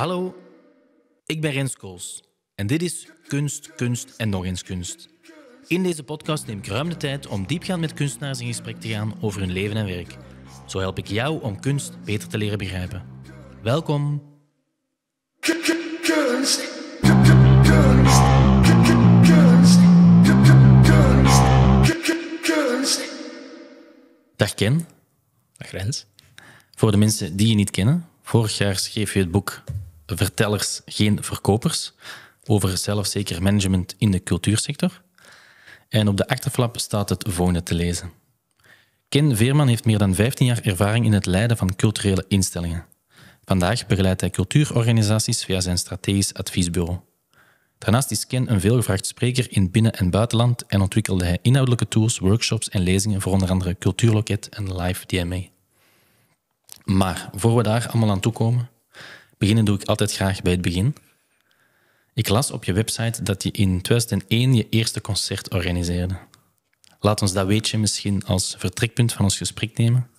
Hallo, ik ben Rens Kools en dit is Kunst, Kunst en nog eens Kunst. In deze podcast neem ik ruim de tijd om diepgaand met kunstenaars in gesprek te gaan over hun leven en werk. Zo help ik jou om kunst beter te leren begrijpen. Welkom. Dag Ken. Dag Rens. Voor de mensen die je niet kennen, vorig jaar schreef je het boek vertellers, geen verkopers, over zelfzeker management in de cultuursector. En op de achterflap staat het volgende te lezen. Ken Veerman heeft meer dan 15 jaar ervaring in het leiden van culturele instellingen. Vandaag begeleidt hij cultuurorganisaties via zijn strategisch adviesbureau. Daarnaast is Ken een veelgevraagd spreker in binnen- en buitenland en ontwikkelde hij inhoudelijke tools, workshops en lezingen voor onder andere Cultuurloket en Live DMA. Maar voor we daar allemaal aan toekomen, Beginnen doe ik altijd graag bij het begin. Ik las op je website dat je in 2001 je eerste concert organiseerde. Laat ons dat weetje misschien als vertrekpunt van ons gesprek nemen.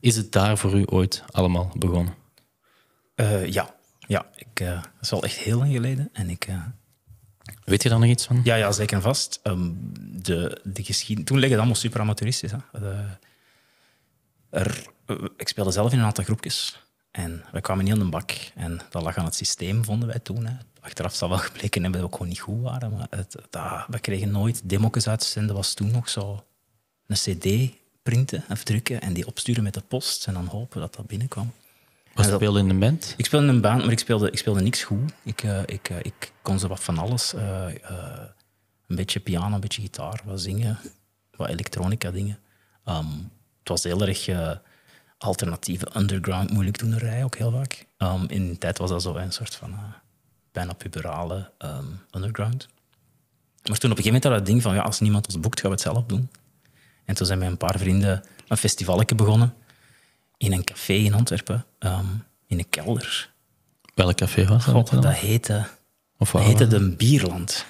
Is het daar voor u ooit allemaal begonnen? Eh, ja. ja ik, uh, dat is al echt heel lang geleden. En ik, eh, Weet je daar nog iets van? Ja, ja zeker en vast. Um, de, de geschiedenis... Toen leek het allemaal super amateuristisch. Hè? Er... ik speelde zelf in een aantal groepjes. En we kwamen niet aan de bak. En dat lag aan het systeem, vonden wij toen. Hè. Achteraf zal wel gebleken hebben dat we gewoon niet goed waren. Maar het, dat, we kregen nooit zenden. Dat was toen nog zo een cd printen of drukken en die opsturen met de post. En dan hopen dat dat binnenkwam. Was je speelde in een band? Ik speelde in een band, maar ik speelde, ik speelde niks goed. Ik, eh, ik, eh, ik kon ze wat van alles. Eh, een beetje piano, een beetje gitaar, wat zingen, wat elektronica dingen. Ehm, het was heel erg alternatieve underground moeilijk doen rijden ook heel vaak. Ehm, in die tijd was dat zo een soort van uh, bijna puberale ehm, underground. Maar toen op een gegeven moment had dat ding van, ja, als niemand ons boekt, gaan we het zelf doen. En toen zijn met een paar vrienden een festivalke begonnen in een café in Antwerpen, ehm, in een kelder. Welk café was dat? dat heette, dat heette de Bierland.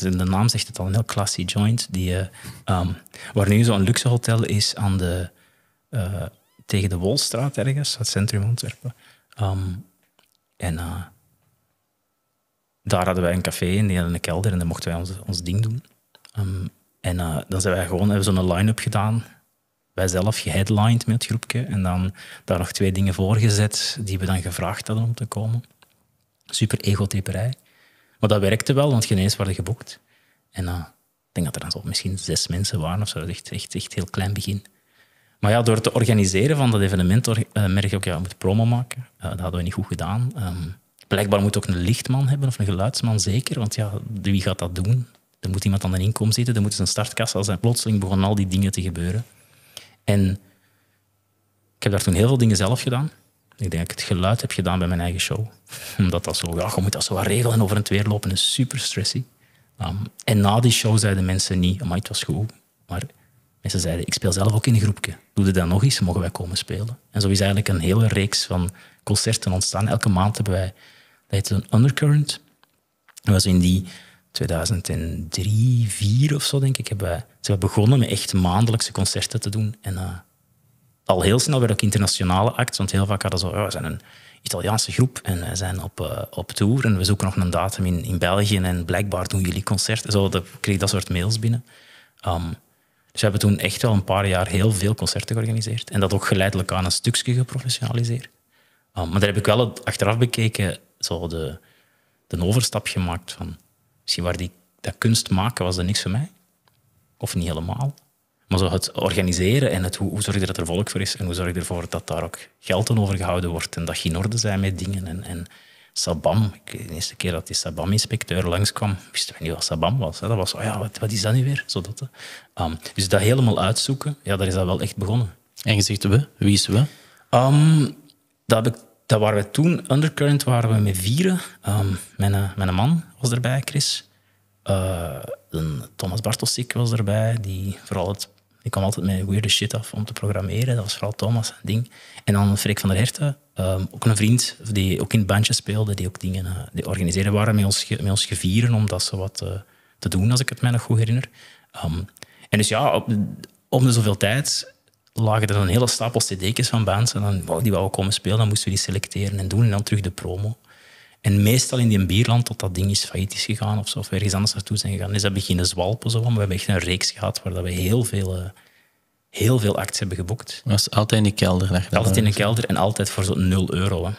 de naam zegt het al, een heel classy joint, die, eh, waar nu zo'n luxe hotel is aan de... Eh, tegen de Wolstraat ergens, het centrum Antwerpen. Um, en eh, daar hadden wij een café en die hadden een kelder en daar mochten wij ons, ons ding doen. Ehm, en eh, dan zijn wij gewoon, hebben zo'n line-up gedaan. Wij zelf geheadlined met het groepje en dan daar nog twee dingen voor gezet die we dan gevraagd hadden om te komen. Super egotriperij. Maar dat werkte wel, want geen eens werden geboekt. En eh, ik denk dat er dan zo misschien zes mensen waren of zo. Echt, echt, echt heel klein begin. Maar ja, door het te organiseren van dat evenement eh, merk je ook, ja, moet promo maken. Uh, dat hadden we niet goed gedaan. Um, blijkbaar moet ook een lichtman hebben of een geluidsman zeker, want ja, wie gaat dat doen? Er moet iemand aan de inkom zitten, er moet eens een startkassa zijn. Plotseling begonnen al die dingen te gebeuren. En ik heb daar toen heel veel dingen zelf gedaan. Ik denk dat ik het geluid heb gedaan bij mijn eigen show. Omdat dat zo, ja, je moet dat zo wat regelen en over het weer lopen, is super stressy. Ehm, en na die show zeiden mensen niet, het was goed. Maar mensen ze zeiden, ik speel zelf ook in een groepje. Doe je dan nog eens, mogen wij komen spelen. En zo is eigenlijk een hele reeks van concerten ontstaan. Elke maand hebben wij, dat heette een undercurrent. Dat was in die 2003, 2004 of zo, denk ik, hebben we ze hebben begonnen met echt maandelijkse concerten te doen. En eh, al heel snel werden ook internationale acts, want heel vaak hadden ze, oh, we zijn een Italiaanse groep en wij zijn op, eh, op tour en we zoeken nog een datum in, in België en blijkbaar doen jullie concerten. Zo dat, kreeg dat soort mails binnen. Ehm, dus we hebben toen echt wel een paar jaar heel veel concerten georganiseerd. En dat ook geleidelijk aan een stukje geprofessionaliseerd. Ah, maar daar heb ik wel achteraf bekeken, zo de, de overstap gemaakt van misschien waar die, dat kunst maken was er niks voor mij. Of niet helemaal. Maar zo het organiseren en het, hoe, hoe zorg je dat er volk voor is en hoe zorg je ervoor dat daar ook geld aan overgehouden wordt en dat je in orde zijn met dingen. En, en Sabam. de eerste keer dat die Sabam-inspecteur langskwam, wisten we niet wat Sabam was. Hè. Dat was, oh ja, wat, is dat nu weer? Zo dat, ehm, dus dat helemaal uitzoeken, ja, daar is dat wel echt begonnen. En gezegd zegt wie is we? Um, dat, waren we toen, Undercurrent waren we met vieren. Ehm, mijn, eh, mijn man was erbij, Chris. Eh, Thomas Bartelsik was erbij, die vooral het ik kwam altijd met weirde shit af om te programmeren. Dat was vooral Thomas ding. En dan Freek van der Herten, ehm, ook een vriend die ook in het bandje speelde, die ook dingen eh, die organiseerde waren met ons, met ons gevieren om dat zo wat eh, te doen, als ik het mij nog goed herinner. Ehm, en dus ja, op, om de zoveel tijd lagen er een hele stapel cd's van bands. En dan, wow, die wou komen spelen, dan moesten we die selecteren en doen. En dan terug de promo. En meestal in die bierland, tot dat ding is failliet is gegaan of, zo, of ergens anders naartoe zijn gegaan, is dat beginnen zwalpen. Zo. Maar we hebben echt een reeks gehad waar dat we heel veel, acties eh, heel veel acties hebben geboekt. was altijd in de kelder. Altijd in de kelder en altijd voor zo'n 0 euro. Hè.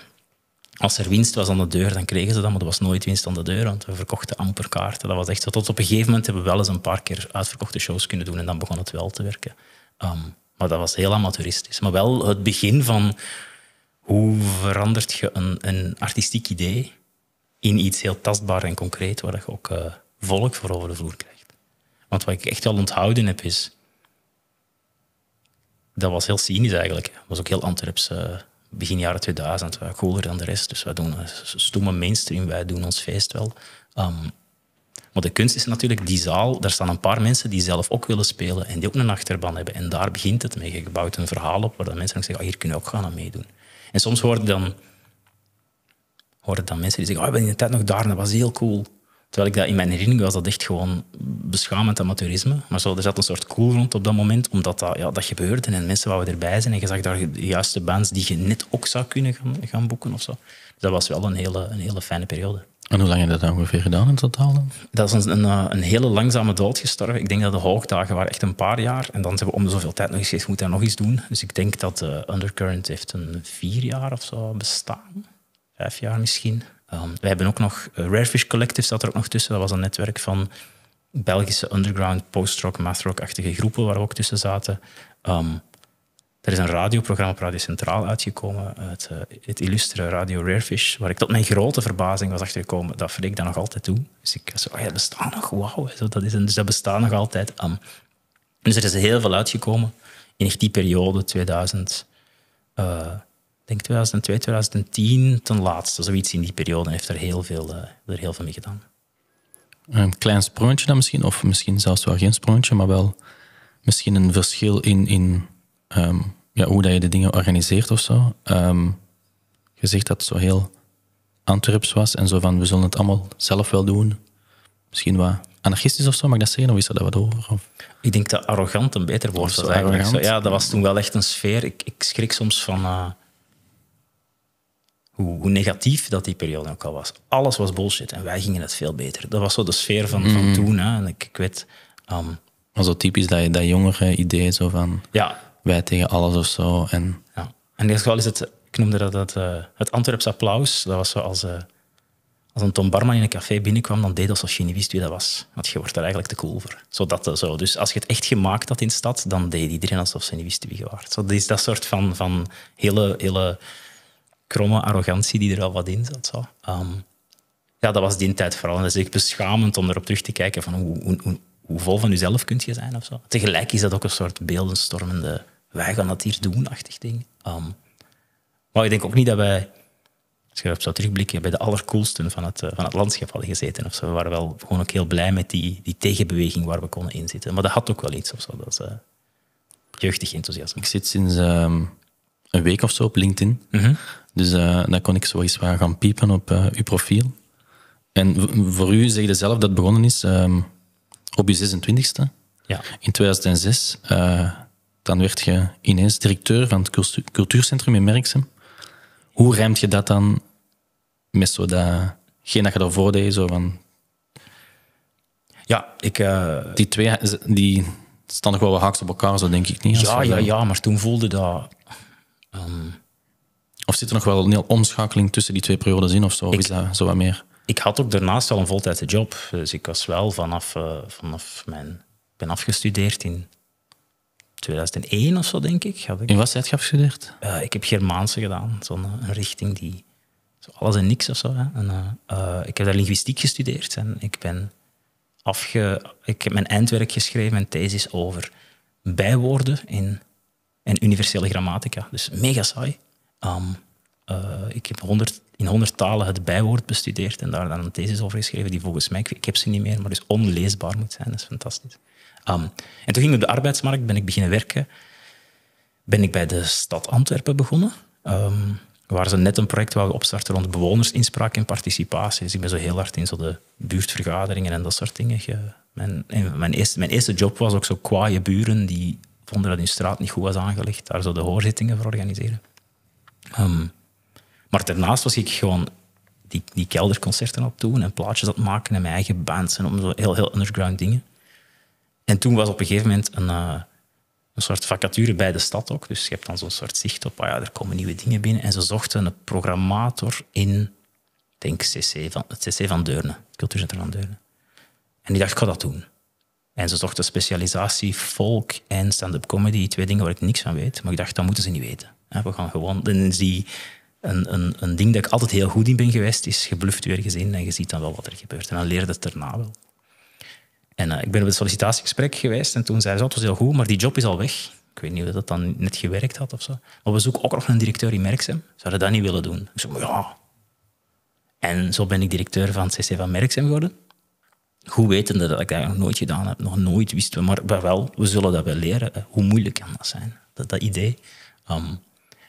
Als er winst was aan de deur, dan kregen ze dat, maar er was nooit winst aan de deur, want we verkochten amper kaarten. Dat was echt zo. Tot op een gegeven moment hebben we wel eens een paar keer uitverkochte shows kunnen doen en dan begon het wel te werken. Ehm, maar dat was heel amateuristisch. Maar wel het begin van hoe verandert je een, een artistiek idee in iets heel tastbaar en concreet waar je ook eh, volk voor over de vloer krijgt? Want wat ik echt wel onthouden heb is. Dat was heel cynisch eigenlijk. Dat was ook heel Antwerps. Eh, begin jaren 2000, cooler dan de rest. Dus wij doen een eh, mainstream, wij doen ons feest wel. Ehm, maar de kunst is natuurlijk die zaal, daar staan een paar mensen die zelf ook willen spelen en die ook een achterban hebben. En daar begint het mee. Je bouwt een verhaal op waar de mensen zeggen, ah, hier kunnen ook gaan aan meedoen. En soms hoorde dan, dan mensen die zeggen, oh, ik ben in de tijd nog daar en dat was heel cool. Terwijl ik dat in mijn herinnering was, dat echt gewoon beschamend amateurisme. Maar zo, er zat een soort cool rond op dat moment, omdat dat, ja, dat gebeurde en mensen wouden erbij zijn. En je zag daar de juiste bands die je net ook zou kunnen gaan, boeken of zo. Dus dat was wel een hele, een hele fijne periode. En hoe lang heb je dat ongeveer gedaan in totaal? Dan? Dat is een, een, eh, een, hele langzame dood gestorven. Ik denk dat de hoogdagen waren echt een paar jaar. En dan hebben we om de zoveel tijd nog eens moeten moeten daar nog iets doen. Dus ik denk dat uh, Undercurrent heeft een vier jaar of zo bestaan. Vijf jaar misschien. Um, we hebben ook nog eh, Rarefish Collective zat er ook nog tussen. Dat was een netwerk van Belgische underground, post-rock, math-rock-achtige groepen waar we ook tussen zaten. Ehm, er is een radioprogramma op Radio Centraal uitgekomen, eh, het, het illustre Radio Rarefish, waar ik tot mijn grote verbazing was achtergekomen dat Freek dat nog altijd toe. Dus ik was zo, oh ja, bestaat nog, wauw. Dat is dus dat bestaat nog altijd. dus er is heel veel uitgekomen in die periode, 2000, uh, eh, denk 2002, 2010, ten laatste, zoiets in die periode, heeft er heel veel, eh, er heel veel mee gedaan. Een klein sprongetje dan misschien, of misschien zelfs wel geen sprongetje, maar wel misschien een verschil in... in Ehm, ja, hoe dat je de dingen organiseert of zo. Um, je zegt dat het zo heel Antwerps was en zo van we zullen het allemaal zelf wel doen. Misschien wat anarchistisch of zo, mag ik dat zeggen? Of is dat wat over? Ik denk dat arrogant een beter woord was eigenlijk. Zo, ja, dat was toen wel echt een sfeer. Ik, ik schrik soms van eh, hoe, negatief dat die periode ook al was. Alles was bullshit en wij gingen het veel beter. Dat was zo de sfeer van, van mhm. toen. Hè. En ik, ik weet... Um, maar zo typisch dat, dat jongere idee zo van... Ja, wij tegen alles of zo. En, ja. en in ieder geval is het, ik noemde dat, eh, het Antwerps applaus. Dat was zo als, eh, als een Tom Barman in een café binnenkwam, dan deed dat alsof je niet wist wie dat was. Want je wordt er eigenlijk te cool voor. Zo eh, zo. Dus als je het echt gemaakt had in de stad, dan deed iedereen alsof ze niet wist wie je was. dat is dat soort van, van hele, hele kromme arrogantie die er al wat in zat. Zo. Ehm, ja, dat was die tijd vooral. En dat is echt beschamend om erop terug te kijken van hoe, hoe, hoe, hoe vol van jezelf kunt je zijn. Of zo. Tegelijk is dat ook een soort beeldenstormende wij gaan dat hier doen, achtig ding. Ehm, maar ik denk ook niet dat wij, als je op zou terugblikken, bij de allercoolsten van het, eh, van het landschap hadden gezeten. Of We waren wel gewoon ook heel blij met die, die tegenbeweging waar we konden inzitten. Maar dat had ook wel iets of zo. Dat is eh, jeugdig enthousiasme. Ik zit sinds ehm, een week of zo op LinkedIn. Mhm. Dus eh, dan kon ik zo eens waar gaan piepen op uw profiel. En voor u zeg je zelf dat het begonnen is ehm, op je 26e. Ja. In 2006. Dan werd je ineens directeur van het cultuurcentrum in Merksem. Hoe ruimt je dat dan met zo dat, geen dat je daarvoor deed? Zo van... Ja, ik... Eh, die twee die staan nog wel wat haaks op elkaar, zo denk ik niet. Ja, ja, ja, maar toen voelde dat... Ehm, of zit er nog wel een heel omschakeling tussen die twee periodes in of zo? Of ik... is dat zo wat meer? ik had ook daarnaast al een voltijdse job. Dus ik was wel vanaf, eh, vanaf mijn. Ik ben afgestudeerd in 2001 of zo, denk ik. Had ik... In wat tijd Uh, eh, ik heb Germaanse gedaan, zo'n eh, richting die... Zo alles en niks of zo. Hè. En, eh, ik heb daar linguïstiek gestudeerd en ik ben afge... Ik heb mijn eindwerk geschreven, mijn thesis over bijwoorden in, en universele grammatica. Dus mega saai. Ehm, ik heb 100, in honderd talen het bijwoord bestudeerd en daar dan een thesis over geschreven die volgens mij, ik heb ze niet meer, maar dus onleesbaar moet zijn. Dat is fantastisch. Ehm, en toen ging ik op de arbeidsmarkt, ben ik beginnen werken. Ben ik bij de stad Antwerpen begonnen. Ehm, waar ze net een project wilden opstarten rond bewonersinspraak en participatie. Dus ik ben zo heel hard in zo de buurtvergaderingen en dat soort dingen. Mijn, mijn, eerste, mijn eerste job was ook zo je buren die vonden dat hun straat niet goed was aangelegd. Daar zo de hoorzittingen voor organiseren. Ehm, maar daarnaast was ik gewoon die, die kelderconcerten op doen en plaatjes aan maken en mijn eigen bands en om zo heel, heel underground dingen. En toen was op een gegeven moment een, eh, een soort vacature bij de stad ook. Dus je hebt dan zo'n soort zicht op, ah ja, er komen nieuwe dingen binnen. En ze zochten een programmator in, denk CC van, het CC van Deurne, het cultuurcentrum van Deurne. En die dacht, ik ga dat doen. En ze zochten specialisatie, folk en stand-up comedy, twee dingen waar ik niks van weet. Maar ik dacht, dat moeten ze niet weten. We gaan gewoon... En een, een, een ding dat ik altijd heel goed in ben geweest, is je weer gezien en je ziet dan wel wat er gebeurt. En dan leerde het erna wel. En eh, ik ben op het sollicitatiegesprek geweest en toen zei ze, oh, was heel goed, maar die job is al weg. Ik weet niet of dat dan net gewerkt had of zo. Maar we zoeken ook nog een directeur in Merksem. Zouden dat niet willen doen? Ik zei, ja. En zo ben ik directeur van CC van Merksem geworden. Goed wetende dat ik dat nog nooit gedaan heb, nog nooit wisten we. Maar wel, we zullen dat wel leren. Eh, hoe moeilijk kan dat zijn? Dat, dat idee. Ehm,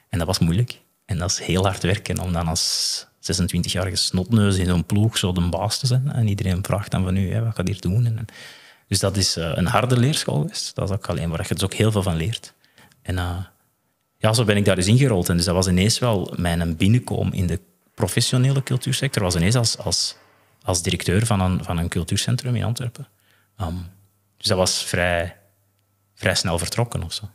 en dat was moeilijk. En dat is heel hard werken om dan als 26-jarige snotneus in zo'n ploeg zo de baas te zijn. En iedereen vraagt dan van nu wat gaat hier doen? En, dus dat is eh, een harde leerschool geweest. Dat is ook alleen waar je dus ook heel veel van leert. En eh, ja, zo ben ik daar dus ingerold. En dus dat was ineens wel mijn binnenkomen in de professionele cultuursector. was ineens als, als, als directeur van een, van een cultuurcentrum in Antwerpen. Ehm, dus dat was vrij, vrij snel vertrokken of zo.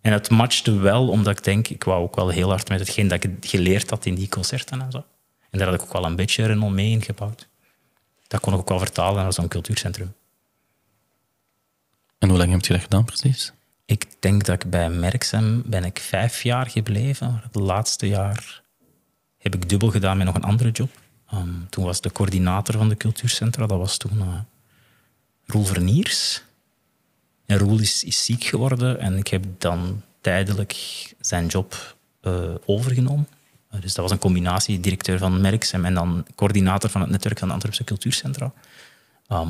En het matchte wel, omdat ik denk, ik wou ook wel heel hard met hetgeen dat ik geleerd had in die concerten en zo. En daar had ik ook wel een beetje renommee in gebouwd. Dat kon ik ook wel vertalen naar zo'n cultuurcentrum. En hoe lang heb je dat gedaan precies? Ik denk dat ik bij Merksem ben ik vijf jaar gebleven. Het laatste jaar heb ik dubbel gedaan met nog een andere job. Ehm, toen was de coördinator van de cultuurcentra, dat was toen uh, Roel Verniers. En Roel is, ziek geworden en ik heb dan tijdelijk zijn job eh, overgenomen. Eh, dus dat was een combinatie, directeur van Merksem en dan coördinator van het netwerk van de Antwerpse cultuurcentra. Ehm,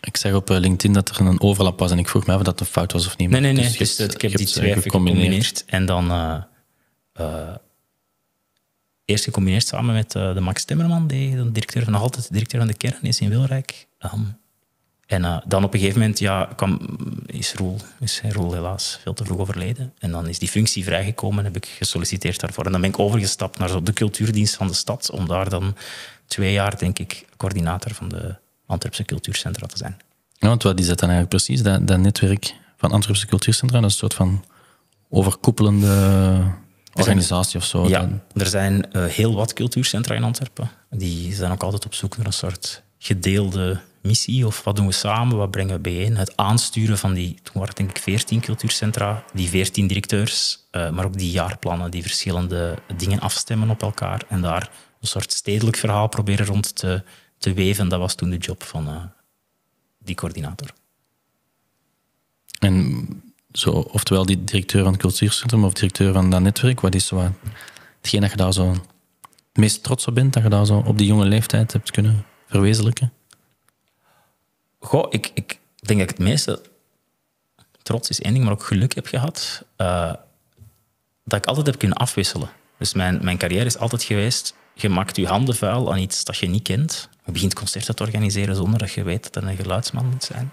ik zeg op eh, LinkedIn dat er een overlap was en ik vroeg me of dat een fout was of niet. Nee, nee, nee. Dus dus ik heb die twee gecombineerd. En dan eh, eerst gecombineerd samen met de Max Timmerman, die directeur van, nog altijd directeur van de kern is in Wilrijk. Ehm, en eh, dan op een gegeven moment ja, kwam, is, Roel, is Roel helaas veel te vroeg overleden. En dan is die functie vrijgekomen en heb ik gesolliciteerd daarvoor. En dan ben ik overgestapt naar zo de cultuurdienst van de stad, om daar dan twee jaar, denk ik, coördinator van de Antwerpse cultuurcentra te zijn. want wat is dat dan eigenlijk precies, dat, dat netwerk van Antwerpse cultuurcentra? Dat is een soort van overkoepelende organisatie of zo? Ja, dan? er zijn eh, heel wat cultuurcentra in Antwerpen. Die zijn ook altijd op zoek naar een soort gedeelde missie of wat doen we samen, wat brengen we bijeen. Het aansturen van die, toen waren het denk ik veertien cultuurcentra, die veertien directeurs, eh, maar ook die jaarplannen, die verschillende dingen afstemmen op elkaar en daar een soort stedelijk verhaal proberen rond te, te weven. Dat was toen de job van eh, die coördinator. En zo, oftewel die directeur van het cultuurcentrum of directeur van dat netwerk, wat is zo hetgeen dat je daar zo het meest trots op bent, dat je daar zo op die jonge leeftijd hebt kunnen verwezenlijken? Goh, ik, ik denk dat ik het meeste trots is één ding, maar ook geluk heb gehad. Eh, dat ik altijd heb kunnen afwisselen. Dus mijn, mijn carrière is altijd geweest, je maakt je handen vuil aan iets dat je niet kent. Je begint concerten te organiseren zonder dat je weet dat er een geluidsman moet zijn.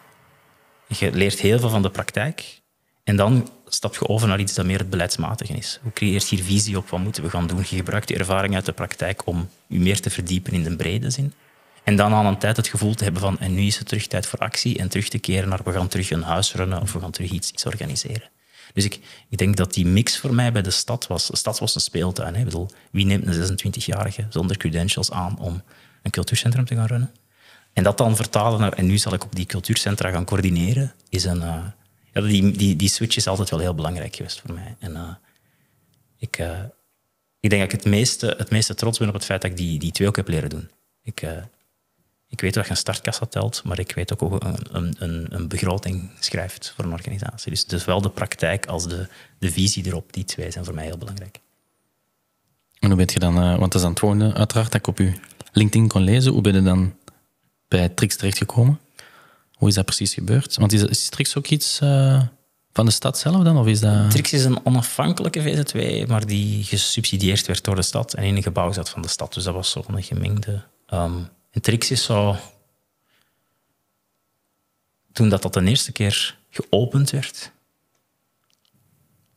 Je leert heel veel van de praktijk. En dan stap je over naar iets dat meer het beleidsmatige is. Hoe creëert hier visie op wat moeten we gaan doen? Je gebruikt de ervaring uit de praktijk om je meer te verdiepen in de brede zin. En dan aan een tijd het gevoel te hebben van en nu is het terug tijd voor actie en terug te keren naar we gaan terug een huis runnen of we gaan terug iets, iets organiseren. Dus ik, ik denk dat die mix voor mij bij de stad was. De stad was een speeltuin. Hè? Ik bedoel, wie neemt een 26-jarige zonder credentials aan om een cultuurcentrum te gaan runnen? En dat dan vertalen naar en nu zal ik op die cultuurcentra gaan coördineren, is een. Eh, ja, die, die, die switch is altijd wel heel belangrijk geweest voor mij. En eh, ik, eh, ik denk dat ik het meeste, het meeste trots ben op het feit dat ik die, die twee ook heb leren doen. Ik, ik weet wat je een startkassa telt, maar ik weet ook hoe een, een, een, begroting schrijft voor een organisatie. Dus, dus wel de praktijk als de, de visie erop, die twee zijn voor mij heel belangrijk. En hoe ben je dan, eh, want dat is aan het uiteraard, dat ik op u LinkedIn kon lezen, hoe ben je dan bij Trix terechtgekomen? Hoe is dat precies gebeurd? Want is, Trix ook iets eh, van de stad zelf dan? Of is dat... Trix is een onafhankelijke VZW, maar die gesubsidieerd werd door de stad en in een gebouw zat van de stad. Dus dat was zo'n gemengde... Ehm, en is zou... Toen dat, dat de eerste keer geopend werd,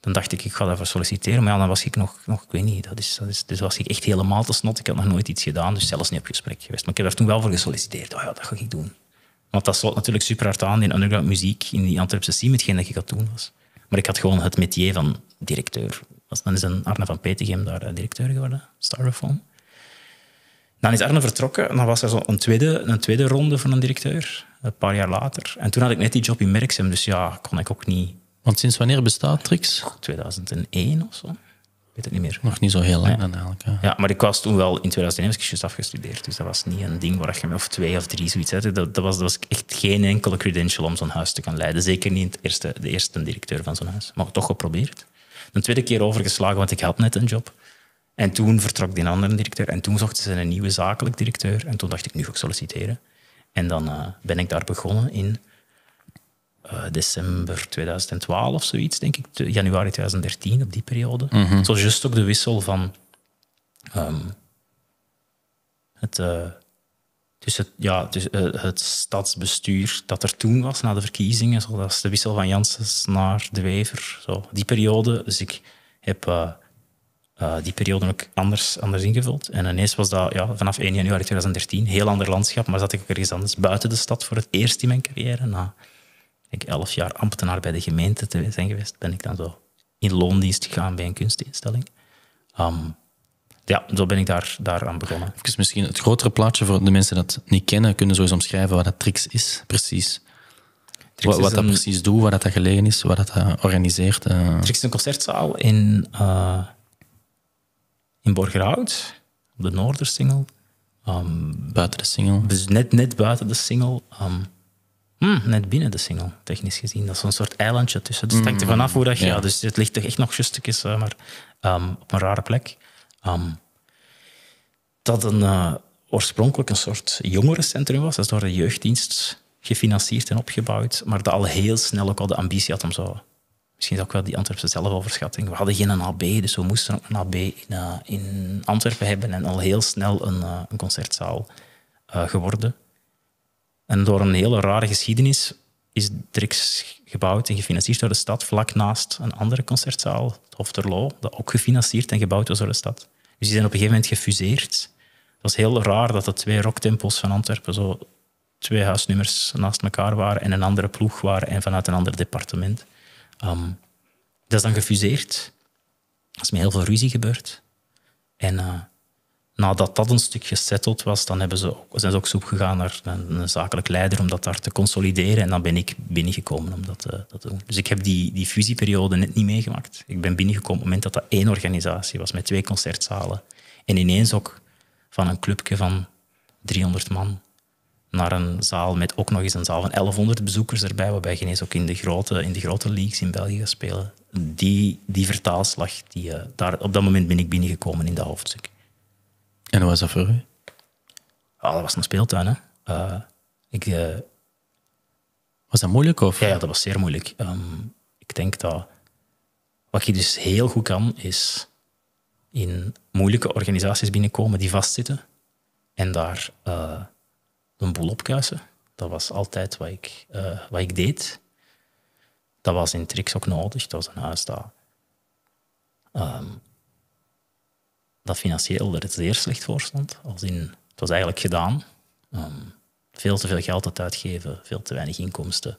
dan dacht ik, ik ga voor solliciteren. Maar ja, dan was ik nog, nog ik weet niet, dat is, dat is, dus was ik echt helemaal te snot. Ik had nog nooit iets gedaan, dus zelfs niet op gesprek geweest. Maar ik heb er toen wel voor gesolliciteerd. Oh ja, dat ga ik doen. Want dat sloot natuurlijk super hard aan in underground muziek, in die Antwerpse scene, hetgeen dat ik had toen was. Maar ik had gewoon het métier van directeur. Dan is een Arne van Petegem daar eh, directeur geworden, Styrofoam. Dan is Arne vertrokken en dan was er zo een, tweede, een tweede ronde van een directeur, een paar jaar later. En toen had ik net die job in Merksem, dus ja, kon ik ook niet... Want sinds wanneer bestaat Trix? 2001 of zo. Ik weet het niet meer. Nog niet zo heel lang ja. dan eigenlijk. Ja. maar ik was toen wel in 2001 afgestudeerd, dus dat was niet een ding waar je me of twee of drie zoiets had. Dat, dat, was, dat was echt geen enkele credential om zo'n huis te kunnen leiden. Zeker niet het eerste, de eerste directeur van zo'n huis, maar toch geprobeerd. Een tweede keer overgeslagen, want ik had net een job. En toen vertrok die andere directeur. En toen zochten ze een nieuwe zakelijk directeur. En toen dacht ik, nu ga ik solliciteren. En dan eh, ben ik daar begonnen in eh, december 2012 of zoiets, denk ik. Januari 2013, op die periode. Mm Zo juist ook de wissel van ehm, het... Uh, dus ja, dus, het stadsbestuur dat er toen was na de verkiezingen, zoals de wissel van Janssens naar De Wever, zo, die periode. Dus ik heb eh, die periode ook anders, anders ingevuld. En ineens was dat ja, vanaf 1 januari 2013 heel ander landschap, maar zat ik ook ergens anders buiten de stad voor het eerst in mijn carrière. Na ik elf jaar ambtenaar bij de gemeente te zijn geweest, ben ik dan zo in loondienst gegaan bij een kunstinstelling. Ehm, ja, zo ben ik daar, daar aan begonnen. misschien het grotere plaatje voor de mensen dat niet kennen. Kunnen zo eens omschrijven wat dat Trix is, precies? wat, wat dat precies doet, waar dat, dat gelegen is, wat dat, dat eh, organiseert? Eh. Trix is een concertzaal in in Borgerhout, op de Noordersingel. Ehm, buiten de singel. Dus net, net buiten de singel. Ehm, hmm, net binnen de singel, technisch gezien. Dat is zo'n soort eilandje tussen. Dus het hangt er mm, vanaf hoe dat je... Ja. dus het ligt toch echt nog een stukje, eh, maar ehm, op een rare plek. dat een, eh, oorspronkelijk een soort jongerencentrum was. Dat is door de jeugddienst gefinancierd en opgebouwd. Maar dat al heel snel ook al de ambitie had om zo Misschien is ook wel die Antwerpse zelfoverschatting. We hadden geen AB, dus we moesten ook een AB in, eh, in Antwerpen hebben. En al heel snel een, eh, een concertzaal eh, geworden. En door een hele rare geschiedenis is Drix gebouwd en gefinancierd door de stad. Vlak naast een andere concertzaal, het Hof Loo, dat ook gefinancierd en gebouwd was door de stad. Dus die zijn op een gegeven moment gefuseerd. Het was heel raar dat de twee rocktempels van Antwerpen zo twee huisnummers naast elkaar waren en een andere ploeg waren en vanuit een ander departement. Ehm, dat is dan gefuseerd. Dat is met heel veel ruzie gebeurd. En eh, nadat dat een stuk gesetteld was, dan hebben ze ook, zijn ze ook zoek gegaan naar een, zakelijk leider om dat daar te consolideren. En dan ben ik binnengekomen om eh, dat, dat te doen. Dus ik heb die, die fusieperiode net niet meegemaakt. Ik ben binnengekomen op het moment dat dat één organisatie was, met twee concertzalen. En ineens ook van een clubje van 300 man naar een zaal met ook nog eens een zaal van 1100 bezoekers erbij, waarbij Genees ook in de grote, in de grote leagues in België gaat spelen. Die, die vertaalslag, die, eh, daar, op dat moment ben ik binnengekomen in dat hoofdstuk. En hoe was dat voor u? Ah, dat was een speeltuin, hè. Eh, ik, eh, was dat moeilijk? Of? Ja, dat was zeer moeilijk. Ehm, ik denk dat wat je dus heel goed kan, is in moeilijke organisaties binnenkomen die vastzitten en daar een boel opkuisen. Dat was altijd wat ik, eh, wat ik deed. Dat was in tricks ook nodig. Dat was een huis dat, ehm, dat financieel er zeer slecht voor stond. Als in, het was eigenlijk gedaan. Ehm, veel te veel geld het uitgeven, veel te weinig inkomsten.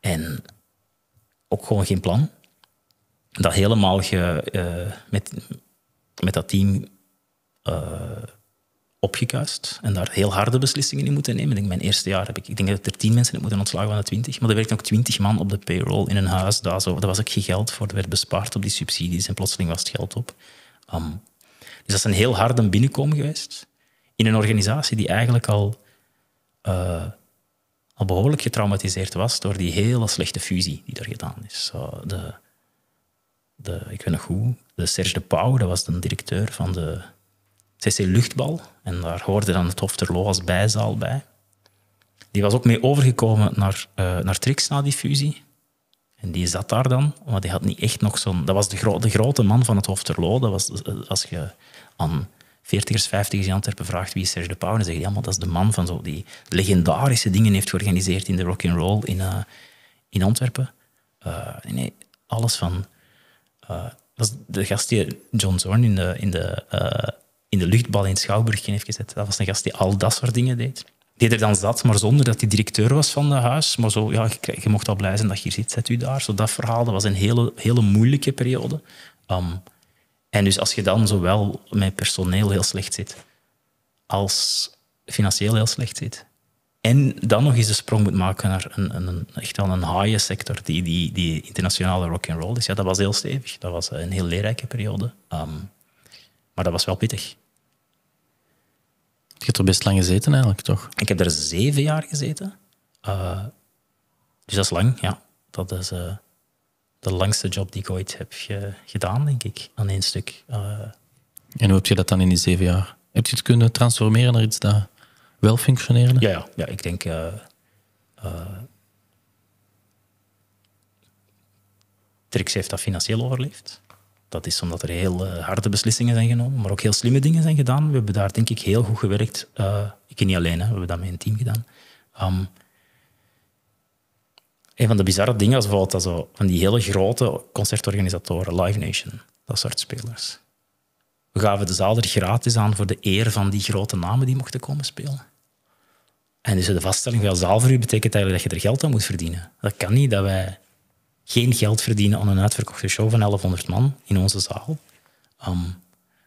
En ook gewoon geen plan. Dat helemaal ge, eh, met, met dat team eh, opgekuist en daar heel harde beslissingen in moeten nemen. Ik denk, mijn eerste jaar heb ik, ik denk dat er tien mensen heb moeten ontslagen van de twintig, maar er werkten ook twintig man op de payroll in een huis. Daar, zo, daar was ook geen geld voor, er werd bespaard op die subsidies en plotseling was het geld op. Ehm, dus dat is een heel harde binnenkomen geweest in een organisatie die eigenlijk al, eh, al behoorlijk getraumatiseerd was door die hele slechte fusie die er gedaan is. de, de, ik weet nog hoe, de Serge de Pauw, dat was de directeur van de CC Luchtbal. En daar hoorde dan het Hof Loo als bijzaal bij. Die was ook mee overgekomen naar, uh, naar Trix na die fusie. En die zat daar dan, maar die had niet echt nog zo'n... Dat was de, grote man van het Hof Dat was, eh, als je aan veertigers, vijftigers in Antwerpen vraagt wie is Serge de Pauw, dan zeg je, ja, dat is de man van zo die legendarische dingen heeft georganiseerd in de rock and roll in, eh, in Antwerpen. Uh, nee, alles van... dat was de gast die John Zorn in de, in de in de luchtbal in Schouwburg heeft gezet. Dat was een gast die al dat soort dingen deed. Die er dan zat, maar zonder dat hij directeur was van het huis. Maar zo, ja, je, mocht al blij zijn dat je hier zit, zet u daar. Zo dat verhaal, dat was een hele, hele moeilijke periode. Ehm, en dus als je dan zowel met personeel heel slecht zit, als financieel heel slecht zit, en dan nog eens de sprong moet maken naar een, een, een echt wel een haaie sector, die, die, die internationale rock'n'roll is. ja, dat was heel stevig. Dat was een heel leerrijke periode. Ehm, maar dat was wel pittig. Je hebt er best lang gezeten eigenlijk, toch? Ik heb er zeven jaar gezeten. Eh, dus dat is lang, ja. Dat is eh, de langste job die ik ooit heb gedaan, denk ik, aan één stuk. Eh, en hoe heb je dat dan in die zeven jaar? Heb je het kunnen transformeren naar iets dat wel functioneerde? Ja, ja. ja ik denk... Trix heeft dat financieel overleefd. Dat is omdat er heel eh, harde beslissingen zijn genomen, maar ook heel slimme dingen zijn gedaan. We hebben daar denk ik heel goed gewerkt. Eh, ik ken niet alleen, hè. we hebben dat met een team gedaan. Um, een van de bizarre dingen is bijvoorbeeld dat zo, van die hele grote concertorganisatoren, Live Nation, dat soort spelers. We gaven de zaal er gratis aan voor de eer van die grote namen die mochten komen spelen. En dus de vaststelling van zaalverhuur betekent eigenlijk dat je er geld aan moet verdienen. Dat kan niet dat wij geen geld verdienen aan een uitverkochte show van 1100 man in onze zaal. Ehm,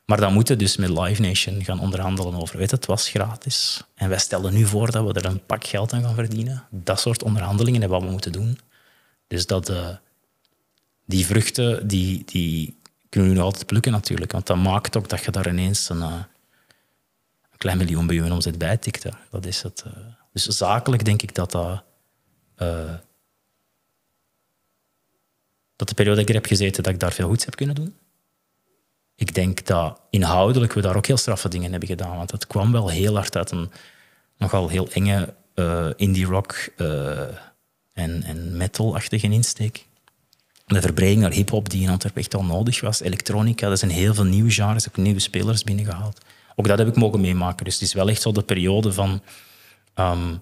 maar dan moeten we dus met Live Nation gaan onderhandelen over, weet het was gratis. En wij stellen nu voor dat we er een pak geld aan gaan verdienen. Dat soort onderhandelingen hebben we moeten doen. Dus dat, eh, die vruchten, die, die kunnen we nu altijd plukken natuurlijk. Want dat maakt ook dat je daar ineens een, eh, een klein miljoen bij je omzet bij tikt. Dat is het. Eh. Dus zakelijk denk ik dat dat dat de periode dat ik heb gezeten, dat ik daar veel goeds heb kunnen doen. Ik denk dat inhoudelijk we daar ook heel straffe dingen hebben gedaan, want het kwam wel heel hard uit een nogal heel enge eh, indie rock eh, en, en metal-achtige insteek. De verbreding naar hip-hop die in Antwerpen echt al nodig was. Elektronica, er zijn heel veel nieuwe genres, ook nieuwe spelers binnengehaald. Ook dat heb ik mogen meemaken. Dus het is wel echt zo de periode van ehm,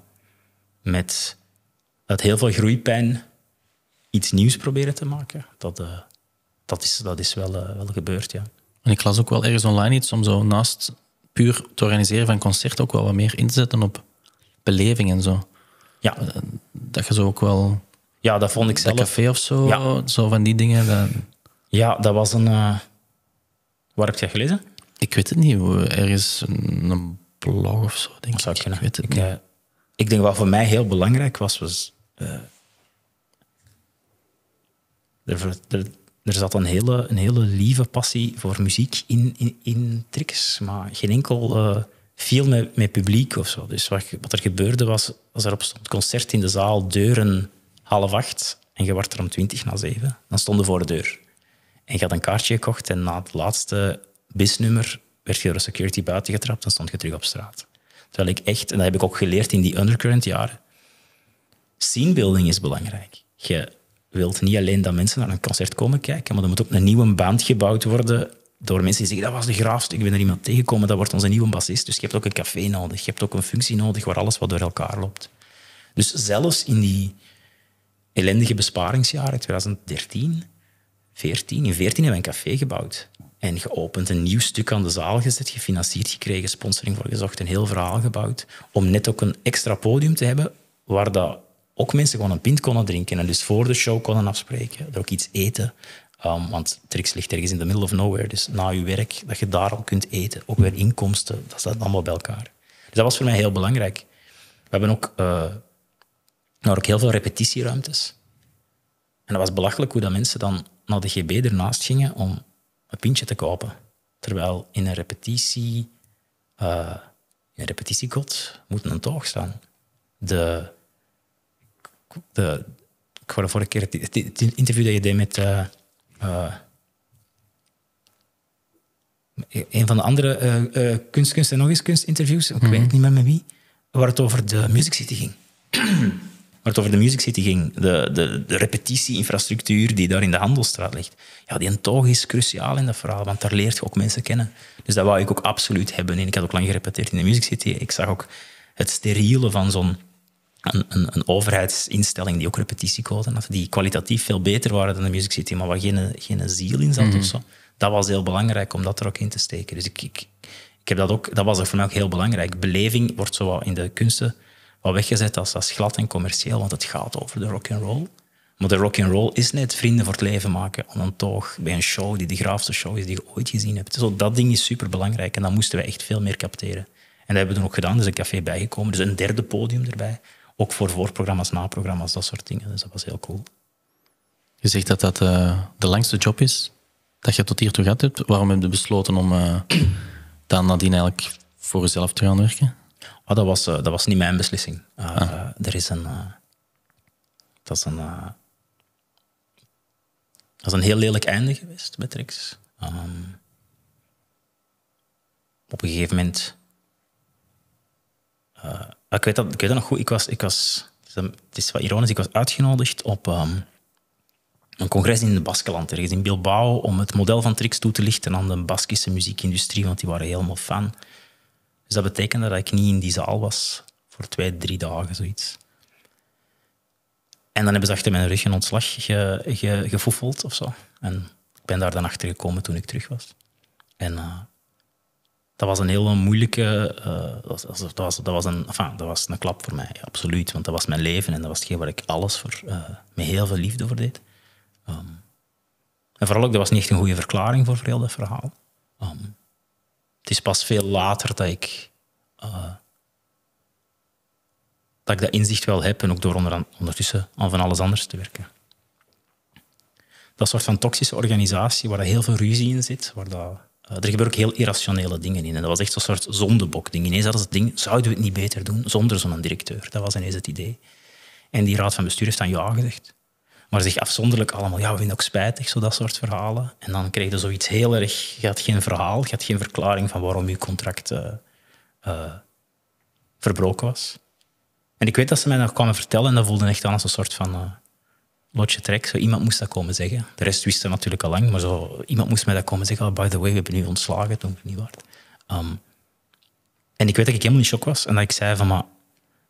met dat heel veel groeipijn iets nieuws proberen te maken, dat, eh, dat, is, dat is wel, eh, wel gebeurd, ja. En ik las ook wel ergens online iets om zo naast puur te organiseren van concerten ook wel wat meer in te zetten op beleving en zo. Ja. Eh, dat je zo ook wel... Ja, dat vond ik zelf. Dat café of zo, zo van die dingen. Dat... Ja, dat was een... Uh... Waar heb je dat gelezen? Ik weet het niet. Ergens een, een blog of zo, denk ik. Zou ik. weet het ik denk wat voor mij heel belangrijk was, was er, er zat een hele, een hele lieve passie voor muziek in, in, in tricks, maar geen enkel uh, viel met, publiek of zo. Dus wat, wat, er gebeurde was, als er op stond concert in de zaal, deuren half acht en je werd er om twintig na zeven, dan stonden voor de deur. En je had een kaartje gekocht en na het laatste bisnummer werd je door de security buiten getrapt en stond je terug op straat. Terwijl ik echt, en dat heb ik ook geleerd in die undercurrent jaren, scenebuilding is belangrijk. Je wilt niet alleen dat mensen naar een concert komen kijken, maar er moet ook een nieuwe band gebouwd worden door mensen die zeggen, dat was de graafste, ik ben er iemand tegengekomen, dat wordt onze nieuwe bassist. Dus je hebt ook een café nodig, je hebt ook een functie nodig waar alles wat door elkaar loopt. Dus zelfs in die ellendige besparingsjaren, 2013, 14, in 14 hebben we een café gebouwd en geopend, een nieuw stuk aan de zaal gezet, gefinancierd gekregen, sponsoring voor gezocht, een heel verhaal gebouwd, om net ook een extra podium te hebben waar dat ook mensen gewoon een pint konden drinken en dus voor de show konden afspreken, er ook iets eten. Ehm, want Trix ligt ergens in the middle of nowhere. Dus na je werk, dat je daar al kunt eten. Ook weer inkomsten, dat staat allemaal bij elkaar. Dus dat was voor mij heel belangrijk. We hebben ook, uh, nou, heel veel repetitieruimtes. En dat was belachelijk hoe dat mensen dan naar de GB ernaast gingen om een pintje te kopen. Terwijl in een repetitie, eh, in een repetitiekot, moet een toog staan. De de, ik hoorde vorige keer het, interview dat je deed met eh, eh, een van de andere uh, kunst, en nog eens kunstinterviews, ik weet mhm. niet meer met wie, waar het over de Music City ging. waar het over de Music City ging, de, de, de repetitieinfrastructuur die daar in de Handelstraat ligt. Ja, die toch is cruciaal in dat verhaal, want daar leert je ook mensen kennen. Dus dat wou ik ook absoluut hebben. En ik had ook lang gerepeteerd in de Music City. Ik zag ook het steriele van zo'n een, een, een, overheidsinstelling die ook repetitiecode had, die kwalitatief veel beter waren dan de Music City, maar waar geen, geen ziel in zat of mhm. zo. Dat was heel belangrijk om dat er ook in te steken. Dus ik, ik, ik heb dat ook, dat was ook voor mij ook heel belangrijk. Beleving wordt zo in de kunsten wat weggezet als, als glad en commercieel, want het gaat over de rock and roll. Maar de rock and roll is net vrienden voor het leven maken aan een toch bij een show die de graafste show is die je ooit gezien hebt. Zo, dat ding is super belangrijk en dat moesten we echt veel meer capteren. En dat hebben we toen ook gedaan. Er is dus een café bijgekomen, dus een derde podium erbij. Ook voor voorprogramma's, naprogramma's, dat soort dingen. Dus dat was heel cool. Je zegt dat dat eh, de langste job is dat je tot hier toe gehad hebt. Waarom heb je besloten om uh, dan nadien eigenlijk voor jezelf te gaan werken? Oh, dat, was, eh, dat was niet mijn beslissing. Ah, ah. er is een... dat is een... dat is een heel lelijk einde geweest met Trix. Ehm, op een gegeven moment... Ah, ik weet, dat, ik weet dat nog goed. Ik was, ik was, het is wat ironisch, ik was uitgenodigd op ehm, een congres in het Baskeland, ergens in Bilbao, om het model van Trix toe te lichten aan de Baskische muziekindustrie, want die waren helemaal fan. Dus dat betekende dat ik niet in die zaal was voor twee, drie dagen, zoiets. En dan hebben ze achter mijn rug een ontslag ge, ge, of zo. En ik ben daar dan achter gekomen toen ik terug was. En uh, dat was een heel moeilijke. Eh, dat, was, dat, dat, was een, dat was een klap voor mij, absoluut. Want dat was mijn leven en dat was hetgeen waar ik alles voor. Eh, met heel veel liefde voor deed. Ehm, en vooral ook, dat was niet echt een goede verklaring voor heel dat verhaal. Ehm, het is pas veel later eh, dat ik. dat inzicht wel heb en ook door onder, ondertussen aan van alles anders te werken. Dat soort van toxische organisatie waar heel veel ruzie in zit, waar dat eh, er gebeuren ook heel irrationele dingen in. En dat was echt zo'n soort zondebok Ineens hadden ze het ding, zouden we het niet beter doen zonder zo'n directeur? Dat was ineens het idee. En die raad van bestuur heeft dan ja gezegd. Maar zich afzonderlijk allemaal, ja, we vinden ook spijtig, zo dat soort verhalen. En dan kreeg je dus zoiets heel erg, je had geen verhaal, je had geen verklaring van waarom je contract eh, eh, verbroken was. En ik weet dat ze mij dat kwamen vertellen en dat voelde echt aan als een soort van lotje trek. Zo iemand moest dat komen zeggen. De rest wist dat natuurlijk al lang, maar zo, iemand moest mij dat komen zeggen. Oh, by the way, we hebben nu ontslagen, toen het niet waard. Ehm, en ik weet dat ik helemaal in shock was en dat ik zei van, maar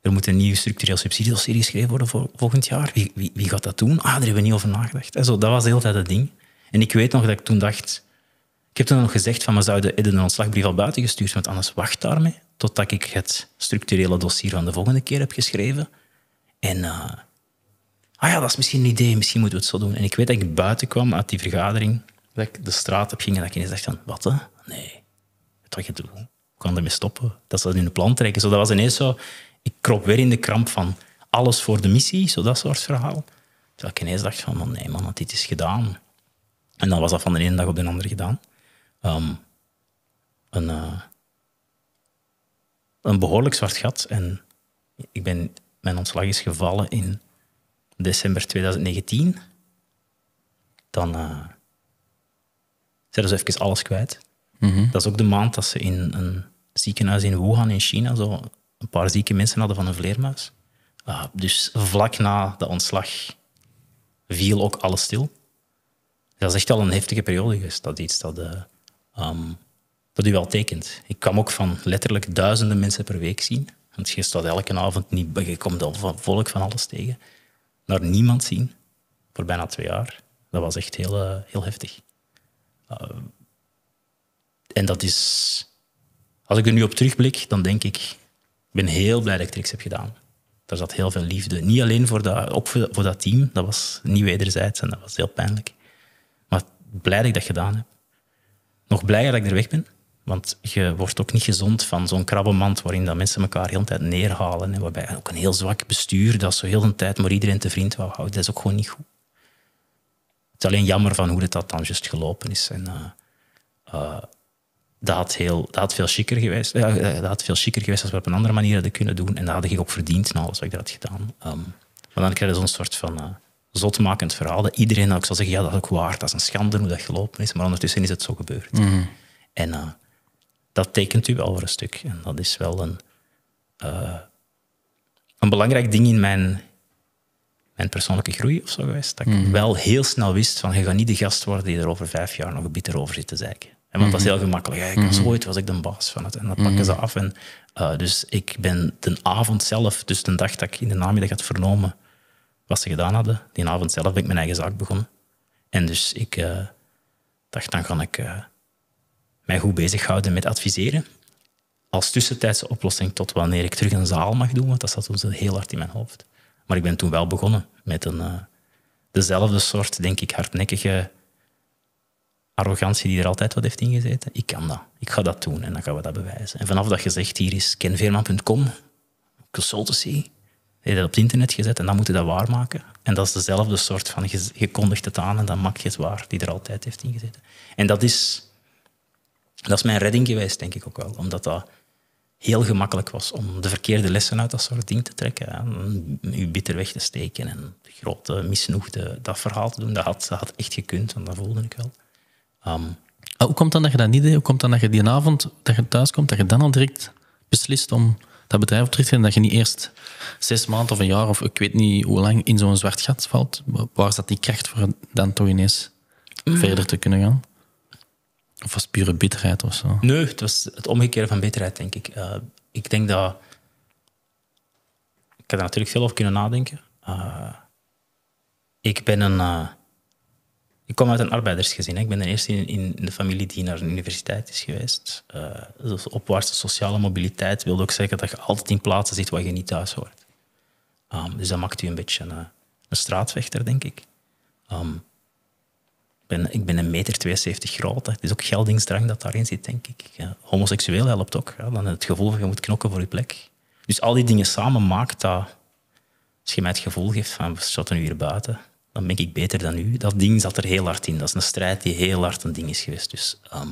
er moet een nieuw structureel subsidiedossier geschreven worden voor volgend jaar. Wie, wie, gaat dat doen? Ah, daar hebben we niet over nagedacht. En zo, dat was de hele tijd het ding. En ik weet nog dat ik toen dacht... Ik heb toen nog gezegd van, we zouden de een ontslagbrief al buiten gestuurd, want anders wacht daarmee totdat ik het structurele dossier van de volgende keer heb geschreven. En... Eh, ah ja, dat is misschien een idee, misschien moeten we het zo doen. En ik weet dat ik buiten kwam uit die vergadering, dat ik de straat op ging en dat ik ineens dacht van, wat hè? Nee, wat ga je doen? Ik kan ermee stoppen. Dat ze in een plan trekken. Zo, dat was ineens zo, ik krop weer in de kramp van alles voor de missie, zo dat soort verhaal. Terwijl ik ineens dacht van, man, oh nee man, dit is gedaan. En dan was dat van de ene dag op de andere gedaan. Ehm, een, eh, een behoorlijk zwart gat. En ik ben, mijn ontslag is gevallen in december 2019, dan eh, zijn ze dus even alles kwijt. Mhm. Dat is ook de maand dat ze in een ziekenhuis in Wuhan in China zo een paar zieke mensen hadden van een vleermuis. Ah, dus vlak na de ontslag viel ook alles stil. Dat is echt al een heftige periode geweest. Dat iets dat, uh, u wel tekent. Ik kwam ook van letterlijk duizenden mensen per week zien. Want je staat elke avond niet, je komt al volk van alles tegen naar niemand zien voor bijna twee jaar. Dat was echt heel, eh, heel heftig. Eh, en dat is... Als ik er nu op terugblik, dan denk ik... Ik ben heel blij dat ik tricks heb gedaan. Er zat heel veel liefde. Niet alleen voor dat, ook voor, voor dat team. Dat was niet wederzijds en dat was heel pijnlijk. Maar blij dat ik dat gedaan heb. Nog blijer dat ik er weg ben. Want je wordt ook niet gezond van zo'n krabbenmand waarin dat mensen elkaar heel hele tijd neerhalen. En waarbij ook een heel zwak bestuur dat zo heel de tijd maar iedereen te vriend wou houden. Dat is ook gewoon niet goed. Het is alleen jammer van hoe het dat dan juist gelopen is. En, eh, eh, dat, had heel, dat had veel chiquer geweest. Ja, eh, dat had veel chiquer geweest als we op een andere manier hadden kunnen doen. En dat had ik ook verdiend na alles wat ik dat had gedaan. Um, maar dan krijg je zo'n soort van... zotmakend verhaal. Dat iedereen ook zal zeggen, ja, dat is ook waar, dat is een schande hoe dat gelopen is. Maar ondertussen is het zo gebeurd. Mhm. En dat tekent u wel voor een stuk. En dat is wel een, eh, een belangrijk ding in mijn, mijn persoonlijke groei of zo geweest. Dat ik mhm. wel heel snel wist van, je gaat niet de gast worden die er over vijf jaar nog bitter over zit te zeiken. En want dat was mhm. heel gemakkelijk. Eigenlijk, mhm. als mm ooit was ik de baas van het. En dat pakken ze af. En, eh, dus ik ben de avond zelf, dus de dag dat ik in de namiddag had vernomen wat ze gedaan hadden, die avond zelf ben ik mijn eigen zaak begonnen. En dus ik eh, dacht, dan ga ik mij goed bezighouden met adviseren. Als tussentijdse oplossing tot wanneer ik terug een zaal mag doen, want dat zat toen heel hard in mijn hoofd. Maar ik ben toen wel begonnen met een, eh, dezelfde soort, denk ik, hardnekkige arrogantie die er altijd wat heeft ingezeten. Ik kan dat. Ik ga dat doen en dan gaan we dat bewijzen. En vanaf dat gezegd hier is kenveerman.com, consultancy, heb dat op het internet gezet en dan moet je dat waarmaken. En dat is dezelfde soort van, je, kondigt het aan en dan maak je het waar, die er altijd heeft ingezeten. En dat is dat is mijn redding geweest, denk ik ook wel. Omdat dat heel gemakkelijk was om de verkeerde lessen uit dat soort dingen te trekken. je bitter weg te steken en grote misnoegde dat verhaal te doen. Dat had, dat had echt gekund, want dat voelde ik wel. Ehm, ah, hoe komt dan dat je dat niet deed? Hoe komt dan dat je die avond dat je thuis komt, dat je dan al direct beslist om dat bedrijf op te richten en dat je niet eerst zes maanden of een jaar of ik weet niet hoe lang in zo'n zwart gat valt? Waar zat die kracht voor dan toch ineens mm. verder te kunnen gaan? Of was het pure bitterheid of zo? Nee, het was het omgekeerde van bitterheid, denk ik. Eh, ik denk dat. Ik heb daar natuurlijk veel over kunnen nadenken. Eh, ik ben een. Eh, ik kom uit een arbeidersgezin. Hè. Ik ben de eerste in, in, de familie die naar een universiteit is geweest. dus opwaartse sociale mobiliteit wil ook zeggen dat je altijd in plaatsen zit waar je niet thuis hoort. Ehm, dus dat maakt u een beetje een, een straatvechter, denk ik. Ehm, ik ben een meter 72 groot. Het is ook geldingsdrang dat daarin zit, denk ik. homoseksueel helpt ook. Dan het gevoel van je moet knokken voor je plek. Dus al die dingen samen maakt dat... Als je mij het gevoel geeft van, we zaten nu hier buiten, dan ben ik beter dan u. Dat ding zat er heel hard in. Dat is een strijd die heel hard een ding is geweest. Dus ehm,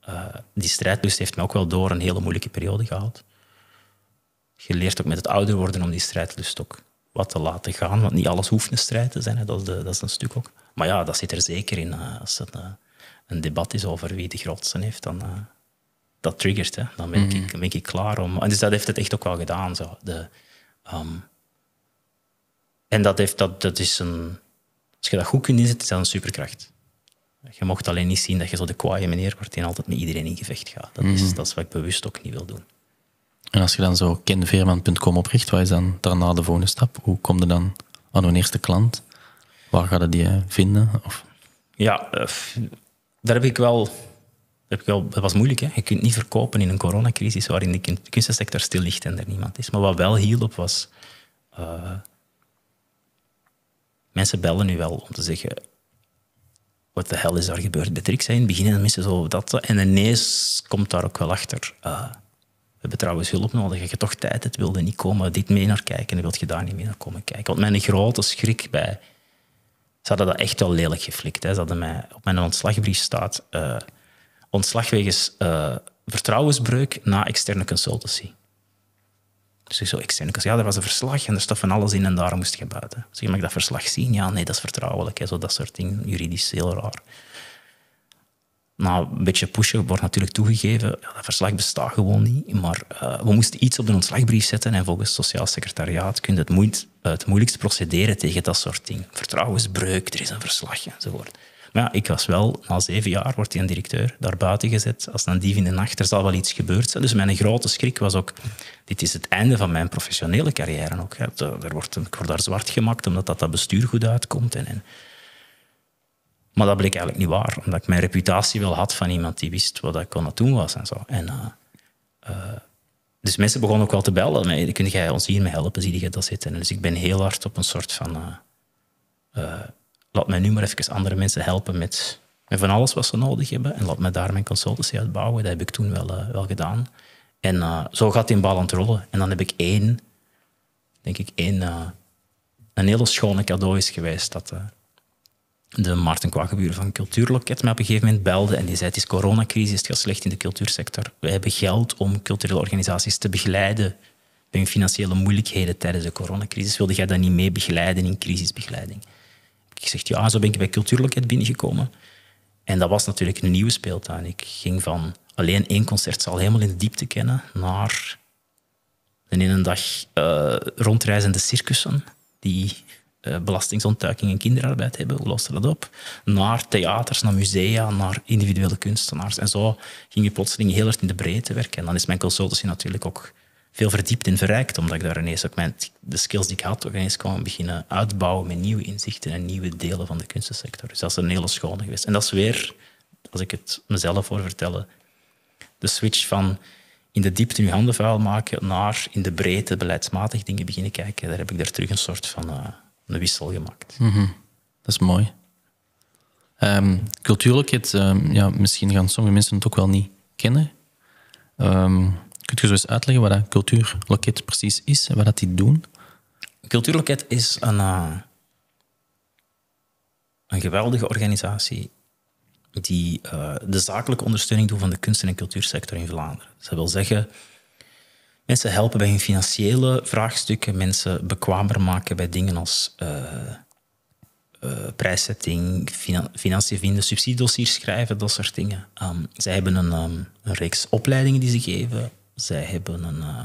eh, die strijdlust heeft me ook wel door een hele moeilijke periode gehaald. Je leert ook met het ouder worden om die strijdlust ook wat te laten gaan. Want niet alles hoeft een strijd te zijn. Hè. Dat, is de, dat is een stuk ook. Maar ja, dat zit er zeker in. Eh, als het eh, een debat is over wie de grootste heeft, dan eh, dat triggert. Hè. Dan ben, mm ik, mhm. ben ik klaar om. En dus dat heeft het echt ook wel gedaan. Zo. De, ehm, en dat, heeft, dat, dat is een. Als je dat goed kunt inzetten, is dat een superkracht. Je mocht alleen niet zien dat je zo de kwaaie meneer wordt en altijd met iedereen in gevecht gaat. Dat, is, mhm. dat is wat ik bewust ook niet wil doen. En als je dan zo kenveerman.com opricht, wat is dan daarna de volgende stap? Hoe komt je dan aan een eerste klant? Waar gaat je die eh, vinden? Ja, eh, daar heb ik wel... wel, dat was moeilijk. Hè? Je kunt niet verkopen in een coronacrisis waarin de kunstensector stil ligt en er niemand is. Maar wat wel hielp was... Eh, mensen bellen nu wel om te zeggen... Wat de hel is daar gebeurd bij Trix? In het begin en mensen zo dat. En ineens komt daar ook wel achter... we hebben trouwens hulp nodig. je toch tijd het wilde niet komen dit mee naar kijken en wil je daar niet mee naar komen kijken. Want mijn grote schrik bij ze hadden dat echt wel lelijk geflikt. Hè. Ze hadden mij, op mijn ontslagbrief staat uh, ontslag wegens eh, vertrouwensbreuk na externe consultancy. Dus ik zo externe consultancy. Ja, er was een verslag en er stond van alles in en daar moest je buiten. Zeg, mag ik dat verslag zien? Ja, nee, dat is vertrouwelijk. Hè. Zo dat soort dingen, juridisch heel raar na nou, een beetje pushen wordt natuurlijk toegegeven, ja, dat verslag bestaat gewoon niet. Maar eh, we moesten iets op de ontslagbrief zetten en volgens het Sociaal Secretariaat kun je het, moeit, het moeilijkst procederen tegen dat soort dingen. Vertrouwensbreuk, er is een verslag enzovoort. Maar ja, ik was wel, na zeven jaar wordt hij een directeur daarbuiten gezet. Als dan dief in de nacht, er zal wel iets gebeurd zijn. Dus mijn grote schrik was ook, dit is het einde van mijn professionele carrière ook. Er wordt, ik word daar zwart gemaakt omdat dat, dat bestuur goed uitkomt. En, en maar dat bleek eigenlijk niet waar, omdat ik mijn reputatie wel had van iemand die wist wat ik kon doen was en zo. En, eh, eh, dus mensen begonnen ook wel te bellen. Kun jij ons hiermee helpen? Zie je dat zitten? dus ik ben heel hard op een soort van... Eh, laat mij nu maar even andere mensen helpen met, met van alles wat ze nodig hebben. En laat mij daar mijn consultancy uitbouwen. Dat heb ik toen wel, wel gedaan. En zo gaat die bal aan het rollen. En dan heb ik één, denk ik, één, een hele schone cadeau is geweest dat de Maarten Kwageburen van Cultuurloket me op een gegeven moment belde en die zei: Het is coronacrisis, het gaat slecht in de cultuursector. We hebben geld om culturele organisaties te begeleiden bij hun financiële moeilijkheden tijdens de coronacrisis. Wilde jij dat niet mee begeleiden in crisisbegeleiding? Ik zeg: Ja, zo ben ik bij Cultuurloket binnengekomen. En dat was natuurlijk een nieuwe speeltuin. Ik ging van alleen één concertzaal helemaal in de diepte kennen naar in een dag uh, rondreizende circussen die eh, belastingontduiking en kinderarbeid hebben, hoe lost dat op? Naar theaters, naar musea, naar individuele kunstenaars. En zo ging je plotseling heel erg in de breedte werken. En dan is mijn consultancy natuurlijk ook veel verdiept en verrijkt, omdat ik daar ineens ook mijn, de skills die ik had, ook ineens kon beginnen uitbouwen met nieuwe inzichten en nieuwe delen van de kunstensector. Dus dat is een hele schone geweest. En dat is weer, als ik het mezelf voor vertellen, de switch van in de diepte je handen vuil maken naar in de breedte beleidsmatig dingen beginnen kijken. Daar heb ik daar terug een soort van... Eh, een wissel gemaakt. Mhm. Dat is mooi. Um, ehm, cultuurlijkheid, ehm, ja, misschien gaan sommige mensen het ook wel niet kennen. Um, ehm, kunt je zo eens uitleggen wat dat cultuurloket precies is en wat dat die doen? Cultuurloket is een, eh, een geweldige organisatie die eh, de zakelijke ondersteuning doet van de kunst- en cultuursector in Vlaanderen. dat wil zeggen, mensen helpen bij hun financiële vraagstukken, mensen bekwamer maken bij dingen als uh, uh, prijszetting, financiën vinden, subsidiedossiers schrijven, dat soort dingen. Ehm, zij hebben een, ehm, een, reeks opleidingen die ze geven. Zij hebben een, eh,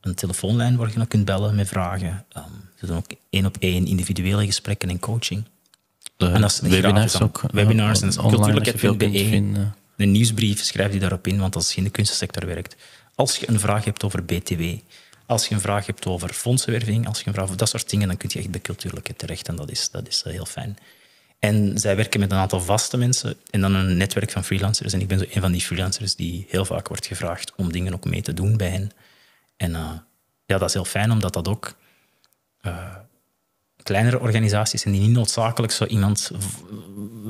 een telefoonlijn waar je naar kunt bellen met vragen. Ehm, ze doen ook één op één individuele gesprekken en coaching. De en dat is webinars ook. Webinars en cultuurlijkheid.be. Een nieuwsbrief schrijf die daarop in, want als je in de kunstensector werkt, als je een vraag hebt over BTW, als je een vraag hebt over fondsenwerving, als je een vraag over dat soort dingen, dan kun je echt bij cultuurlijke terecht en dat is, dat is eh, heel fijn. En zij werken met een aantal vaste mensen en dan een netwerk van freelancers. En ik ben zo een van die freelancers die heel vaak wordt gevraagd om dingen ook mee te doen bij hen. En eh, ja, dat is heel fijn, omdat dat ook eh, kleinere organisaties en die niet noodzakelijk zo iemand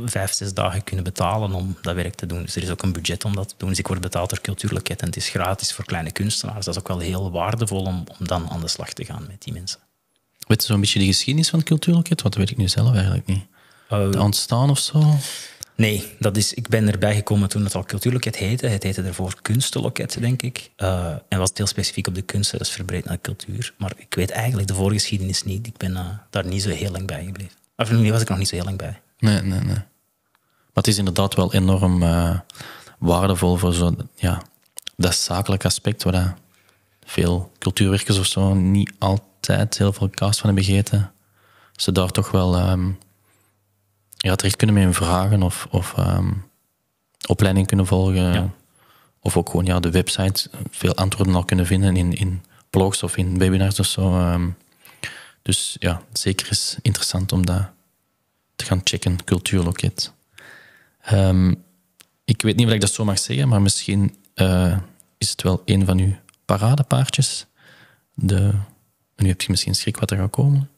vijf, zes dagen kunnen betalen om dat werk te doen. Dus er is ook een budget om dat te doen. Dus ik word betaald door cultuurlijkheid en het is gratis voor kleine kunstenaars. Dat is ook wel heel waardevol om, om dan aan de slag te gaan met die mensen. Weet je zo'n beetje de geschiedenis van cultuurlijkheid? Wat weet ik nu zelf eigenlijk niet. Het eh, ontstaan of zo? Nee, dat is, ik ben erbij gekomen toen het al cultuurloket heette. Het heette daarvoor kunstenloket, denk ik. Eh, en was heel specifiek op de kunsten, dus is verbreed naar cultuur. Maar ik weet eigenlijk de voorgeschiedenis niet. Ik ben eh, daar niet zo heel lang bij gebleven. Of nee, was ik nog niet zo heel lang bij. Nee, nee, nee. Maar het is inderdaad wel enorm eh, waardevol voor zo, ja, dat zakelijk aspect waar veel cultuurwerkers of zo niet altijd heel veel kaas van hebben gegeten. Ze daar toch wel... Ehm, ja, terecht kunnen met hun vragen of, of ehm, opleiding kunnen volgen. Of ook gewoon ja, de website veel antwoorden al kunnen vinden in, in blogs of in webinars of zo. Ehm. dus ja, zeker is interessant om dat te gaan checken, cultuurloket. Ehm, ik weet niet of ik dat zo mag zeggen, maar misschien eh, is het wel een van uw paradepaardjes. De, nu heb je misschien schrik wat er gaat komen.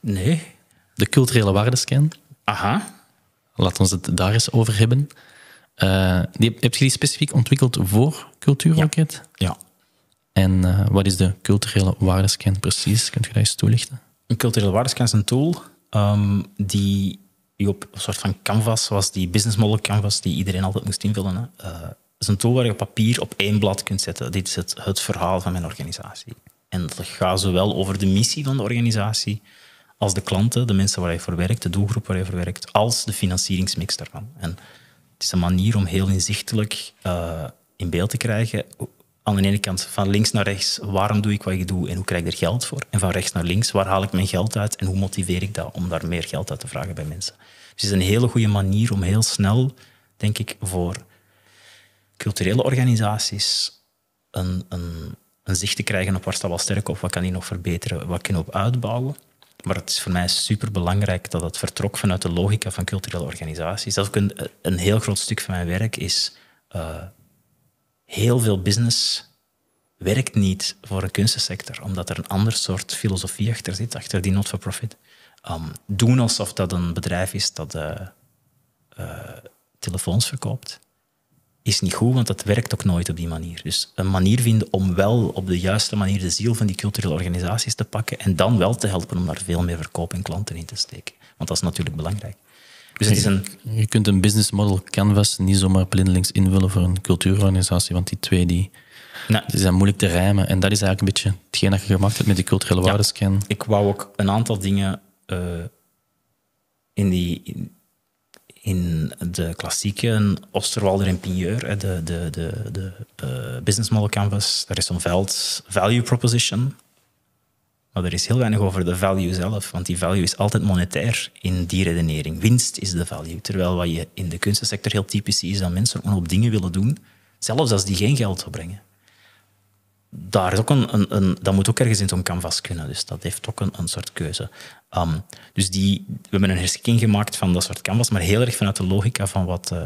Nee, de culturele waardescan. Aha. Laat ons het daar eens over hebben. Uh, die, heb je die specifiek ontwikkeld voor Cultuurrocket? Ja. ja. En eh, wat is de culturele waardescan precies? Kunt je dat eens toelichten? Een culturele waardescan is een tool ehm, die je op een soort van canvas, zoals die business model canvas die iedereen altijd moest invullen, hè, eh, is een tool waar je papier op één blad kunt zetten. Dit is het, het verhaal van mijn organisatie. En dat gaat zowel over de missie van de organisatie als de klanten, de mensen waar je voor werkt, de doelgroep waar je voor werkt, als de financieringsmix daarvan. En het is een manier om heel inzichtelijk eh, in beeld te krijgen, aan de ene kant van links naar rechts, waarom doe ik wat ik doe en hoe krijg ik er geld voor? En van rechts naar links, waar haal ik mijn geld uit en hoe motiveer ik dat om daar meer geld uit te vragen bij mensen? Dus het is een hele goede manier om heel snel, denk ik, voor culturele organisaties een, een, een zicht te krijgen op waar staat wel sterk op, wat kan ik nog verbeteren, wat kunnen we op uitbouwen. Maar het is voor mij superbelangrijk dat het vertrok vanuit de logica van culturele organisaties. Dat een, heel groot stuk van mijn werk is... Eh, heel veel business werkt niet voor een kunstensector, omdat er een ander soort filosofie achter zit, achter die not-for-profit. Um, doen alsof dat een bedrijf is dat eh, eh, telefoons verkoopt is niet goed, want dat werkt ook nooit op die manier. Dus een manier vinden om wel op de juiste manier de ziel van die culturele organisaties te pakken en dan wel te helpen om daar veel meer verkoop en klanten in te steken. Want dat is natuurlijk belangrijk. Dus is een... Je kunt een business model canvas niet zomaar blindelings invullen voor een cultuurorganisatie, want die twee die, nou, die zijn moeilijk te rijmen. En dat is eigenlijk een beetje hetgeen dat je gemaakt hebt met die culturele ja, waardescan. Ik wou ook een aantal dingen eh, in die, in de klassieke Osterwalder en Pigneur, de, de, de, de eh, business model canvas, daar is zo'n veld value proposition. Maar er is heel weinig over de value zelf, want die value is altijd monetair in die redenering. Winst is de value. Terwijl wat je in de kunstensector heel typisch is, dat mensen ook op dingen willen doen, zelfs als die geen geld brengen daar is ook een, een, dat moet ook ergens in zo'n canvas kunnen. Dus dat heeft ook een, een soort keuze. Ehm, dus die, we hebben een herschikking gemaakt van dat soort canvas, maar heel erg vanuit de logica van wat eh,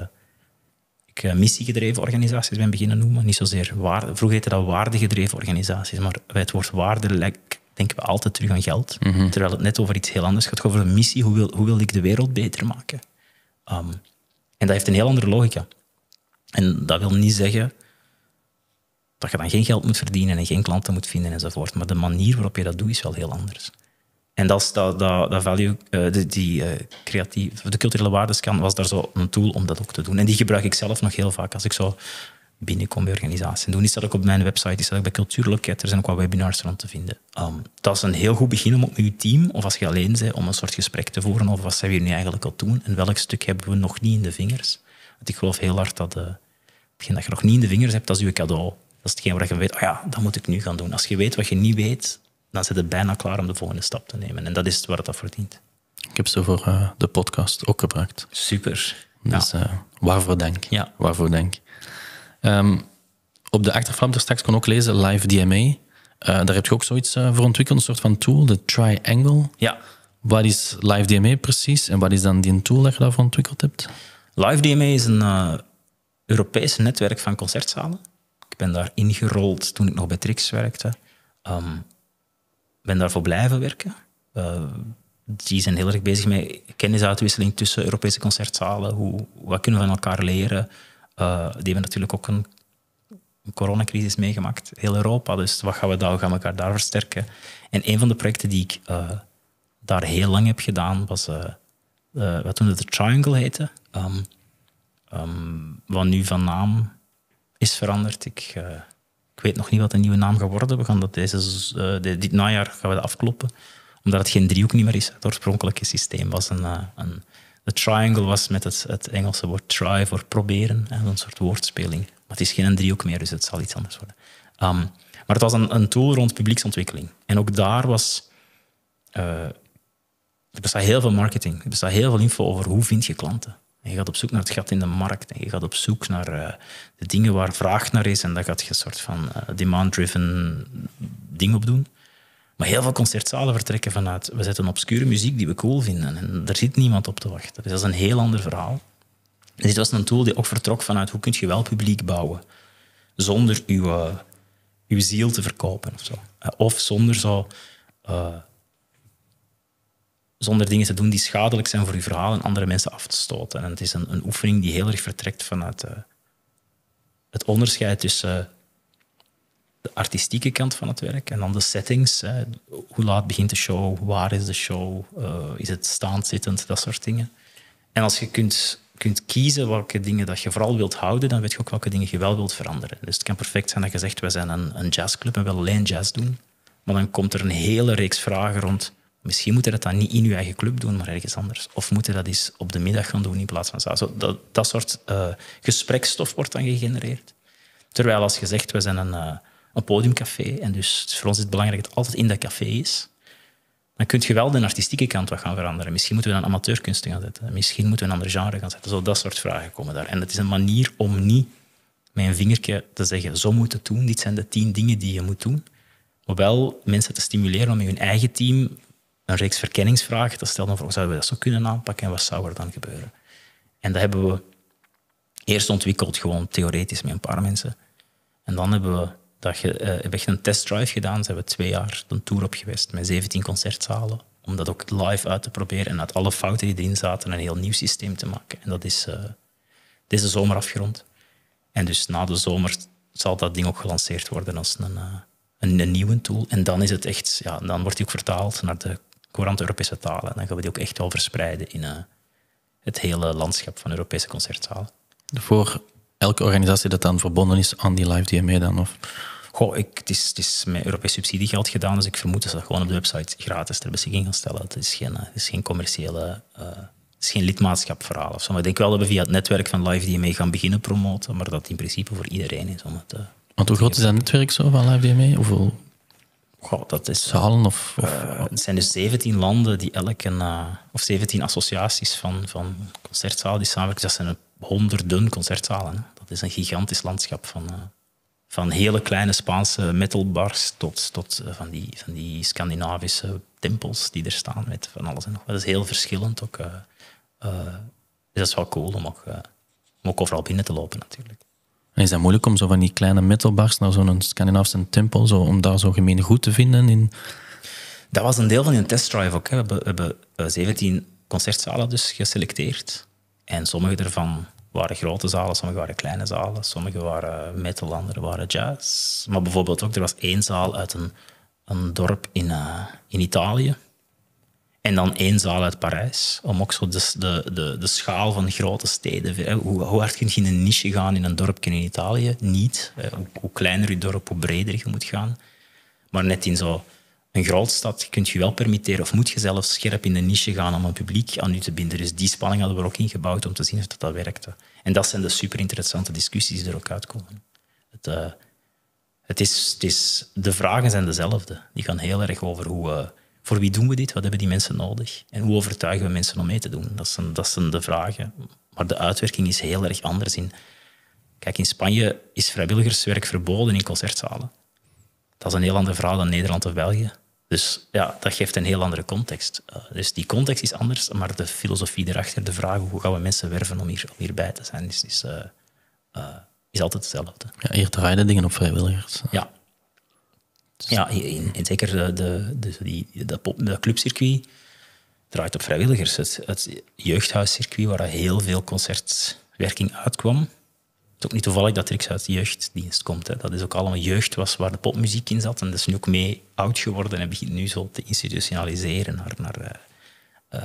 ik uh, missiegedreven organisaties ben beginnen noemen. Niet zozeer waarde. Vroeger heette dat waardegedreven organisaties, maar bij het woord waardelijk denken we altijd terug aan geld. Mhm. Terwijl het net over iets heel anders gaat. Over een missie, hoe wil, hoe wil ik de wereld beter maken? Ehm, en dat heeft een heel andere logica. En dat wil niet zeggen dat je dan geen geld moet verdienen en geen klanten moet vinden enzovoort. Maar de manier waarop je dat doet is wel heel anders. En dat, dat, dat, dat value, de, eh, die, uh, eh, creatief, de culturele waardescan was daar zo een tool om dat ook te doen. En die gebruik ik zelf nog heel vaak als ik zo binnenkom bij organisaties. En doen is dat ook op mijn website, is dat ook bij cultuurloket. Er zijn ook wat webinars rond te vinden. Ehm, dat is een heel goed begin om op uw team, of als je alleen bent, om een soort gesprek te voeren over wat zijn we hier nu eigenlijk al doen en welk stuk hebben we nog niet in de vingers. Want ik geloof heel hard dat uh, hetgeen dat je nog niet in de vingers hebt, dat is je cadeau. Dat is hetgeen waar je weet, oh ja, dat moet ik nu gaan doen. Als je weet wat je niet weet, dan zit het bijna klaar om de volgende stap te nemen. En dat is het waar dat verdient. Ik heb ze voor eh, de podcast ook gebruikt. Super. Dus eh, ja. waarvoor denk. Ja. Waarvoor denk. Um, op de achterflap daar straks kon ook lezen Live DMA. Eh, daar heb je ook zoiets voor ontwikkeld, een soort van tool, de Triangle. Ja. Wat is Live DMA precies en wat is dan die tool dat je daarvoor ontwikkeld hebt? Live DMA is een Europees netwerk van concertzalen ben daar ingerold toen ik nog bij Trix werkte. Um, ben daarvoor blijven werken. Eh, die zijn heel erg bezig met kennisuitwisseling tussen Europese concertzalen. Hoe, wat kunnen we van elkaar leren? Eh, die hebben natuurlijk ook een, coronacrisis meegemaakt. Heel Europa. Dus wat gaan we daar? gaan we elkaar daar versterken? En een van de projecten die ik eh, daar heel lang heb gedaan was wat toen het de Triangle heette. Ehm, ehm, wat nu van naam is veranderd. Ik, eh, ik weet nog niet wat de nieuwe naam gaat worden. We gaan dat deze, eh, dit najaar gaan we dat afkloppen. Omdat het geen driehoek niet meer is. Het oorspronkelijke systeem was een... Eh, een de triangle was met het, het Engelse woord try voor proberen. Een soort woordspeling. Maar het is geen driehoek meer, dus het zal iets anders worden. Ehm, maar het was een, een, tool rond publieksontwikkeling. En ook daar was... Uh, er bestaat heel veel marketing. Er bestaat heel veel info over hoe vind je klanten je gaat op zoek naar het gat in de markt. En je gaat op zoek naar eh, de dingen waar vraag naar is. En daar gaat je een soort van eh, demand-driven ding op doen. Maar heel veel concertzalen vertrekken vanuit... We zetten obscure muziek die we cool vinden. En daar zit niemand op te wachten. Dus dat is een heel ander verhaal. Dus dit was een tool die ook vertrok vanuit... Hoe kun je wel publiek bouwen? Zonder je, eh, uw ziel te verkopen of zo. Of zonder zo zonder dingen te doen die schadelijk zijn voor je verhaal en andere mensen af te stoten. En het is een, een oefening die heel erg vertrekt vanuit eh, het onderscheid tussen de artistieke kant van het werk en dan de settings. Hoe laat begint de show? Waar is de show? Eh, is het staand, zittend? Dat soort dingen. En als je kunt, kunt kiezen welke dingen dat je vooral wilt houden, dan weet je ook welke dingen je wel wilt veranderen. Dus het kan perfect zijn dat je zegt, wij zijn een, een jazzclub en willen alleen jazz doen. Maar dan komt er een hele reeks vragen rond Misschien moeten dat dan niet in uw eigen club doen, maar ergens anders. Of moeten dat eens op de middag gaan doen in plaats van zo. Dat, dat soort uh, gesprekstof wordt dan gegenereerd. Terwijl als gezegd, we zijn een, eh, een podiumcafé. En dus voor ons is het belangrijk dat het altijd in dat café is. Dan kun je wel de artistieke kant wat gaan veranderen. Misschien moeten we dan amateurkunsten gaan zetten. Misschien moeten we een ander genre gaan zetten. Zo dat soort vragen komen daar. En dat is een manier om niet met een vingertje te zeggen, zo moet het doen. Dit zijn de tien dingen die je moet doen. Maar wel mensen te stimuleren om in hun eigen team een reeks verkenningsvragen te stellen voor: zouden we dat zo kunnen aanpakken en wat zou er dan gebeuren. En dat hebben we eerst ontwikkeld, gewoon theoretisch met een paar mensen. En dan hebben we dat je, uh, eh, echt een testdrive gedaan. Ze hebben twee jaar een tour op geweest met 17 concertzalen. Om dat ook live uit te proberen en uit alle fouten die erin zaten een heel nieuw systeem te maken. En dat is uh, deze zomer afgerond. En dus na de zomer zal dat ding ook gelanceerd worden als een, uh, een, nieuwe tool. En dan is het echt, ja, dan wordt die ook vertaald naar de courante Europese talen. Dan gaan we die ook echt wel verspreiden in eh, het hele landschap van Europese concertzalen. Voor elke organisatie dat dan verbonden is aan die live DMA dan? Of? Goh, ik, het, is, het is met Europees subsidiegeld gedaan, dus ik vermoed dat ze dat gewoon op de website gratis ter beschikking gaan stellen. Het is geen, het is geen commerciële... Eh, het is geen lidmaatschapverhaal of zo. Maar ik denk wel dat we via het netwerk van Live DMA gaan beginnen promoten, maar dat in principe voor iedereen is om het... Eh, Want hoe groot is dat netwerk zo van Live DMA? Hoeveel Goh, dat is of, eh, het zijn dus 17 landen die elk een, eh, of 17 associaties van, van concertzalen die samenwerken. Dat zijn honderden concertzalen. Dat is een gigantisch landschap van, eh, van hele kleine Spaanse metalbars tot, tot van, die, van die Scandinavische tempels die er staan met van alles en nog. Dat is heel verschillend ook. dus dat is wel cool om ook, om ook overal binnen te lopen natuurlijk is dat moeilijk om zo van die kleine metalbars naar zo'n Scandinavische tempel, zo, om daar zo gemeen goed te vinden? In... Dat was een deel van die testdrive ook. We hebben 17 eh, concertzalen dus geselecteerd. En sommige daarvan waren grote zalen, sommige waren kleine zalen, sommige waren metal, andere waren jazz. Maar bijvoorbeeld ook, er was één zaal uit een, een dorp in, eh, in Italië. En dan één zaal uit Parijs, om ook zo de, de, de, de schaal van grote steden. Hoe, hoe, hard kun je in een niche gaan in een dorpje in Italië? Niet. Hoe, kleiner je dorp, hoe breder je moet gaan. Maar net in zo'n grote stad kun je wel permitteren, of moet je zelf scherp in een niche gaan om een publiek aan je te binden. Dus die spanning hadden we ook ingebouwd om te zien of dat, dat werkte. En dat zijn de super interessante discussies die er ook uitkomen. Het, eh, het is, het is, de vragen zijn dezelfde. Die gaan heel erg over hoe. Eh, voor wie doen we dit? Wat hebben die mensen nodig? En hoe overtuigen we mensen om mee te doen? Dat zijn, dat zijn de vragen. Maar de uitwerking is heel erg anders. In, kijk, in Spanje is vrijwilligerswerk verboden in concertzalen. Dat is een heel andere verhaal dan Nederland of België. Dus ja, dat geeft een heel andere context. Eh, dus die context is anders, maar de filosofie erachter, de vraag hoe gaan we mensen werven om, hier, om hierbij te zijn, is, is, eh, eh, is altijd hetzelfde. Ja, hier draaien rijden, dingen op vrijwilligers. Ja, ja, in zeker de, de, die, dat, pop, dat clubcircuit draait op vrijwilligers. Het, jeugdhuiscircuit, waar heel veel concertwerking uitkwam. Het is ook niet toevallig dat Rix uit de jeugddienst komt. Hè. Dat is ook allemaal jeugd was waar de popmuziek in zat. En dat is nu ook mee oud geworden en begint nu zo te institutionaliseren naar, naar, eh,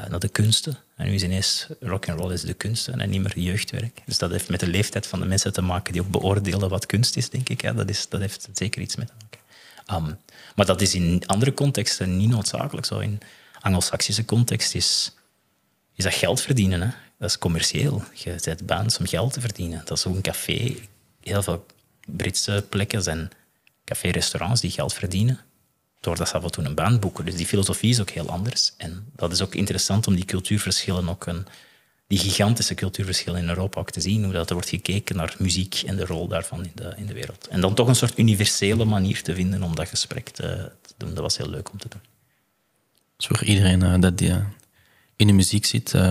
eh, naar de kunsten. En nu is ineens roll is de kunsten en niet meer jeugdwerk. Dus dat heeft met de leeftijd van de mensen te maken die ook beoordeelden wat kunst is, denk ik. Hè. Dat, is, dat heeft zeker iets mee te maken. Ehm, maar dat is in andere contexten niet noodzakelijk. Zo in anglo context is, is dat geld verdienen. Hè? Dat is commercieel. Je zet baans om geld te verdienen. Dat is ook een café. Heel veel Britse plekken zijn café-restaurants die geld verdienen dat ze af en toe een baan boeken. Dus die filosofie is ook heel anders. En dat is ook interessant om die cultuurverschillen ook een die gigantische cultuurverschillen in Europa ook te zien, hoe dat er wordt gekeken naar muziek en de rol daarvan in de, in de wereld. En dan toch een soort universele manier te vinden om dat gesprek te, doen. Dat was heel leuk om te doen. Dus voor iedereen eh, dat die, eh, in de muziek zit, uh,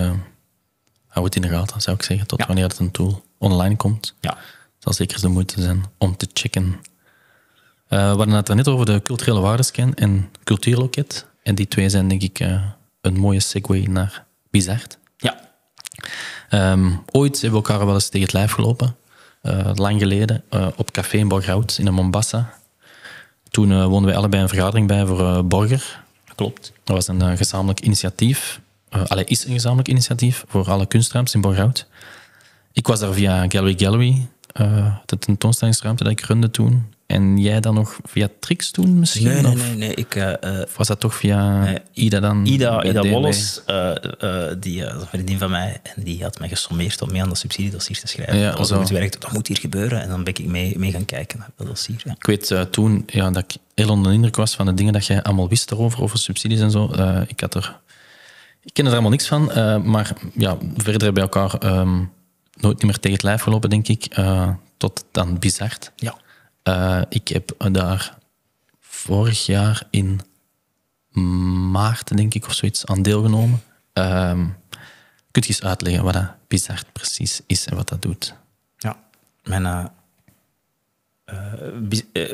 hou het in de gaten, zou ik zeggen, tot wanneer het een tool online komt. Ja. Zal zeker de moeite zijn om te checken. we hadden het net over de culturele waardescan en cultuurloket. En die twee zijn denk ik een mooie segue naar Bizarre. Ehm, ooit hebben we elkaar wel eens tegen het lijf gelopen. Eh, lang geleden, eh, op café in Borghout in de Mombasa. Toen uh, woonden wij allebei een vergadering bij voor Borger. Klopt. Dat was een gezamenlijk initiatief. Allee, is een gezamenlijk initiatief voor alle kunstruimtes in Borghout. Ik was daar via Gallery Gallery, het tentoonstellingsruimte dat ik runde toen. En jij dan nog via Trix toen misschien? Nee, nee, nee. nee. Ik, eh, eh, of was dat toch via Ida dan? Ida, Ida eh, die een van mij, en die had mij gesommeerd om mee aan dat subsidiedossier te schrijven. Ja, Als het werkt, dat moet hier gebeuren. En dan ben ik mee, mee gaan kijken naar dat dossier. Ja. Ik weet toen ja, dat ik heel onder de indruk was van de dingen dat jij allemaal wist erover, over subsidies en zo. ik had er... Ik ken er allemaal niks van, maar ja, verder bij elkaar um, nooit meer tegen het lijf gelopen, denk ik. tot dan bizar. Ja. Eh, ik heb daar vorig jaar in maart, denk ik, of zoiets, aan deelgenomen. Um, ehm, kunt je eens uitleggen wat dat bizar precies is en wat dat doet? Ja, mijn eh, eh, eh,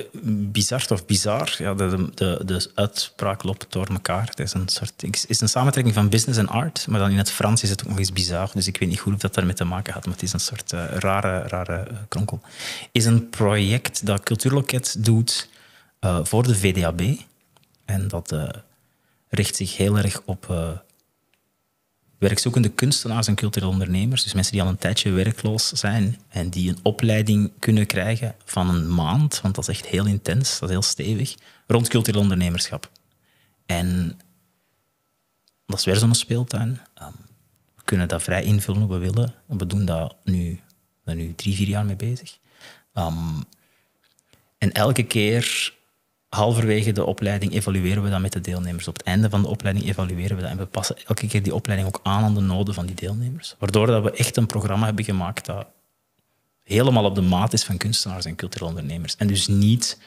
bizar of bizar. Ja, de, de, de uitspraak loopt door elkaar. Het is een, soort, is een samentrekking van business en art, maar dan in het Frans is het ook nog eens bizar. Dus ik weet niet goed of dat daarmee te maken had, maar het is een soort eh, rare, rare kronkel. Is een project dat Cultuurloket doet voor de VDAB. En dat richt zich heel erg op werkzoekende kunstenaars en culturele ondernemers, dus mensen die al een tijdje werkloos zijn en die een opleiding kunnen krijgen van een maand, want dat is echt heel intens, dat is heel stevig, rond cultureel ondernemerschap. En dat is weer zo'n speeltuin. Ehm, we kunnen dat vrij invullen hoe we willen. We doen dat nu, we zijn nu drie, vier jaar mee bezig. Ehm, en elke keer halverwege de opleiding evalueren we dat met de deelnemers. Op het einde van de opleiding evalueren we dat. En we passen elke keer die opleiding ook aan aan de noden van die deelnemers. Waardoor dat we echt een programma hebben gemaakt dat helemaal op de maat is van kunstenaars en cultureel ondernemers. En dus niet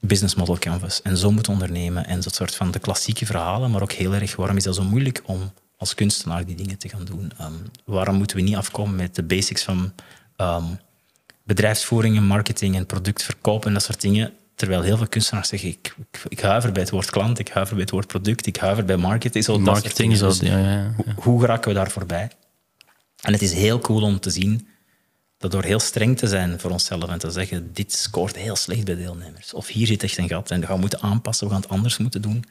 business model canvas. En zo moet ondernemen. En dat soort van de klassieke verhalen. Maar ook heel erg, waarom is dat zo moeilijk om als kunstenaar die dingen te gaan doen? Ehm, waarom moeten we niet afkomen met de basics van... Ehm, bedrijfsvoering en marketing en productverkoop en dat soort dingen Terwijl heel veel kunstenaars zeggen, ik, ik, ik, huiver bij het woord klant, ik huiver bij het woord product, ik huiver bij marketing. Zo, marketing, dat soort dus ja, ja, ja. Hoe, raken we daar voorbij? En het is heel cool om te zien dat door heel streng te zijn voor onszelf en te zeggen, dit scoort heel slecht bij deelnemers. Of hier zit echt een gat en we gaan moeten aanpassen, we gaan het anders moeten doen.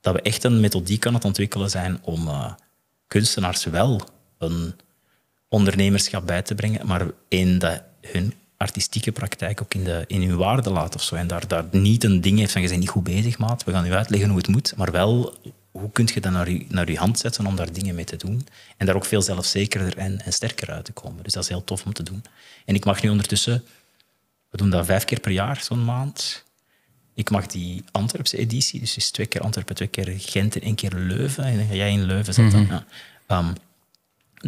Dat we echt een methodiek aan het ontwikkelen zijn om eh, kunstenaars wel een ondernemerschap bij te brengen, maar één dat hun artistieke praktijk ook in, de, in hun waarde laat of zo. En daar, daar niet een ding heeft van, je zijn niet goed bezig, maat. We gaan u uitleggen hoe het moet, maar wel hoe kun je dat naar je, naar je hand zetten om daar dingen mee te doen. En daar ook veel zelfzekerder en, en sterker uit te komen. Dus dat is heel tof om te doen. En ik mag nu ondertussen, we doen dat vijf keer per jaar, zo'n maand. Ik mag die Antwerpse editie, dus is twee keer Antwerpen, twee keer Gent en één keer Leuven. En jij in Leuven zetten. Mhm. ja. Ehm,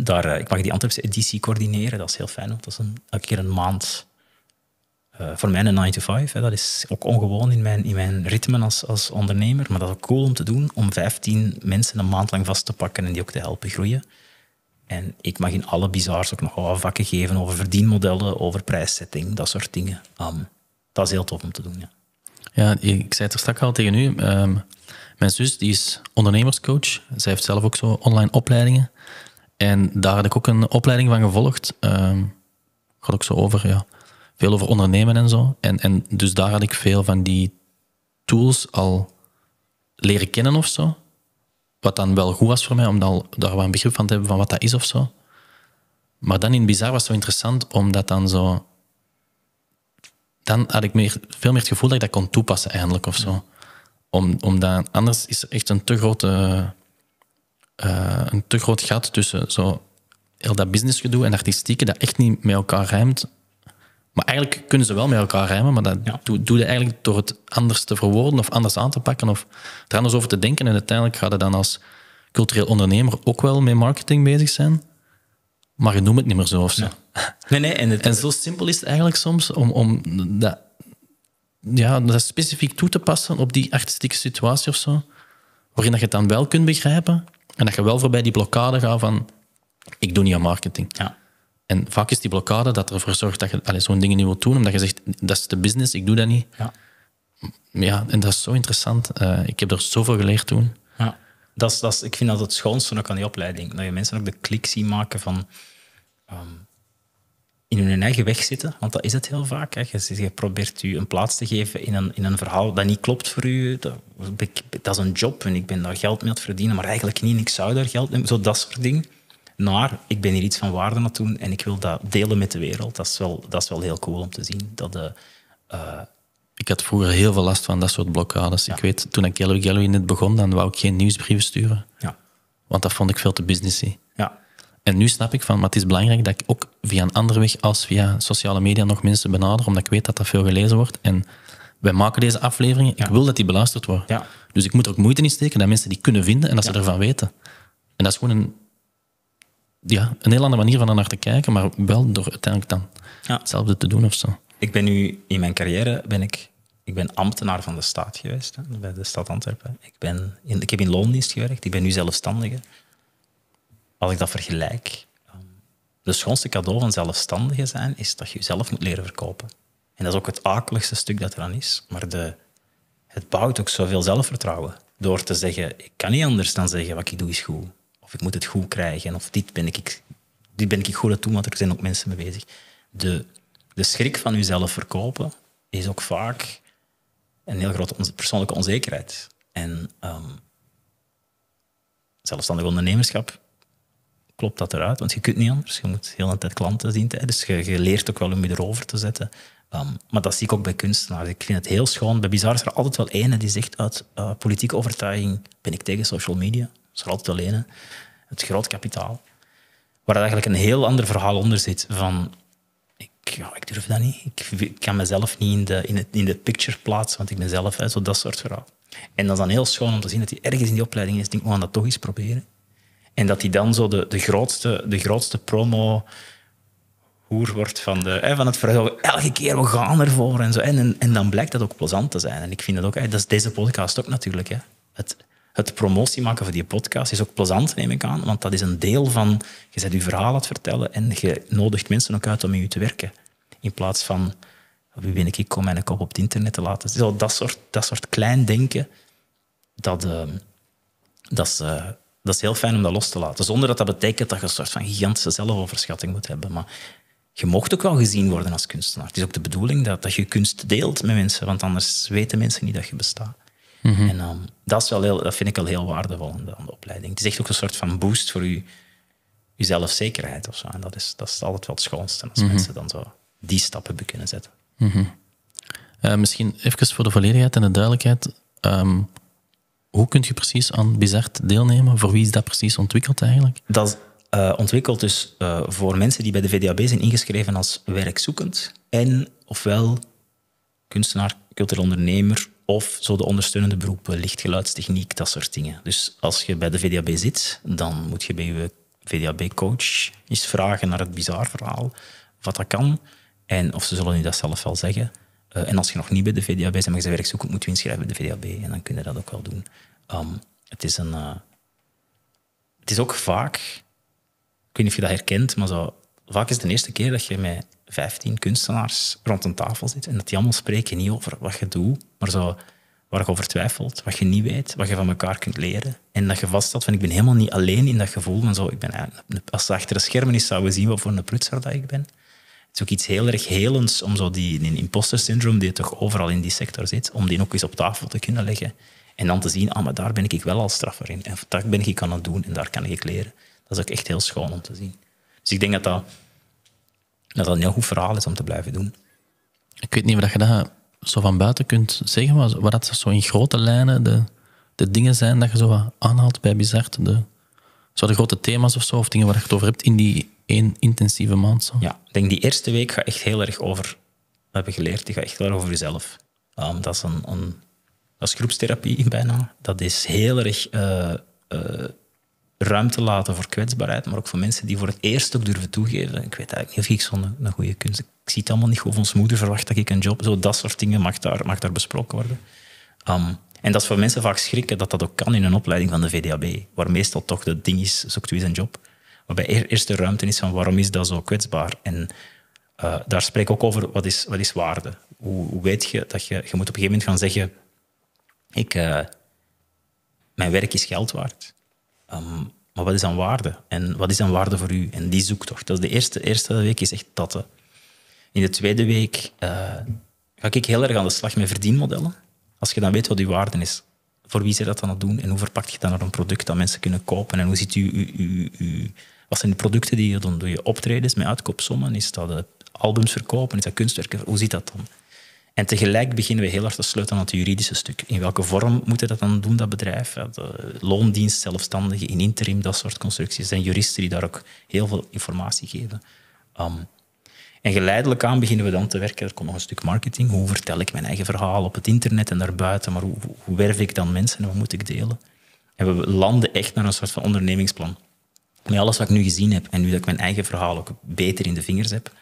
daar, eh, ik mag die Antwerpse editie coördineren. Dat is heel fijn, want dat is een, elke keer een maand eh, voor mij een 9-to-5. Dat is ook ongewoon in mijn, in mijn ritme als, als ondernemer. Maar dat is ook cool om te doen, om 15 mensen een maand lang vast te pakken en die ook te helpen groeien. En ik mag in alle bizars ook nog wel vakken geven over verdienmodellen, over prijszetting, dat soort dingen. dat is heel tof om te doen, ja. Ja, ik zei het er straks al tegen u. Ehm, mijn zus die is ondernemerscoach. Zij heeft zelf ook zo online opleidingen. En daar had ik ook een opleiding van gevolgd. Um, gaat ook zo over, ja veel over ondernemen en zo. En, en dus daar had ik veel van die tools al leren kennen of zo. Wat dan wel goed was voor mij, om dan, daar wel een begrip van te hebben van wat dat is of zo. Maar dan in Bizar was het zo interessant, omdat dan zo... Dan had ik meer, veel meer het gevoel dat ik dat kon toepassen eigenlijk of zo. Om, omdat anders is er echt een te grote... Eh, een te groot gat tussen zo heel dat businessgedoe en artistieke dat echt niet met elkaar ruimt. Maar eigenlijk kunnen ze wel met elkaar rijmen, maar dat doe, je eigenlijk door het anders te verwoorden of anders aan te pakken of er anders over te denken. En uiteindelijk ga je dan als cultureel ondernemer ook wel met marketing bezig zijn, maar je noemt het niet meer zo of zo. Nee, nee, en, en zo simpel is het eigenlijk soms om, om dat, ja, dat specifiek toe te passen op die artistieke situatie of zo, waarin dat je het dan wel kunt begrijpen en dat je wel voorbij die blokkade gaat van ik doe niet aan marketing. Ja. En vaak is die blokkade dat ervoor zorgt dat je zo'n dingen niet wilt doen, omdat je zegt, dat is de business, ik doe dat niet. Ja, ja en dat is zo interessant. Eh, ik heb er zoveel geleerd toen. Ja. Dat is, dat is, ik vind dat het schoonste ook aan die opleiding. Dat je mensen ook de klik ziet maken van... Ehm, in hun eigen weg zitten, want dat is het heel vaak. Hè. Je, je, probeert u een plaats te geven in een, in een verhaal dat niet klopt voor u. Dat, is een job en ik ben daar geld mee aan het verdienen, maar eigenlijk niet, ik zou daar geld mee... Zo dat soort dingen naar ik ben hier iets van waarde aan het doen en ik wil dat delen met de wereld. Dat is wel, dat is wel heel cool om te zien. Dat, uh, ik had vroeger heel veel last van dat soort blokkades. Ik weet, toen ik Yellow Gallery net begon, dan wou ik geen nieuwsbrieven sturen. Ja. Want dat vond ik veel te businessy. Ja. En nu snap ik van, maar het is belangrijk dat ik ook via een andere weg als via sociale media nog mensen benader, omdat ik weet dat dat veel gelezen wordt. En wij maken deze afleveringen, ik wil dat die beluisterd wordt. Ja. Dus ik moet er ook moeite in steken dat mensen die kunnen vinden en dat ze ervan weten. En dat is gewoon een ja, een heel andere manier van naar te kijken, maar wel door uiteindelijk dan hetzelfde te doen of zo. Ik ben nu in mijn carrière ben ik, ik ben ambtenaar van de staat geweest, hè, bij de stad Antwerpen. Ik, ben in, ik heb in loondienst gewerkt, ik ben nu zelfstandige. Als ik dat vergelijk, ehm, de schoonste cadeau van zelfstandige zijn is dat je jezelf moet leren verkopen. En dat is ook het akeligste stuk dat er aan is. Maar de, het bouwt ook zoveel zelfvertrouwen door te zeggen: ik kan niet anders dan zeggen wat ik doe is goed of ik moet het goed krijgen, of dit ben ik, dit ben ik goed aan toe, want er zijn ook mensen mee bezig. De, de schrik van jezelf verkopen is ook vaak een heel grote persoonlijke onzekerheid. En ehm, zelfstandig ondernemerschap klopt dat eruit, want je kunt niet anders. Je moet heel de tijd klanten zien, dus je, leert ook wel om je erover te zetten. Ehm, maar dat zie ik ook bij kunstenaars. Ik vind het heel schoon. Bij Bizar is er altijd wel ene die zegt uit eh, politieke overtuiging ben ik tegen social media is altijd te lenen. Het groot kapitaal. Waar eigenlijk een heel ander verhaal onder zit van... Ik, ja, ik durf dat niet. Ik, kan mezelf niet in de, in, het, in de picture plaatsen, want ik ben zelf hè, zo dat soort verhaal. En dat is dan heel schoon om te zien dat hij ergens in die opleiding is. Denk, we gaan dat toch eens proberen. En dat hij dan zo de, de, grootste, de grootste promo hoer wordt van, de, hè, van het verhaal. Elke keer, we gaan ervoor en zo. En, en, dan blijkt dat ook plezant te zijn. En ik vind dat ook, hè, dat is deze podcast ook natuurlijk. Hè. Het, het promotie maken van die podcast is ook plezant, neem ik aan. Want dat is een deel van, je zet je verhaal aan het vertellen en je nodigt mensen ook uit om in je te werken. In plaats van, wie ben ik, ik kom mijn kop op het internet te laten. Zo, dat, soort, dat soort klein denken, dat, ehm, dat, is, eh, dat is heel fijn om dat los te laten. Zonder dat dat betekent dat je een soort van gigantische zelfoverschatting moet hebben. Maar je mocht ook wel gezien worden als kunstenaar. Het is ook de bedoeling dat, dat je kunst deelt met mensen, want anders weten mensen niet dat je bestaat. Mhm. En um, dat, is wel heel, dat vind ik al heel waardevol aan de, opleiding. Het is echt ook een soort van boost voor je, zelfzekerheid of zo. En dat is, dat is altijd wel het schoonste als mhm. mensen dan zo die stappen hebben kunnen zetten. Mhm. Eh, misschien even voor de volledigheid en de duidelijkheid. Ehm, hoe kun je precies aan Bizart deelnemen? Voor wie is dat precies ontwikkeld eigenlijk? Dat is eh, ontwikkeld dus eh, voor mensen die bij de VDAB zijn ingeschreven als werkzoekend en ofwel kunstenaar, cultureel ondernemer of zo de ondersteunende beroepen, eh, lichtgeluidstechniek, dat soort dingen. Dus als je bij de VDAB zit, dan moet je bij je VDAB-coach eens vragen naar het bizar verhaal, wat dat kan. En of ze zullen je dat zelf wel zeggen. Eh, en als je nog niet bij de VDAB bent, maar je werk zoeken moet je inschrijven bij de VDAB. En dan kun je dat ook wel doen. Ehm, het, is een, eh, het is ook vaak, ik weet niet of je dat herkent, maar zo vaak is het de eerste keer dat je met 15 kunstenaars rond een tafel zit en dat die allemaal spreken niet over wat je doet, maar zo waar je over twijfelt, wat je niet weet, wat je van elkaar kunt leren. En dat je vaststelt van ik ben helemaal niet alleen in dat gevoel van zo, ik ben, als ze achter de schermen is, zouden we zien wat voor een prutser dat ik ben. Het is ook iets heel erg helends om zo die, die imposter syndroom, die toch overal in die sector zit, om die ook eens op tafel te kunnen leggen. En dan te zien, ah, maar daar ben ik wel al straffer in. En dat ben ik aan het doen en daar kan ik leren. Dat is ook echt heel schoon om te zien. Dus ik denk dat dat, dat een heel goed verhaal is om te blijven doen. Ik weet niet of je dat zo van buiten kunt zeggen, maar wat dat zo in grote lijnen de, de dingen zijn dat je zo aanhaalt bij Bizart. De, zo de grote thema's of zo, of dingen waar je het over hebt in die één intensieve maand. Zo. Ja, ik denk die eerste week gaat echt heel erg over, hebben geleerd, die gaat echt wel over jezelf. Ehm, dat, is een, een, dat is groepstherapie bijna. Dat is heel erg eh, eh, ruimte laten voor kwetsbaarheid, maar ook voor mensen die voor het eerst ook durven toegeven. Ik weet eigenlijk niet of ik zo'n een goede kunst... Ik zie het allemaal niet goed. Of ons moeder verwacht dat ik een job... Zo, dat soort dingen mag daar, mag daar besproken worden. Ehm, en dat is voor mensen vaak schrikken dat dat ook kan in een opleiding van de VDAB, waar meestal toch het ding is, zoekt u een job. Waarbij eerst de ruimte is van waarom is dat zo kwetsbaar? En eh, daar spreek ik ook over wat is, wat is waarde. Hoe, hoe, weet je dat je... Je moet op een gegeven moment gaan zeggen, ik, eh, mijn werk is geld waard. Ehm, maar wat is dan waarde? En wat is dan waarde voor u? En die zoektocht. Dat is de eerste, eerste week is echt dat. In de tweede week eh, ga ik heel erg aan de slag met verdienmodellen. Als je dan weet wat uw waarde is. Voor wie ze dat dan aan het doen? En hoe verpakt je dan naar een product dat mensen kunnen kopen? En hoe ziet u, wat zijn de producten die je dan doe? Je optredens met uitkoopsommen? Is dat albums verkopen? Is dat kunstwerken? Hoe ziet dat dan? En tegelijk beginnen we heel hard te sleutelen aan het juridische stuk. In welke vorm moet dat dan doen, dat bedrijf? loondienst, zelfstandigen, in interim, dat soort constructies. Er zijn juristen die daar ook heel veel informatie geven. Ehm, en geleidelijk aan beginnen we dan te werken. Er komt nog een stuk marketing. Hoe vertel ik mijn eigen verhaal op het internet en daarbuiten? Maar hoe, werf ik dan mensen en wat moet ik delen? En we landen echt naar een soort van ondernemingsplan. Met alles wat ik nu gezien heb en nu dat ik mijn eigen verhaal ook beter in de vingers heb,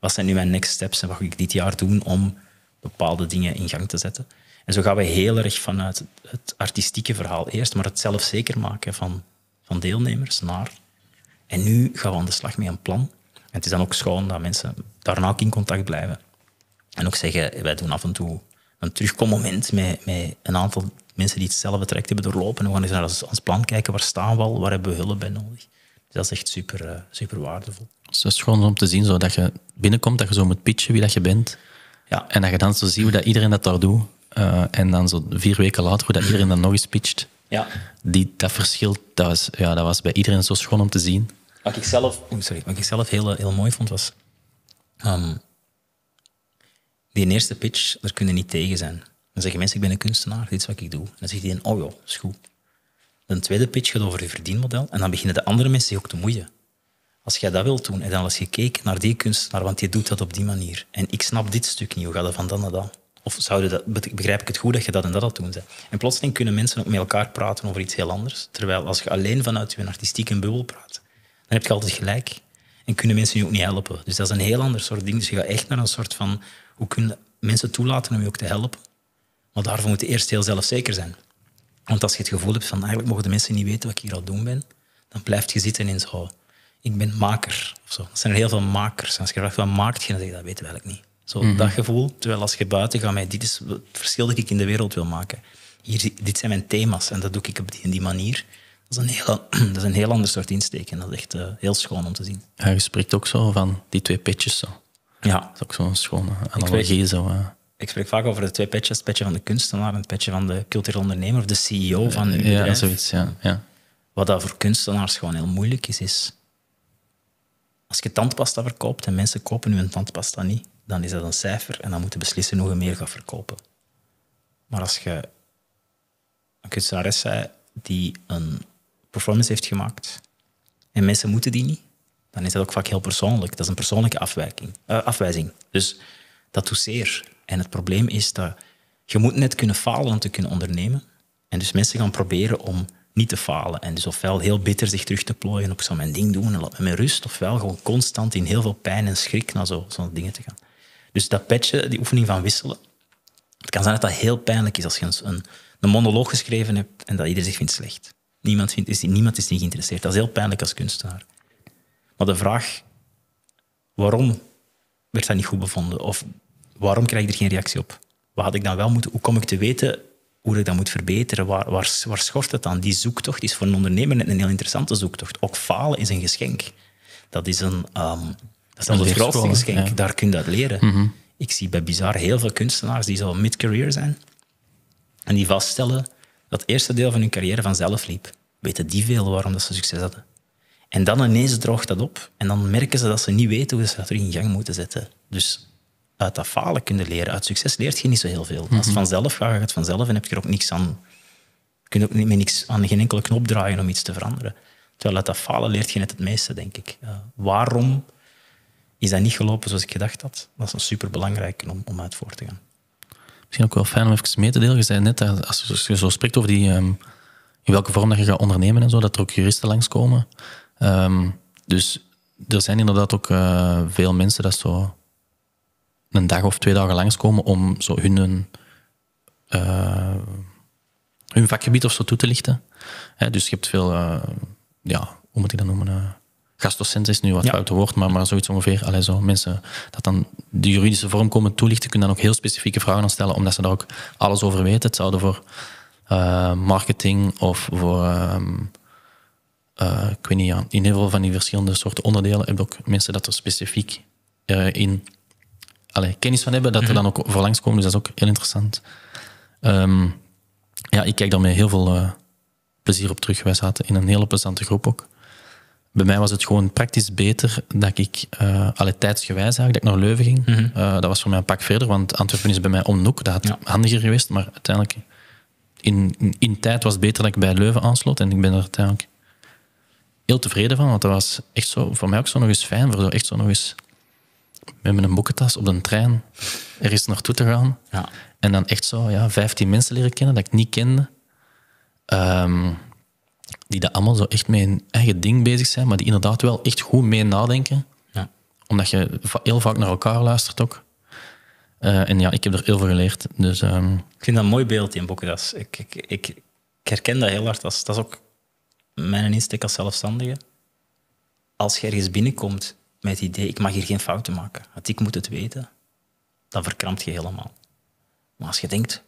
wat zijn nu mijn next steps en wat ga ik dit jaar doen om bepaalde dingen in gang te zetten. En zo gaan we heel erg vanuit het artistieke verhaal eerst, maar het zelfzeker maken van, van deelnemers naar. En nu gaan we aan de slag met een plan. En het is dan ook schoon dat mensen daarna ook in contact blijven. En ook zeggen, wij doen af en toe een terugkommoment met, met een aantal mensen die hetzelfde traject hebben doorlopen. En we gaan eens naar ons plan kijken, waar staan we al, waar hebben we hulp bij nodig. Dus dat is echt super, eh, super waardevol. Het dus is gewoon om te zien zo, dat je binnenkomt, dat je zo moet pitchen wie dat je bent. Ja, en dat je dan zo ziet hoe dat iedereen dat daar doet. Eh, en dan zo vier weken later, hoe dat iedereen dan nog eens pitcht. Ja. Die, dat verschil, dat was, ja, dat was bij iedereen zo schoon om te zien. Wat ik zelf, sorry, wat ik zelf heel, heel mooi vond, was... Ehm, die eerste pitch, daar kunnen niet tegen zijn. Dan zeggen mensen, ik ben een kunstenaar, dit is wat ik doe. En dan zegt iedereen, oh joh, is goed. De tweede pitch gaat over je verdienmodel. En dan beginnen de andere mensen zich ook te moeien. Als jij dat wil doen, en dan als je gekeken naar die kunstenaar, want je doet dat op die manier. En ik snap dit stuk niet, hoe gaat dat van dan naar dan? Of zouden dat, begrijp ik het goed dat je dat en dat al doen bent? En plotseling kunnen mensen ook met elkaar praten over iets heel anders. Terwijl als je alleen vanuit je artistieke bubbel praat, dan heb je altijd gelijk. En kunnen mensen je ook niet helpen. Dus dat is een heel ander soort ding. Dus je gaat echt naar een soort van, hoe kunnen mensen toelaten om je ook te helpen? Maar daarvoor moet je eerst heel zelfzeker zijn. Want als je het gevoel hebt van, eigenlijk mogen de mensen niet weten wat ik hier al doen ben, dan blijf je zitten in zo ik ben maker. Of zo. Er zijn er heel veel makers. Als je vraagt, wat maakt je? Dan zeg je, dat weten we eigenlijk niet. Zo, mhm. Dat gevoel. Terwijl als je buiten gaat, met dit is het verschil dat ik in de wereld wil maken. Hier, dit zijn mijn thema's en dat doe ik op die, in die manier. Dat is een heel, dat is een heel ander soort insteek en dat is echt eh, heel schoon om te zien. Ja, je spreekt ook zo van die twee petjes zo. Ja. Dat is ook zo'n schone analogie ik spreek, zo. Eh. Ik spreek vaak over de twee petjes, het petje van de kunstenaar en het petje van de cultureel ondernemer of de CEO eh, van Ja, zoiets, ja. ja. Wat dat voor kunstenaars gewoon heel moeilijk is, is als je tandpasta verkoopt en mensen kopen nu een tandpasta niet, dan is dat een cijfer en dan moeten beslissen hoe je meer gaat verkopen. Maar als je een kunstenares die een performance heeft gemaakt en mensen moeten die niet, dan is dat ook vaak heel persoonlijk. Dat is een persoonlijke afwijking, eh, afwijzing. Dus dat doet zeer. En het probleem is dat je moet net kunnen falen om te kunnen ondernemen. En dus mensen gaan proberen om niet te falen. En dus ofwel heel bitter zich terug te plooien, op zo'n mijn ding doen en laat me rust, ofwel gewoon constant in heel veel pijn en schrik naar zo'n dingen te gaan. Dus dat patchen, die oefening van wisselen, het kan zijn dat dat heel pijnlijk is als je een, een monoloog geschreven hebt en dat iedereen zich vindt slecht. Niemand, vindt, is, niemand is niet geïnteresseerd. Dat is heel pijnlijk als kunstenaar. Maar de vraag, waarom werd dat niet goed bevonden? Of waarom krijg ik er geen reactie op? Wat had ik dan wel moeten, hoe kom ik te weten hoe ik dat moet verbeteren, waar, waar, schort het aan? Die zoektocht is voor een ondernemer een heel interessante zoektocht. Ook falen is een geschenk. Dat is, een, ehm, dat is het grootste geschenk. Daar kun je dat leren. Mhm. Ik zie bij Bizar heel veel kunstenaars die zo mid-career zijn. En die vaststellen dat het eerste deel van hun carrière vanzelf liep. Weten die veel waarom dat ze succes hadden. En dan ineens droogt dat op. En dan merken ze dat ze niet weten hoe ze dat terug in gang moeten zetten. Dus uit dat falen kunnen leren. Uit succes leert je niet zo heel veel. Als het mhm. vanzelf gaat, gaat het vanzelf en heb je er ook niks aan. Kun je ook niet, met niks aan geen enkele knop draaien om iets te veranderen. Terwijl uit dat falen leert je net het meeste, denk ik. Eh, waarom is dat niet gelopen zoals ik gedacht had? Dat is een superbelangrijk om, om uit voor te gaan. Misschien ook wel fijn om even mee te delen. Je zei net, dat eh, als je zo spreekt over die, ehm, in welke vorm dat je gaat ondernemen en zo, dat er ook juristen langskomen. Um, dus er zijn inderdaad ook eh, veel mensen dat zo een dag of twee dagen langskomen om zo hun, eh, hun vakgebied of zo toe te lichten. Hè, dus je hebt veel, eh, ja, hoe moet ik dat noemen? Uh, gastdocent is nu wat ja. fout woord, maar, maar zoiets ongeveer. Allee, zo, mensen dat dan de juridische vorm komen toelichten, kunnen dan ook heel specifieke vragen aan stellen, omdat ze daar ook alles over weten. Het zouden voor marketing of voor... Ehm, ik weet niet, in heel veel van die verschillende soorten onderdelen heb ook mensen dat er specifiek in allee, kennis van hebben, dat er mhm. dan ook voor langskomen. Dus dat is ook heel interessant. Ehm, ja, ik kijk daar met heel veel eh, plezier op terug. Wij zaten in een hele plezante groep ook. Bij mij was het gewoon praktisch beter dat ik, uh, tijdsgewijs had dat ik naar Leuven ging. Mhm. Eh, dat was voor mij een pak verder, want Antwerpen is bij mij om Dat had ja. handiger geweest, maar uiteindelijk in, in, in, tijd was het beter dat ik bij Leuven aansloot. En ik ben er uiteindelijk heel tevreden van, want dat was echt zo, voor mij ook zo nog eens fijn, voor zo echt zo nog eens met een boekentas op de trein er eens naartoe te gaan. Ja. En dan echt zo ja, 15 mensen leren kennen dat ik niet kende. Ehm, die daar allemaal zo echt met hun eigen ding bezig zijn, maar die inderdaad wel echt goed mee nadenken. Ja. Omdat je heel vaak naar elkaar luistert ook. Eh, en ja, ik heb er heel veel geleerd. Dus, ehm. Ik vind dat een mooi beeld in Boekendas. Ik, ik, ik, herken dat heel hard. dat is ook mijn insteek als zelfstandige. Als je ergens binnenkomt met het idee, ik mag hier geen fouten maken. Want ik moet het weten. Dan verkrampt je helemaal. Maar als je denkt,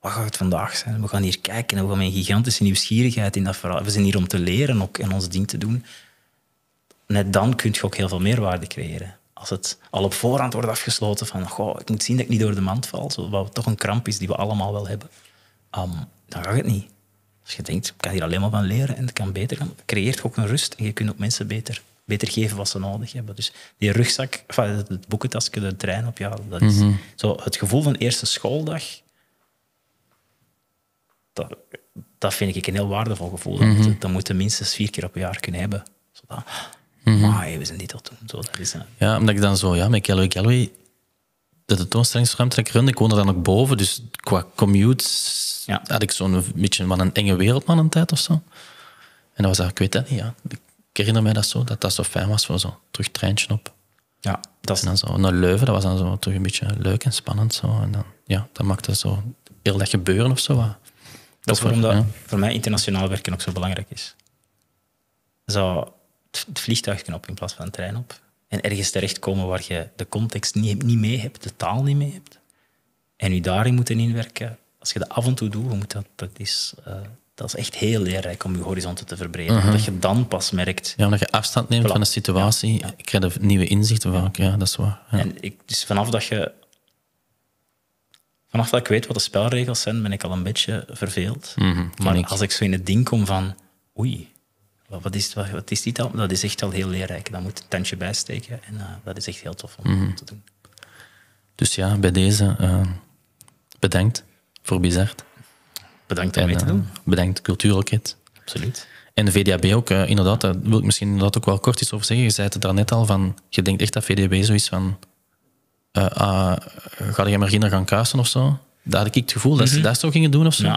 wat gaat het vandaag zijn? We gaan hier kijken en we gaan een gigantische nieuwsgierigheid in dat verhaal. We zijn hier om te leren ook en ons ding te doen. Net dan kun je ook heel veel meerwaarde creëren. Als het al op voorhand wordt afgesloten van, goh, ik moet zien dat ik niet door de mand val, wat toch een kramp is die we allemaal wel hebben, ehm, dan gaat het niet. Als je denkt, ik kan hier alleen maar van leren en het kan beter gaan, creëert ook een rust en je kunt ook mensen beter beter geven wat ze nodig hebben. Dus die rugzak, enfin, het boekentasje, de trein op, ja, dat is mhm. zo het gevoel van eerste schooldag. Dat, dat vind ik een heel waardevol gevoel. dat, dat mhm. moet je minstens vier keer op een jaar kunnen hebben. Mhm. Ah, maar we zijn niet al toen. Zo, dat is, eh, Ja, omdat ik dan zo, ja, met Calloway Calloway, de het ik runde, ik woonde dan ook boven, dus qua commute ja. had ik zo'n beetje van een enge wereld man een tijd of zo. En dat was eigenlijk ik weet dat niet, ja ik herinner mij dat zo, dat dat zo fijn was voor zo'n terug treintje op. Ja, dat is... En dan zo naar Leuven, dat was dan zo toch een beetje leuk en spannend. Zo. En dan, ja, dat maakte zo heel dat gebeuren of zo. Wat. Dat is waarom voor, dat voor mij internationaal werken ook zo belangrijk is. Zo het op in plaats van een trein op. En ergens terechtkomen waar je de context niet, niet mee hebt, de taal niet mee hebt. En je daarin moeten inwerken. Als je dat af en toe doet, moet dat, dat is... Eh, dat is echt heel leerrijk om je horizon te verbreden. Uh Dat je dan pas merkt... Ja, dat je afstand neemt van de situatie. krijg je nieuwe inzichten vaak, ja, dat is waar. En ik, dus vanaf dat je... Vanaf dat ik weet wat de spelregels zijn, ben ik al een beetje verveeld. Mhm, maar als ik zo in het ding kom van... Oei, wat is, wat, wat is dit al? Dat is echt al heel leerrijk. dan moet een tentje bijsteken En eh, dat is echt heel tof om, dat mhm. te doen. Dus ja, bij deze... Eh, bedankt voor bizarre Bedankt om mee te eh, doen. bedankt Cultuurloket. Absoluut. En de VDAB ook, eh, inderdaad, daar eh, wil ik misschien dat ook wel kort iets over zeggen. Je zei het daarnet al, van, je denkt echt dat VDAB zoiets van... Uh, uh, ga je maar naar gaan kaasen of zo? Daar had ik het gevoel dat ze mhm. dat zo gingen doen of zo.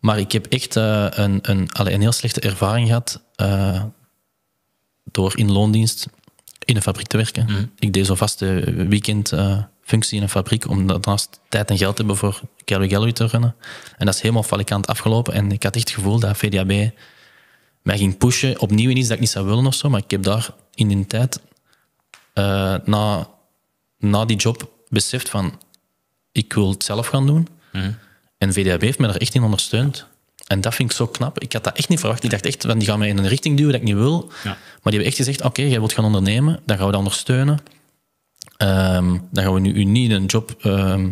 Maar ik heb echt een, een, allee, een heel slechte ervaring gehad door in loondienst in een fabriek te werken. Mhm. Ik deed zo'n vaste weekendfunctie in een fabriek, om daarnaast tijd en geld te hebben voor Gallery Gallery te runnen. En dat is helemaal falikant afgelopen. En ik had echt het gevoel dat VDAB mij ging pushen, opnieuw in iets dat ik niet zou willen of zo. Maar ik heb daar in die tijd, eh, na, na die job, beseft van, ik wil het zelf gaan doen. Mhm. En VDAB heeft me daar echt in ondersteund. En dat vind ik zo knap. Ik had dat echt niet verwacht. Ik dacht echt, van, die gaan mij in een richting duwen dat ik niet wil. Ja. Maar die hebben echt gezegd, oké, jij wilt gaan ondernemen, dan gaan we dat ondersteunen. Ehm, dan gaan we nu u niet in een job, ehm,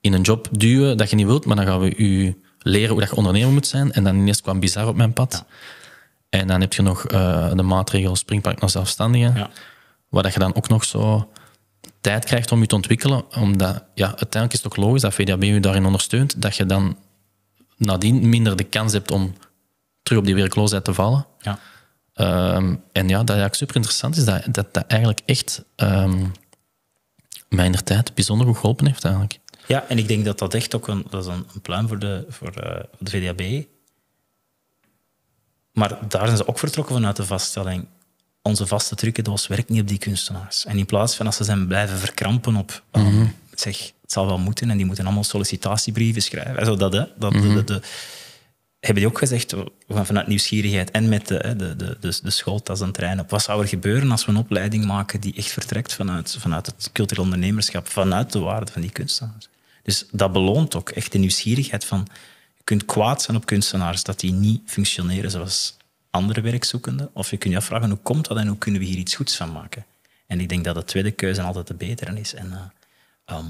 in een job duwen dat je niet wilt, maar dan gaan we u leren hoe dat je ondernemer moet zijn. En dan ineens kwam bizar op mijn pad. En dan heb je nog eh, de maatregel Springpark naar zelfstandigen. Ja. Waar dat je dan ook nog zo tijd krijgt om je te ontwikkelen. Omdat ja, uiteindelijk is het ook logisch dat VDAB je daarin ondersteunt. Dat je dan nadien minder de kans hebt om terug op die werkloosheid te vallen. Ja. Ehm, en ja, dat eigenlijk super interessant is, dat, dat dat eigenlijk echt um, tijd bijzonder goed geholpen heeft eigenlijk. Ja, en ik denk dat dat echt ook een, dat is een, een pluim voor de, voor, eh, de VDAB. Maar daar zijn ze ook vertrokken vanuit de vaststelling. Onze vaste trucendoos werkt niet op die kunstenaars. En in plaats van als ze zijn blijven verkrampen op, mhm. zeg, het zal wel moeten en die moeten allemaal sollicitatiebrieven schrijven. Zo dat, hè? Dat, de, mhm. de, hebben die ook gezegd, vanuit nieuwsgierigheid en met de, de, de, de, de schooltas trein op. Wat zou er gebeuren als we een opleiding maken die echt vertrekt vanuit, vanuit het cultureel ondernemerschap, vanuit de waarde van die kunstenaars? Dus dat beloont ook echt de nieuwsgierigheid van, je kunt kwaad zijn op kunstenaars dat die niet functioneren zoals andere werkzoekenden. Of je kunt je afvragen, hoe komt dat en hoe kunnen we hier iets goeds van maken? En ik denk dat de tweede keuze altijd de betere is. En eh, ehm,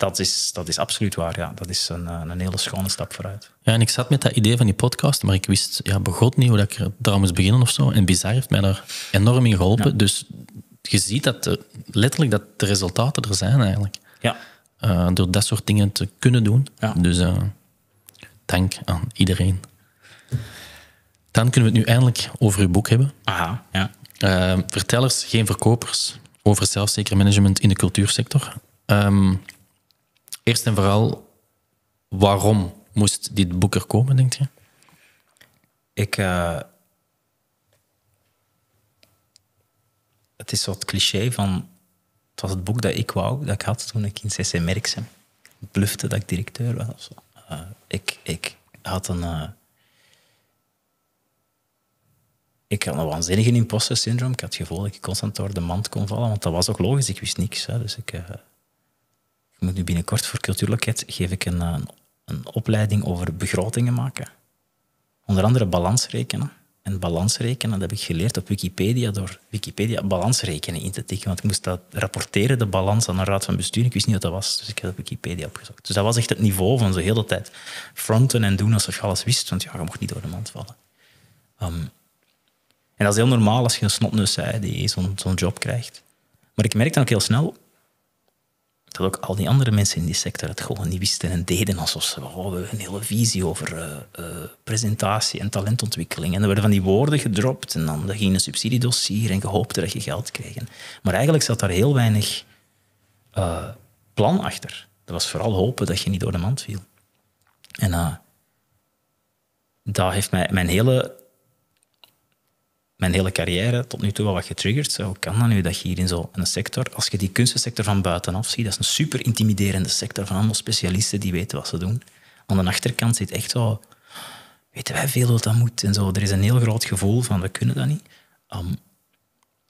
dat is, dat is absoluut waar. Ja. Dat is een, eh, een hele schone stap vooruit. Ja, en ik zat met dat idee van die podcast, maar ik wist ja, begot niet hoe dat ik daar moest beginnen of zo. En Bizar heeft mij daar enorm in geholpen. Dus je ziet dat eh, letterlijk dat de resultaten er zijn eigenlijk. Ja. Eh, door dat soort dingen te kunnen doen. Ja. Dus uh, dank aan iedereen. Dan kunnen we het nu eindelijk over uw boek hebben. Aha, ja. vertellers, geen verkopers. Over zelfzeker management in de cultuursector. Ehm, eerst en vooral, waarom moest dit boek er komen, denk je? Ik. Eh, het is wat cliché van. Het was het boek dat ik wou, dat ik had toen ik in CC Merckx blufte dat ik directeur was. Eh, ik, ik had een. Eh, ik had een waanzinnige imposter Ik had het gevoel dat ik constant door de mand kon vallen, want dat was ook logisch. Ik wist niks. Hè. Dus ik, ik moet nu binnenkort voor Cultuurloket geef ik eh, een, een, opleiding over begrotingen maken. Onder andere balans rekenen. En balansrekenen, dat heb ik geleerd op Wikipedia door Wikipedia balansrekenen in te tikken. Want ik moest dat rapporteren, de balans aan een raad van bestuur. Ik wist niet wat dat was, dus ik heb Wikipedia opgezocht. Dus dat was echt het niveau van de hele tijd fronten en doen alsof je alles wist. Want ja, je mocht niet door de mand vallen. Ehm, en dat is heel normaal als je een snotneus zei die zo'n zo'n job krijgt. Maar ik merk dan ook heel snel, dat ook al die andere mensen in die sector het gewoon niet wisten en deden alsof ze oh, een hele visie over eh, eh, presentatie en talentontwikkeling. En er werden van die woorden gedropt en dan ging een subsidiedossier en gehoopt dat je geld kreeg. Maar eigenlijk zat daar heel weinig eh, plan achter. Dat was vooral hopen dat je niet door de mand viel. En dat heeft mij, mijn hele mijn hele carrière tot nu toe wel wat getriggerd. hoe kan dat nu dat je hier in zo'n sector, als je die kunstensector van buitenaf ziet, dat is een super intimiderende sector van allemaal specialisten die weten wat ze doen. Aan de achterkant zit echt zo, weten wij veel wat dat moet en zo. Er is een heel groot gevoel van, we kunnen dat niet. Ehm,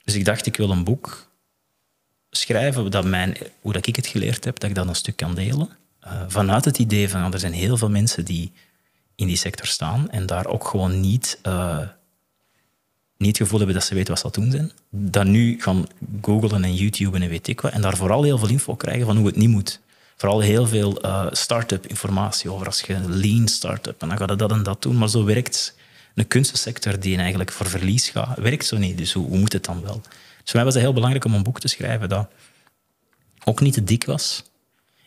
dus ik dacht, ik wil een boek schrijven, dat mijn, hoe dat ik het geleerd heb, dat ik dat een stuk kan delen. Eh, vanuit het idee van, er zijn heel veel mensen die in die sector staan en daar ook gewoon niet... Eh, niet het gevoel hebben dat ze weten wat ze aan doen zijn, Dan nu gaan googlen en YouTuben en weet ik wat, en daar vooral heel veel info krijgen van hoe het niet moet. Vooral heel veel uh, start-up informatie over als je een lean start-up en dan gaat je dat en dat doen, maar zo werkt een kunstensector die eigenlijk voor verlies gaat, werkt zo niet. Dus hoe, hoe moet het dan wel? Dus voor mij was het heel belangrijk om een boek te schrijven dat ook niet te dik was,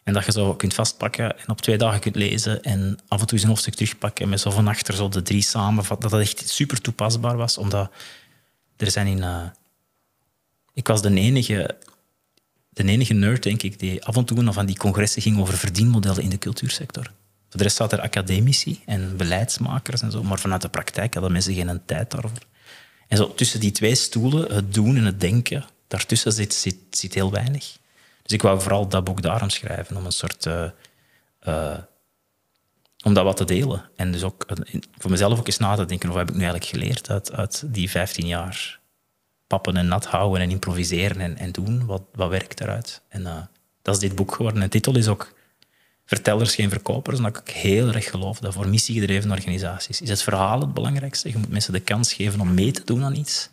en dat je zo kunt vastpakken en op twee dagen kunt lezen en af en toe eens een hoofdstuk terugpakken en met zo van achter zo de drie samenvatten. Dat dat echt super toepasbaar was, omdat er zijn in... Eh, ik was de enige, de enige nerd, denk ik, die af en toe naar van die congressen ging over verdienmodellen in de cultuursector. Voor de rest zaten er academici en beleidsmakers en zo, maar vanuit de praktijk hadden mensen geen tijd daarvoor. En zo tussen die twee stoelen, het doen en het denken, daartussen zit, zit, zit heel weinig. Dus ik wou vooral dat boek daarom schrijven, om een soort... Eh, eh, om dat wat te delen. En dus ook eh, voor mezelf ook eens na te denken, wat heb ik nu eigenlijk geleerd uit, uit die 15 jaar? Pappen en nat houden en improviseren en, en doen, wat, wat werkt eruit? En dat is dit boek geworden. De titel is ook Vertellers, geen verkopers. en dat ik heel erg geloof dat voor missiegedreven organisaties is het verhaal het belangrijkste. Je moet mensen de kans geven om mee te doen aan iets.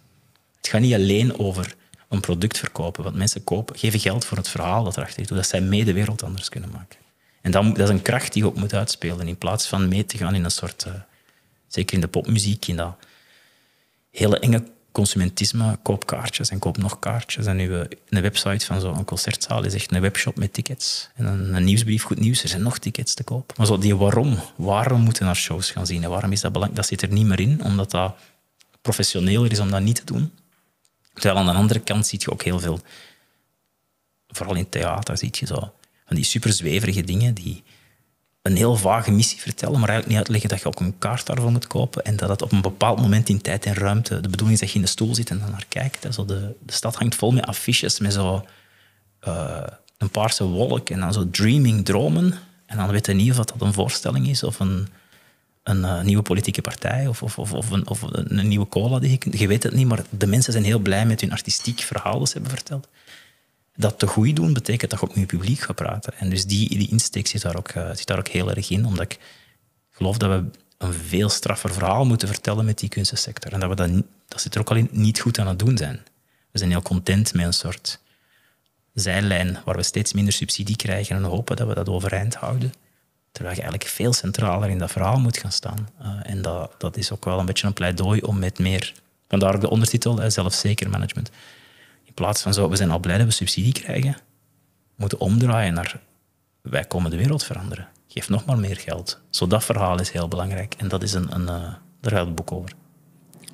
Het gaat niet alleen over een product verkopen. Want mensen kopen, geven geld voor het verhaal dat erachter zit, dat zij mee de wereld anders kunnen maken. En dat, dat is een kracht die je ook moet uitspelen, in plaats van mee te gaan in een soort, eh, zeker in de popmuziek, in dat hele enge consumentisme, koop kaartjes en koop nog kaartjes. En uw, een website van zo'n concertzaal is echt een webshop met tickets. En een, nieuwsbrief, goed nieuws, er zijn nog tickets te koop. Maar zo die waarom, waarom moeten naar shows gaan zien waarom is dat belangrijk, dat zit er niet meer in, omdat dat professioneler is om dat niet te doen. Terwijl aan de andere kant zie je ook heel veel, vooral in theater, zie je zo van die superzweverige dingen die een heel vage missie vertellen, maar eigenlijk niet uitleggen dat je ook een kaart daarvoor moet kopen en dat het op een bepaald moment in tijd en ruimte de bedoeling is dat je in de stoel zit en dan naar kijkt. zo de, de stad hangt vol met affiches met zo eh, een paarse wolk en dan zo dreaming dromen. En dan weet je niet of dat een voorstelling is of een, een eh, nieuwe politieke partij of, of, of, of, een, of een nieuwe cola. Die je, je, weet het niet, maar de mensen zijn heel blij met hun artistiek verhaal dat ze hebben verteld. Dat te goed doen betekent dat je ook met je publiek gaat praten. En dus die, die insteek zit daar, ook, eh, zit daar ook heel erg in, omdat ik geloof dat we een veel straffer verhaal moeten vertellen met die kunstensector. En dat we dat, dat zit er ook al niet goed aan het doen zijn. We zijn heel content met een soort zijlijn waar we steeds minder subsidie krijgen en hopen dat we dat overeind houden. Terwijl je eigenlijk veel centraler in dat verhaal moet gaan staan. Eh, en dat, dat is ook wel een beetje een pleidooi om met meer, vandaar ook de ondertitel, zelfzeker management. In plaats van zo, we zijn al blij dat we subsidie krijgen, moeten omdraaien naar wij komen de wereld veranderen. Geef nog maar meer geld. Zo dat verhaal is heel belangrijk. En dat is een, een eh, daar gaat het boek over.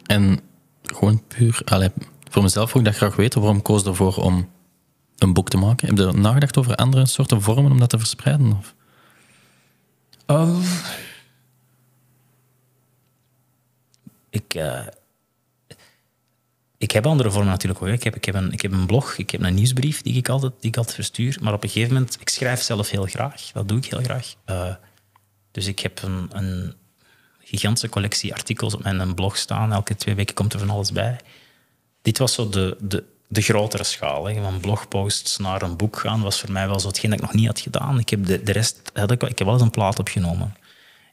En gewoon puur, voor mezelf wil ik dat graag weten, waarom koos ervoor om een boek te maken? Heb je nagedacht over andere soorten vormen om dat te verspreiden? Of? Ehm, ik, eh, ik heb andere vormen natuurlijk ook Ik heb, ik, heb een, ik heb een blog, ik heb een nieuwsbrief die ik, altijd, die ik altijd verstuur. Maar op een gegeven moment, ik schrijf zelf heel graag. Dat doe ik heel graag. Eh, dus ik heb een, een gigantische collectie artikels op mijn blog staan. Elke twee weken komt er van alles bij. Dit was zo de, de, de grotere schaal. Hè. Van blogposts naar een boek gaan was voor mij wel zo hetgeen dat ik nog niet had gedaan. Ik heb de, de rest, had ik, ik heb wel eens een plaat opgenomen.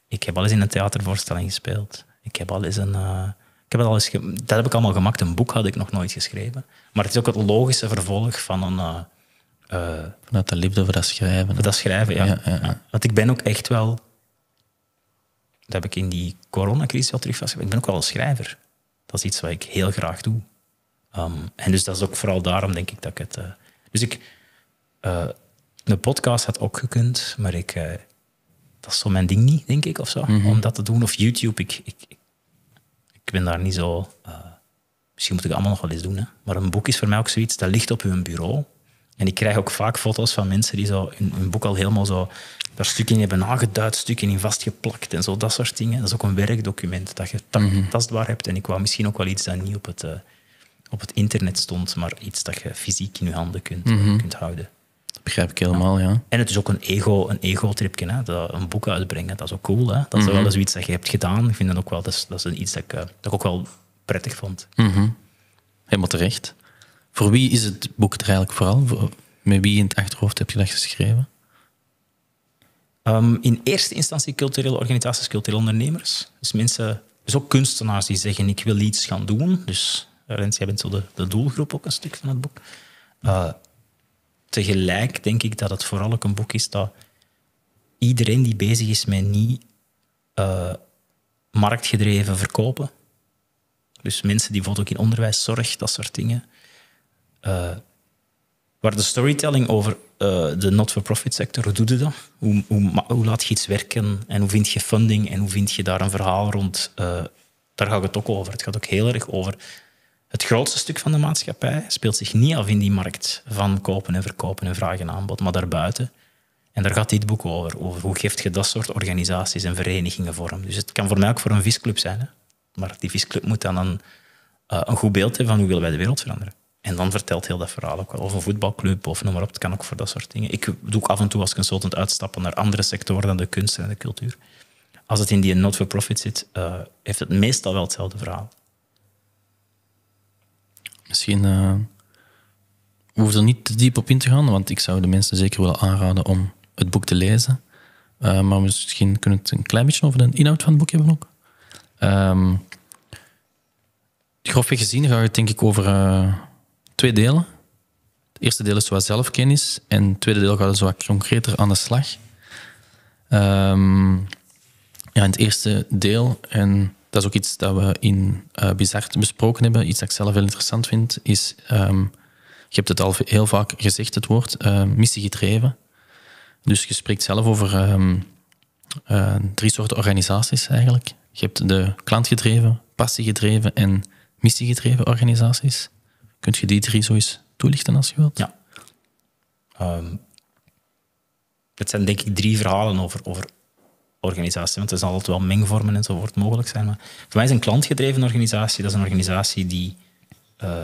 Ik heb al eens in een theatervoorstelling gespeeld. Ik heb al eens een... Eh, ik heb al eens dat heb ik allemaal gemaakt. Een boek had ik nog nooit geschreven. Maar het is ook het logische vervolg van een... Eh, eh, Vanuit de liefde voor dat schrijven. Voor dat schrijven, ja. Want ik ben ook echt wel... Dat heb ik in die coronacrisis al terug Ik ben ook wel een schrijver. Dat is iets wat ik heel graag doe. Ehm, en dus dat is ook vooral daarom denk ik dat ik het. Eh, dus ik. Uh, een podcast had ook gekund, maar ik. Eh, dat is zo mijn ding niet, denk ik, of zo. Mhm. Om dat te doen. Of YouTube, ik, ik, ik ben daar niet zo. misschien moet ik het allemaal nog wel eens doen. Hè. Maar een boek is voor mij ook zoiets. Dat ligt op uw bureau. En ik krijg ook vaak foto's van mensen die zo hun, hun boek al helemaal zo daar stukken in hebben aangeduid, stukken in vastgeplakt en zo, dat soort dingen. Dat is ook een werkdocument dat je mhm. tastbaar hebt. En ik wou misschien ook wel iets dat niet op het op het internet stond, maar iets dat je fysiek in je handen kunt, mhm. kunt houden. Dat begrijp ik helemaal, ja. En het is ook een ego, een ego-tripje, hè? Dat, een boek uitbrengen. Dat is ook cool. Hè? Dat is mhm. wel eens iets dat je hebt gedaan. Ik vind dat ook wel, dat is, dat is iets dat ik, eh, dat ook wel prettig vond. Mm -hmm. Helemaal terecht. Voor wie is het boek er eigenlijk vooral? Voor, met wie in het achterhoofd heb je dat geschreven? Ehm, in eerste instantie culturele organisaties, culturele ondernemers. Dus mensen, dus ook kunstenaars die zeggen: Ik wil iets gaan doen. Dus je bent zo de, de, doelgroep ook een stuk van het boek. Eh, tegelijk denk ik dat het vooral ook een boek is dat iedereen die bezig is met niet eh, marktgedreven verkopen, dus mensen die bijvoorbeeld ook in onderwijs, zorg, dat soort dingen, eh, waar de storytelling over de not-for-profit sector, hoe doe je dat? Hoe, hoe, hoe, laat je iets werken en hoe vind je funding en hoe vind je daar een verhaal rond? daar gaat het ook over. Het gaat ook heel erg over het grootste stuk van de maatschappij speelt zich niet af in die markt van kopen en verkopen en vraag en aanbod, maar daarbuiten. En daar gaat dit boek over, over hoe geeft je dat soort organisaties en verenigingen vorm. Dus het kan voor mij ook voor een visclub zijn, hè? maar die visclub moet dan een, eh, een goed beeld hebben van hoe willen wij de wereld veranderen. En dan vertelt heel dat verhaal ook wel. Of een voetbalclub of noem maar op. Het kan ook voor dat soort dingen. Ik doe af en toe als consultant uitstappen naar andere sectoren dan de kunst en de cultuur. Als het in die not-for-profit zit, eh, heeft het meestal wel hetzelfde verhaal. Misschien uh, we hoeven er niet te diep op in te gaan, want ik zou de mensen zeker willen aanraden om het boek te lezen. Eh, maar misschien kunnen we het een klein beetje over de inhoud van het boek hebben ook. Ehm, grofweg gezien gaat het denk ik over eh, twee delen. Het eerste deel is wat zelfkennis en het tweede deel gaat dus wat concreter aan de slag. Ehm, ja, in het eerste deel, en dat is ook iets dat we in uh, besproken hebben. Iets dat ik zelf heel interessant vind, is... Um, je hebt het al heel vaak gezegd, het woord uh, missie gedreven. Dus je spreekt zelf over ehm, eh, drie soorten organisaties eigenlijk. Je hebt de klantgedreven, gedreven en missiegedreven organisaties. Kunt je die drie zo eens toelichten als je wilt? Ja. Um, het zijn denk ik drie verhalen over, over organisatie. Want er zal altijd wel mengvormen enzovoort mogelijk zijn. Maar voor mij is een klantgedreven organisatie, dat is een organisatie die, uh,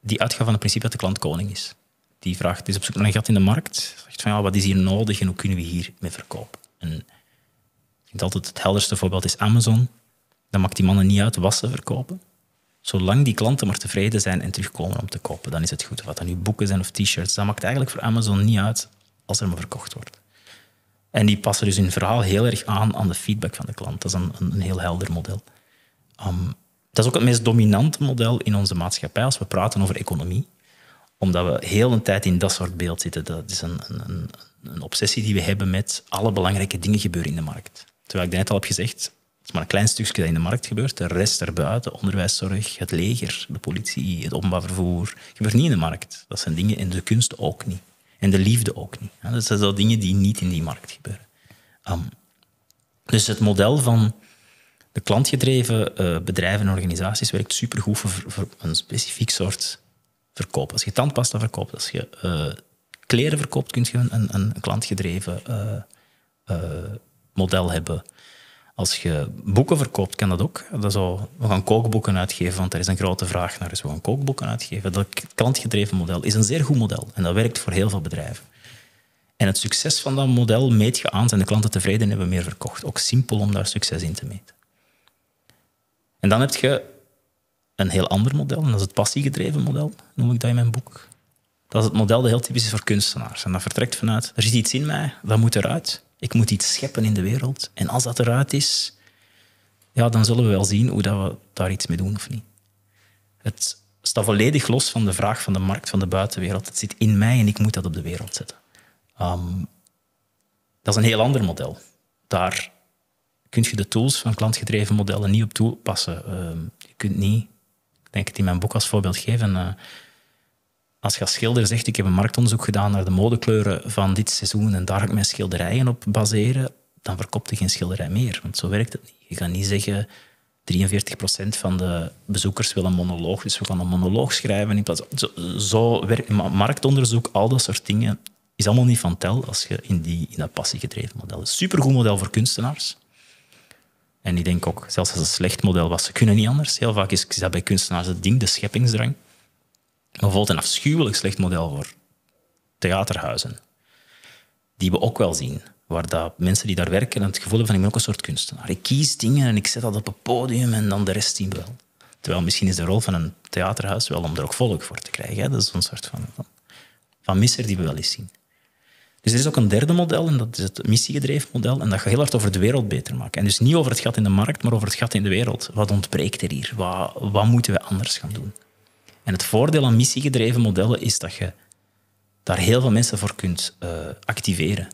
die uitgaat van het principe dat de klant koning is. Die vraagt, is op zoek naar een gat in de markt. Zegt van ja, wat is hier nodig en hoe kunnen we hier verkopen? En ik vind altijd het helderste voorbeeld is Amazon. Dan maakt die mannen niet uit wat ze verkopen. Zolang die klanten maar tevreden zijn en terugkomen om te kopen, dan is het goed. Of wat dan nu boeken zijn of t-shirts, dat maakt eigenlijk voor Amazon niet uit als er maar verkocht wordt. En die passen dus hun verhaal heel erg aan aan de feedback van de klant. Dat is een, een heel helder model. Ehm, dat is ook het meest dominante model in onze maatschappij als we praten over economie. Omdat we heel een tijd in dat soort beeld zitten. Dat is een, een, een obsessie die we hebben met alle belangrijke dingen gebeuren in de markt. Terwijl ik net al heb gezegd, het is maar een klein stukje dat in de markt gebeurt. De rest erbuiten, onderwijszorg, het leger, de politie, het openbaar vervoer, gebeurt niet in de markt. Dat zijn dingen in de kunst ook niet. En de liefde ook niet. Dus dat zijn dingen die niet in die markt gebeuren. dus het model van de klantgedreven eh, bedrijven en organisaties werkt supergoed voor, voor een specifiek soort verkoop. Als je tandpasta verkoopt, als je eh, kleren verkoopt, kun je een, een, klantgedreven eh, model hebben. Als je boeken verkoopt, kan dat ook. Dat we gaan kookboeken uitgeven, want er is een grote vraag naar. Dus we gaan kookboeken uitgeven. Dat klantgedreven model is een zeer goed model. En dat werkt voor heel veel bedrijven. En het succes van dat model meet je aan. Zijn de klanten tevreden hebben meer verkocht? Ook simpel om daar succes in te meten. En dan heb je een heel ander model. En dat is het passiegedreven model, noem ik dat in mijn boek. Dat is het model dat heel typisch is voor kunstenaars. En dat vertrekt vanuit, er zit iets in mij, dat moet eruit. Ik moet iets scheppen in de wereld. En als dat eruit is, ja, dan zullen we wel zien hoe dat we daar iets mee doen of niet. Het staat volledig los van de vraag van de markt, van de buitenwereld. Het zit in mij en ik moet dat op de wereld zetten. Ehm, dat is een heel ander model. Daar kun je de tools van klantgedreven modellen niet op toepassen. Ehm, je kunt niet, ik denk het in mijn boek als voorbeeld geven, eh, als je als schilder zegt, ik heb een marktonderzoek gedaan naar de modekleuren van dit seizoen en daar ga ik mijn schilderijen op baseren, dan verkoopt je geen schilderij meer. Want zo werkt het niet. Je gaat niet zeggen, 43% van de bezoekers wil een monoloog, dus we gaan een monoloog schrijven. In plaats, zo, zo werkt marktonderzoek, al dat soort dingen, is allemaal niet van tel als je in, die, in dat passie gedreven model is. Supergoed model voor kunstenaars. En ik denk ook, zelfs als het een slecht model was, ze kunnen niet anders. Heel vaak is dat bij kunstenaars het ding, de scheppingsdrang bijvoorbeeld een afschuwelijk slecht model voor theaterhuizen, die we ook wel zien. Waar dat mensen die daar werken het gevoel hebben van ik ook een soort kunstenaar. Ik kies dingen en ik zet dat op het podium en dan de rest zien wel. Terwijl misschien is de rol van een theaterhuis wel om er ook volk voor te krijgen. Hè? Dat is een soort van, van, misser die we wel eens zien. Dus er is ook een derde model, en dat is het missiegedreven model. En dat gaat heel hard over de wereld beter maken. En dus niet over het gat in de markt, maar over het gat in de wereld. Wat ontbreekt er hier? Wat, wat moeten we anders gaan doen? En het voordeel aan missiegedreven modellen is dat je daar heel veel mensen voor kunt eh, activeren.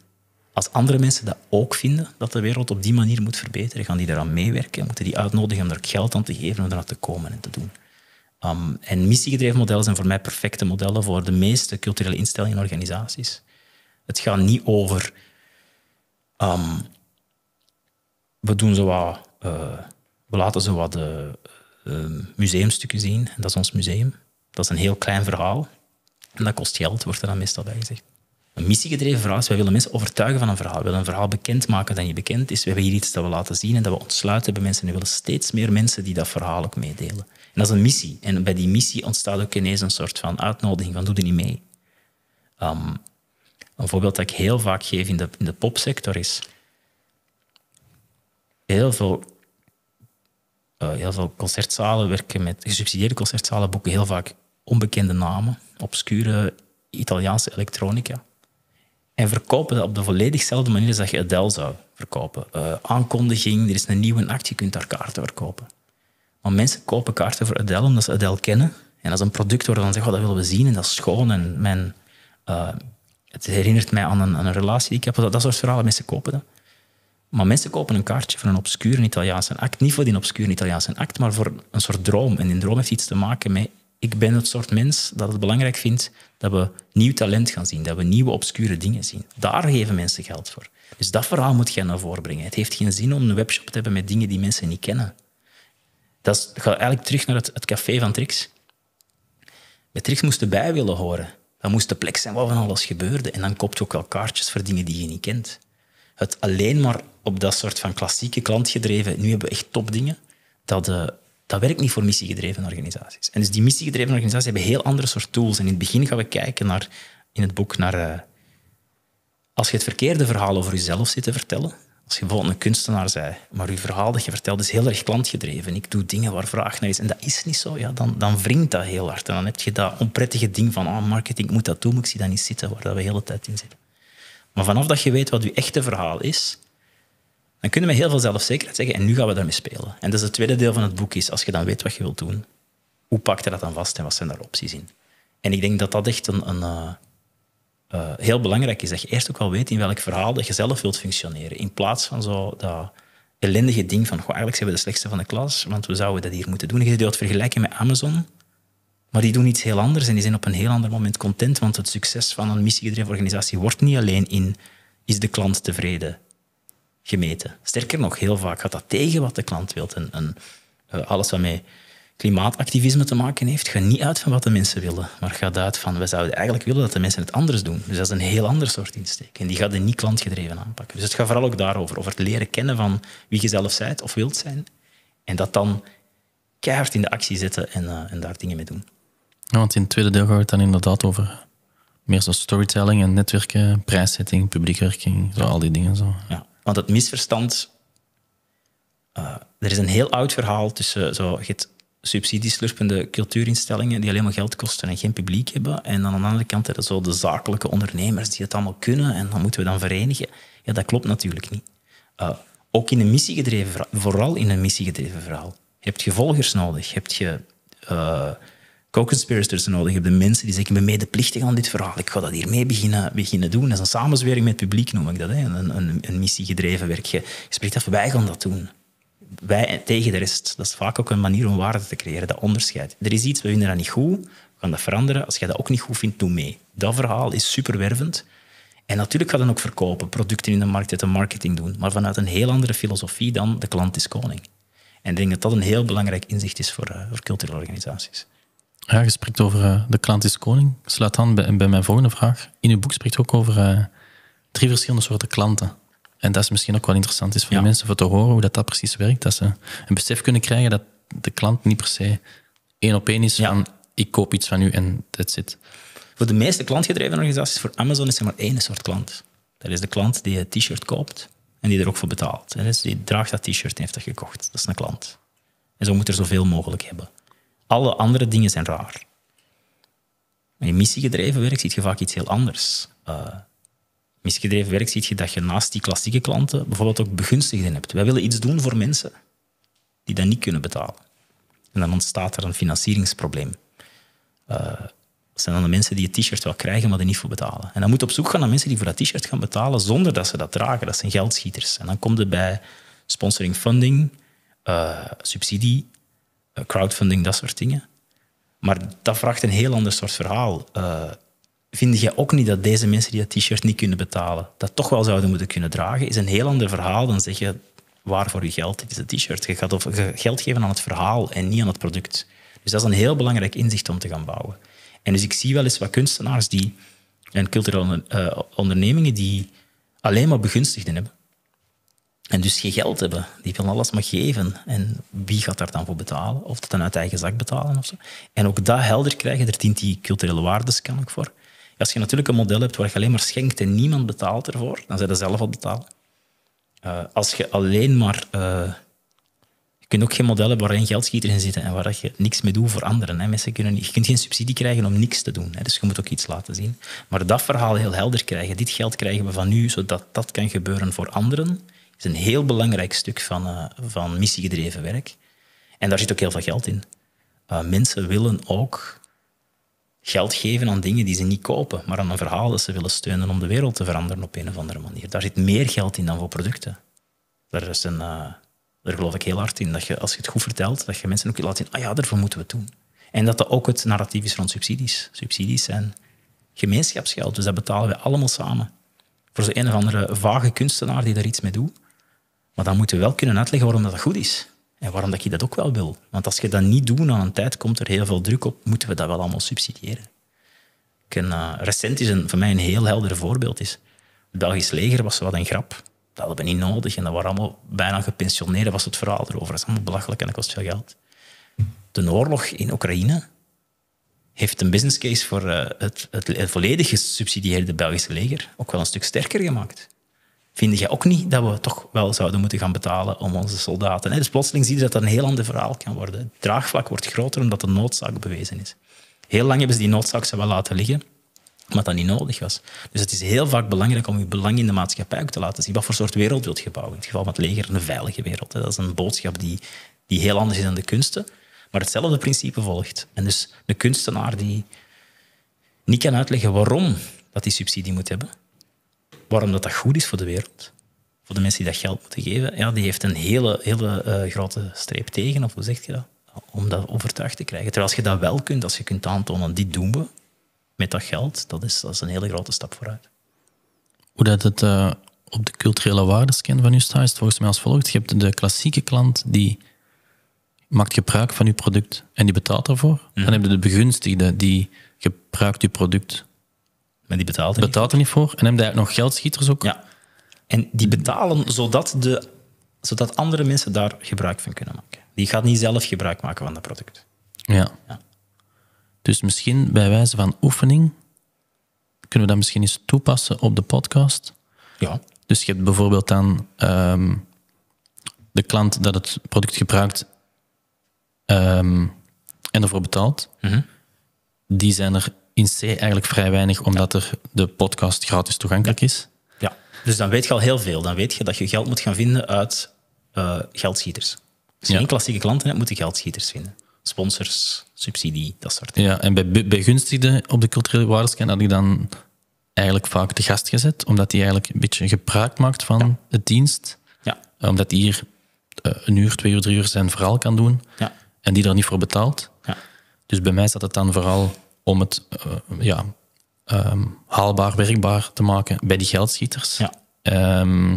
Als andere mensen dat ook vinden, dat de wereld op die manier moet verbeteren, gaan die eraan meewerken, moeten die uitnodigen om er geld aan te geven, om aan te komen en te doen. Um, en missiegedreven modellen zijn voor mij perfecte modellen voor de meeste culturele instellingen en organisaties. Het gaat niet over, ehm, we doen zo wat, eh, we laten zo wat de eh, museumstukken zien, dat is ons museum. Dat is een heel klein verhaal. En dat kost geld, wordt er dan meestal bij gezegd. Een missiegedreven verhaal is, wij willen mensen overtuigen van een verhaal. We willen een verhaal bekendmaken dat je bekend is. We hebben hier iets dat we laten zien en dat we ontsluiten bij mensen. En we willen steeds meer mensen die dat verhaal ook meedelen. En dat is een missie. En bij die missie ontstaat ook ineens een soort van uitnodiging van doe er niet mee. Ehm, een voorbeeld dat ik heel vaak geef in de, popsector is... Heel veel, uh, heel veel concertzalen werken met... Gesubsidieerde concertzalen boeken heel vaak onbekende namen, obscure Italiaanse elektronica. En verkopen dat op de volledigzelfde manier als dat je Adele zou verkopen. Uh, aankondiging, er is een nieuwe act, je kunt daar kaarten verkopen. Maar mensen kopen kaarten voor Adele omdat ze Adele kennen. En als een product dan zeggen, oh, dat willen we zien en dat is schoon. En mijn, eh, het herinnert mij aan een, aan een relatie die ik heb. Dat, dat soort verhalen, mensen kopen dat. Maar mensen kopen een kaartje voor een obscure Italiaanse act. Niet voor die obscure Italiaanse act, maar voor een soort droom. En die droom heeft iets te maken met ik ben het soort mens dat het belangrijk vindt dat we nieuw talent gaan zien, dat we nieuwe obscure dingen zien. Daar geven mensen geld voor. Dus dat verhaal moet je naar voren brengen. Het heeft geen zin om een webshop te hebben met dingen die mensen niet kennen. Dat is, gaat eigenlijk terug naar het, café van Trix. Met Trix moesten je bij willen horen. Dat moest de plek zijn waar van alles gebeurde. En dan koopt je ook wel kaartjes voor dingen die je niet kent. Het alleen maar op dat soort van klassieke klantgedreven. Nu hebben we echt topdingen. Dat, uh, dat werkt niet voor missiegedreven organisaties. En dus die missiegedreven organisaties hebben heel andere soort tools. En in het begin gaan we kijken naar, in het boek naar... Eh, als je het verkeerde verhaal over jezelf zit te vertellen, als je bijvoorbeeld een kunstenaar zei, maar uw verhaal dat je vertelt is heel erg klantgedreven. Ik doe dingen waar vraag naar is. En dat is niet zo. Ja, dan, dan wringt dat heel hard. En dan heb je dat onprettige ding van ah, marketing moet dat doen, maar ik zie dat niet zitten, waar dat we de hele tijd in zitten. Maar vanaf dat je weet wat je echte verhaal is, dan kunnen we heel veel zelfzekerheid zeggen en nu gaan we daarmee spelen. En dat is het tweede deel van het boek is, als je dan weet wat je wilt doen, hoe pak je dat dan vast en wat zijn daar opties in? En ik denk dat dat echt een, een eh, eh, heel belangrijk is, dat je eerst ook wel weet in welk verhaal dat je zelf wilt functioneren, in plaats van zo dat ellendige ding van, goh, eigenlijk zijn we de slechtste van de klas, want we zouden dat hier moeten doen. je doet het vergelijken met Amazon, maar die doen iets heel anders en die zijn op een heel ander moment content, want het succes van een missiegedreven organisatie wordt niet alleen in, is de klant tevreden? gemeten. Sterker nog, heel vaak gaat dat tegen wat de klant wil. En, eh, alles wat met klimaatactivisme te maken heeft, gaat niet uit van wat de mensen willen, maar gaat uit van we zouden eigenlijk willen dat de mensen het anders doen. Dus dat is een heel ander soort insteek. En die gaat er niet klantgedreven aanpakken. Dus het gaat vooral ook daarover, over het leren kennen van wie je zelf zijt of wilt zijn. En dat dan keihard in de actie zetten en, eh, en daar dingen mee doen. Ja, want in het tweede deel gaat het dan inderdaad over meer zo storytelling en netwerken, prijszetting, publiekwerking, zo, al die dingen. Zo. Ja. Want het misverstand. Eh, er is een heel oud verhaal tussen zo, subsidieslurpende cultuurinstellingen die alleen maar geld kosten en geen publiek hebben. En dan aan de andere kant zo de zakelijke ondernemers die het allemaal kunnen en dan moeten we dan verenigen. Ja, dat klopt natuurlijk niet. Uh, ook in een missiegedreven vooral in een missiegedreven verhaal. heb hebt je volgers nodig, je je eh, co-conspirators nodig hebt. De mensen die zeggen, ik ben medeplichtig aan dit verhaal. Ik ga dat hiermee beginnen, beginnen doen. Dat is een samenzwering met het publiek, noem ik dat. Hè? Een, een, een missiegedreven werk. Je, spreekt af, wij gaan dat doen. Wij tegen de rest. Dat is vaak ook een manier om waarde te creëren, dat onderscheid. Er is iets, we vinden dat niet goed, we gaan dat veranderen. Als jij dat ook niet goed vindt, doe mee. Dat verhaal is superwervend. En natuurlijk gaat dan ook verkopen, producten in de markt zetten, marketing doen. Maar vanuit een heel andere filosofie dan de klant is koning. En ik denk dat dat een heel belangrijk inzicht is voor, eh, voor culturele organisaties. Ja, je spreekt over eh, de klant is koning. sluit aan bij, mijn volgende vraag. In uw boek spreekt u ook over eh, drie verschillende soorten klanten. En dat is misschien ook wel interessant is voor de mensen voor te horen hoe dat, dat precies werkt. Dat ze een besef kunnen krijgen dat de klant niet per se één op één is van ik koop iets van u en dat zit. Voor de meeste klantgedreven organisaties, voor Amazon, is er maar één soort klant. Dat is de klant die het t-shirt koopt en die er ook voor betaalt. dus die draagt dat t-shirt en heeft dat gekocht. Dat is een klant. En zo moet er zoveel mogelijk hebben. Alle andere dingen zijn raar. In missiegedreven werk ziet je vaak iets heel anders. Uh, missiegedreven werk ziet je dat je naast die klassieke klanten bijvoorbeeld ook begunstigden hebt. Wij willen iets doen voor mensen die dat niet kunnen betalen. En dan ontstaat er een financieringsprobleem. Uh, dat zijn dan de mensen die het t-shirt wel krijgen, maar er niet voor betalen. En dan moet je op zoek gaan naar mensen die voor dat t-shirt gaan betalen zonder dat ze dat dragen. Dat zijn geldschieters. En dan komt het bij sponsoring funding, eh, subsidie, eh, crowdfunding, dat soort dingen. Maar dat vraagt een heel ander soort verhaal. Eh, vind je ook niet dat deze mensen die dat t-shirt niet kunnen betalen, dat toch wel zouden moeten kunnen dragen? Is een heel ander verhaal dan zeggen je waarvoor je geld, dit is het t-shirt. Je gaat over geld geven aan het verhaal en niet aan het product. Dus dat is een heel belangrijk inzicht om te gaan bouwen. En dus ik zie wel eens wat kunstenaars die, en culturele eh, ondernemingen die alleen maar begunstigden hebben. En dus geen geld hebben. Die van alles mag geven. En wie gaat daar dan voor betalen? Of dat dan uit eigen zak betalen of zo. En ook dat helder krijgen, daar dient die culturele waardes kan ik voor. Als je natuurlijk een model hebt waar je alleen maar schenkt en niemand betaalt ervoor, dan zijn ze zelf al betalen. Eh, als je alleen maar... Eh, je kunt ook geen model hebben waarin geldschieters in zitten en waar je niks mee doet voor anderen. Hè. Mensen kunnen, je kunt geen subsidie krijgen om niks te doen. Hè. Dus je moet ook iets laten zien. Maar dat verhaal heel helder krijgen. Dit geld krijgen we van nu, zodat dat kan gebeuren voor anderen is een heel belangrijk stuk van, uh, van missiegedreven werk. En daar zit ook heel veel geld in. Eh, mensen willen ook geld geven aan dingen die ze niet kopen, maar aan een verhaal dat ze willen steunen om de wereld te veranderen op een of andere manier. Daar zit meer geld in dan voor producten. Daar, is een, eh, geloof ik heel hard in. Dat je, als je het goed vertelt, dat je mensen ook laat zien, ah ja, daarvoor moeten we doen. En dat dat ook het narratief is rond subsidies. Subsidies zijn gemeenschapsgeld, dus dat betalen we allemaal samen. Voor zo'n een of andere vage kunstenaar die daar iets mee doet, maar dan moeten we wel kunnen uitleggen waarom dat goed is. En waarom dat je dat ook wel wil. Want als je dat niet doet, na een tijd komt er heel veel druk op, moeten we dat wel allemaal subsidiëren. Eh, recent is een, voor mij een heel helder voorbeeld. Is. Het Belgisch leger was wat een grap. Dat hadden we niet nodig. En dat waren allemaal bijna gepensioneerden, was het verhaal erover. Dat is allemaal belachelijk en dat kost veel geld. De oorlog in Oekraïne heeft een business case voor eh, het, het volledig gesubsidieerde Belgische leger ook wel een stuk sterker gemaakt. Vind je ook niet dat we toch wel zouden moeten gaan betalen om onze soldaten? dus plotseling zie je dat dat een heel ander verhaal kan worden. Het draagvlak wordt groter omdat de noodzaak bewezen is. Heel lang hebben ze die noodzaak ze wel laten liggen, omdat dat niet nodig was. Dus het is heel vaak belangrijk om je belang in de maatschappij ook te laten zien. Wat voor soort wereld wilt je bouwen? In het geval van het leger, een veilige wereld. Dat is een boodschap die, die heel anders is dan de kunsten, maar hetzelfde principe volgt. En dus de kunstenaar die niet kan uitleggen waarom dat die subsidie moet hebben, waarom dat, dat goed is voor de wereld, voor de mensen die dat geld moeten geven, ja, die heeft een hele, hele eh, grote streep tegen, of hoe zeg je dat? Om dat overtuigd te krijgen. Terwijl als je dat wel kunt, als je kunt aantonen, dit doen we met dat geld, dat is, dat is een hele grote stap vooruit. Hoe dat het eh, op de culturele waardescan van je staat, is volgens mij als volgt. Je hebt de klassieke klant die maakt gebruik van je product en die betaalt daarvoor. Mm. Dan mhm. heb je de begunstigde die gebruikt je product maar die betaalt er, betaalt er niet voor. En hebben daar nog geldschieters ook. Ja. En die betalen zodat, de, zodat andere mensen daar gebruik van kunnen maken. Die gaat niet zelf gebruik maken van dat product. Ja. ja. Dus misschien bij wijze van oefening kunnen we dat misschien eens toepassen op de podcast. Ja. Dus je hebt bijvoorbeeld dan ehm, de klant dat het product gebruikt ehm, en ervoor betaalt. Mhm. Die zijn er in C eigenlijk vrij weinig, omdat er de podcast gratis toegankelijk is. Ja, dus dan weet je al heel veel. Dan weet je dat je geld moet gaan vinden uit eh, geldschieters. Als dus je geen klassieke klanten hebt, moet je geldschieters vinden. Sponsors, subsidie, dat soort dingen. Ja, en bij begunstigden op de culturele waardescan had ik dan eigenlijk vaak de gast gezet, omdat die eigenlijk een beetje gebruik maakt van ja. de dienst. Ja. Eh, omdat die hier eh, een uur, twee uur, drie uur zijn verhaal kan doen ja. en die daar niet voor betaalt. Dus bij mij zat het dan vooral om het eh, ja, um, haalbaar, werkbaar te maken bij die geldschieters. Ja. Ehm,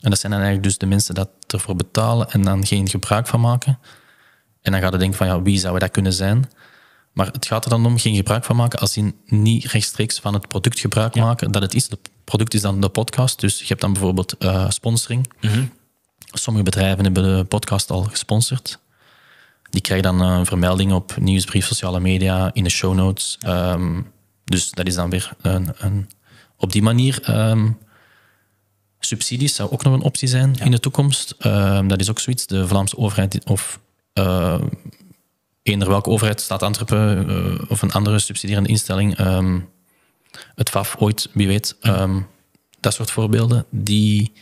en dat zijn dan eigenlijk dus de mensen dat ervoor betalen en dan geen gebruik van maken. En dan gaat het denken van ja, wie zou dat kunnen zijn? Maar het gaat er dan om geen gebruik van maken als in niet rechtstreeks van het product gebruik maken dat het is. Het product is dan de podcast, dus je hebt dan bijvoorbeeld eh, sponsoring. Mhm. Sommige bedrijven hebben de podcast al gesponsord. Die krijg dan eh, een vermelding op nieuwsbrief, sociale media, in de show notes. Ehm, dus dat is dan weer een, een op die manier. Um, subsidies zou ook nog een optie zijn in de toekomst. Ehm, dat is ook zoiets. De Vlaamse overheid of uh, eender welke overheid, staat Antwerpen eh, of een andere subsidierende instelling, het VAF ooit, wie weet, dat soort voorbeelden, die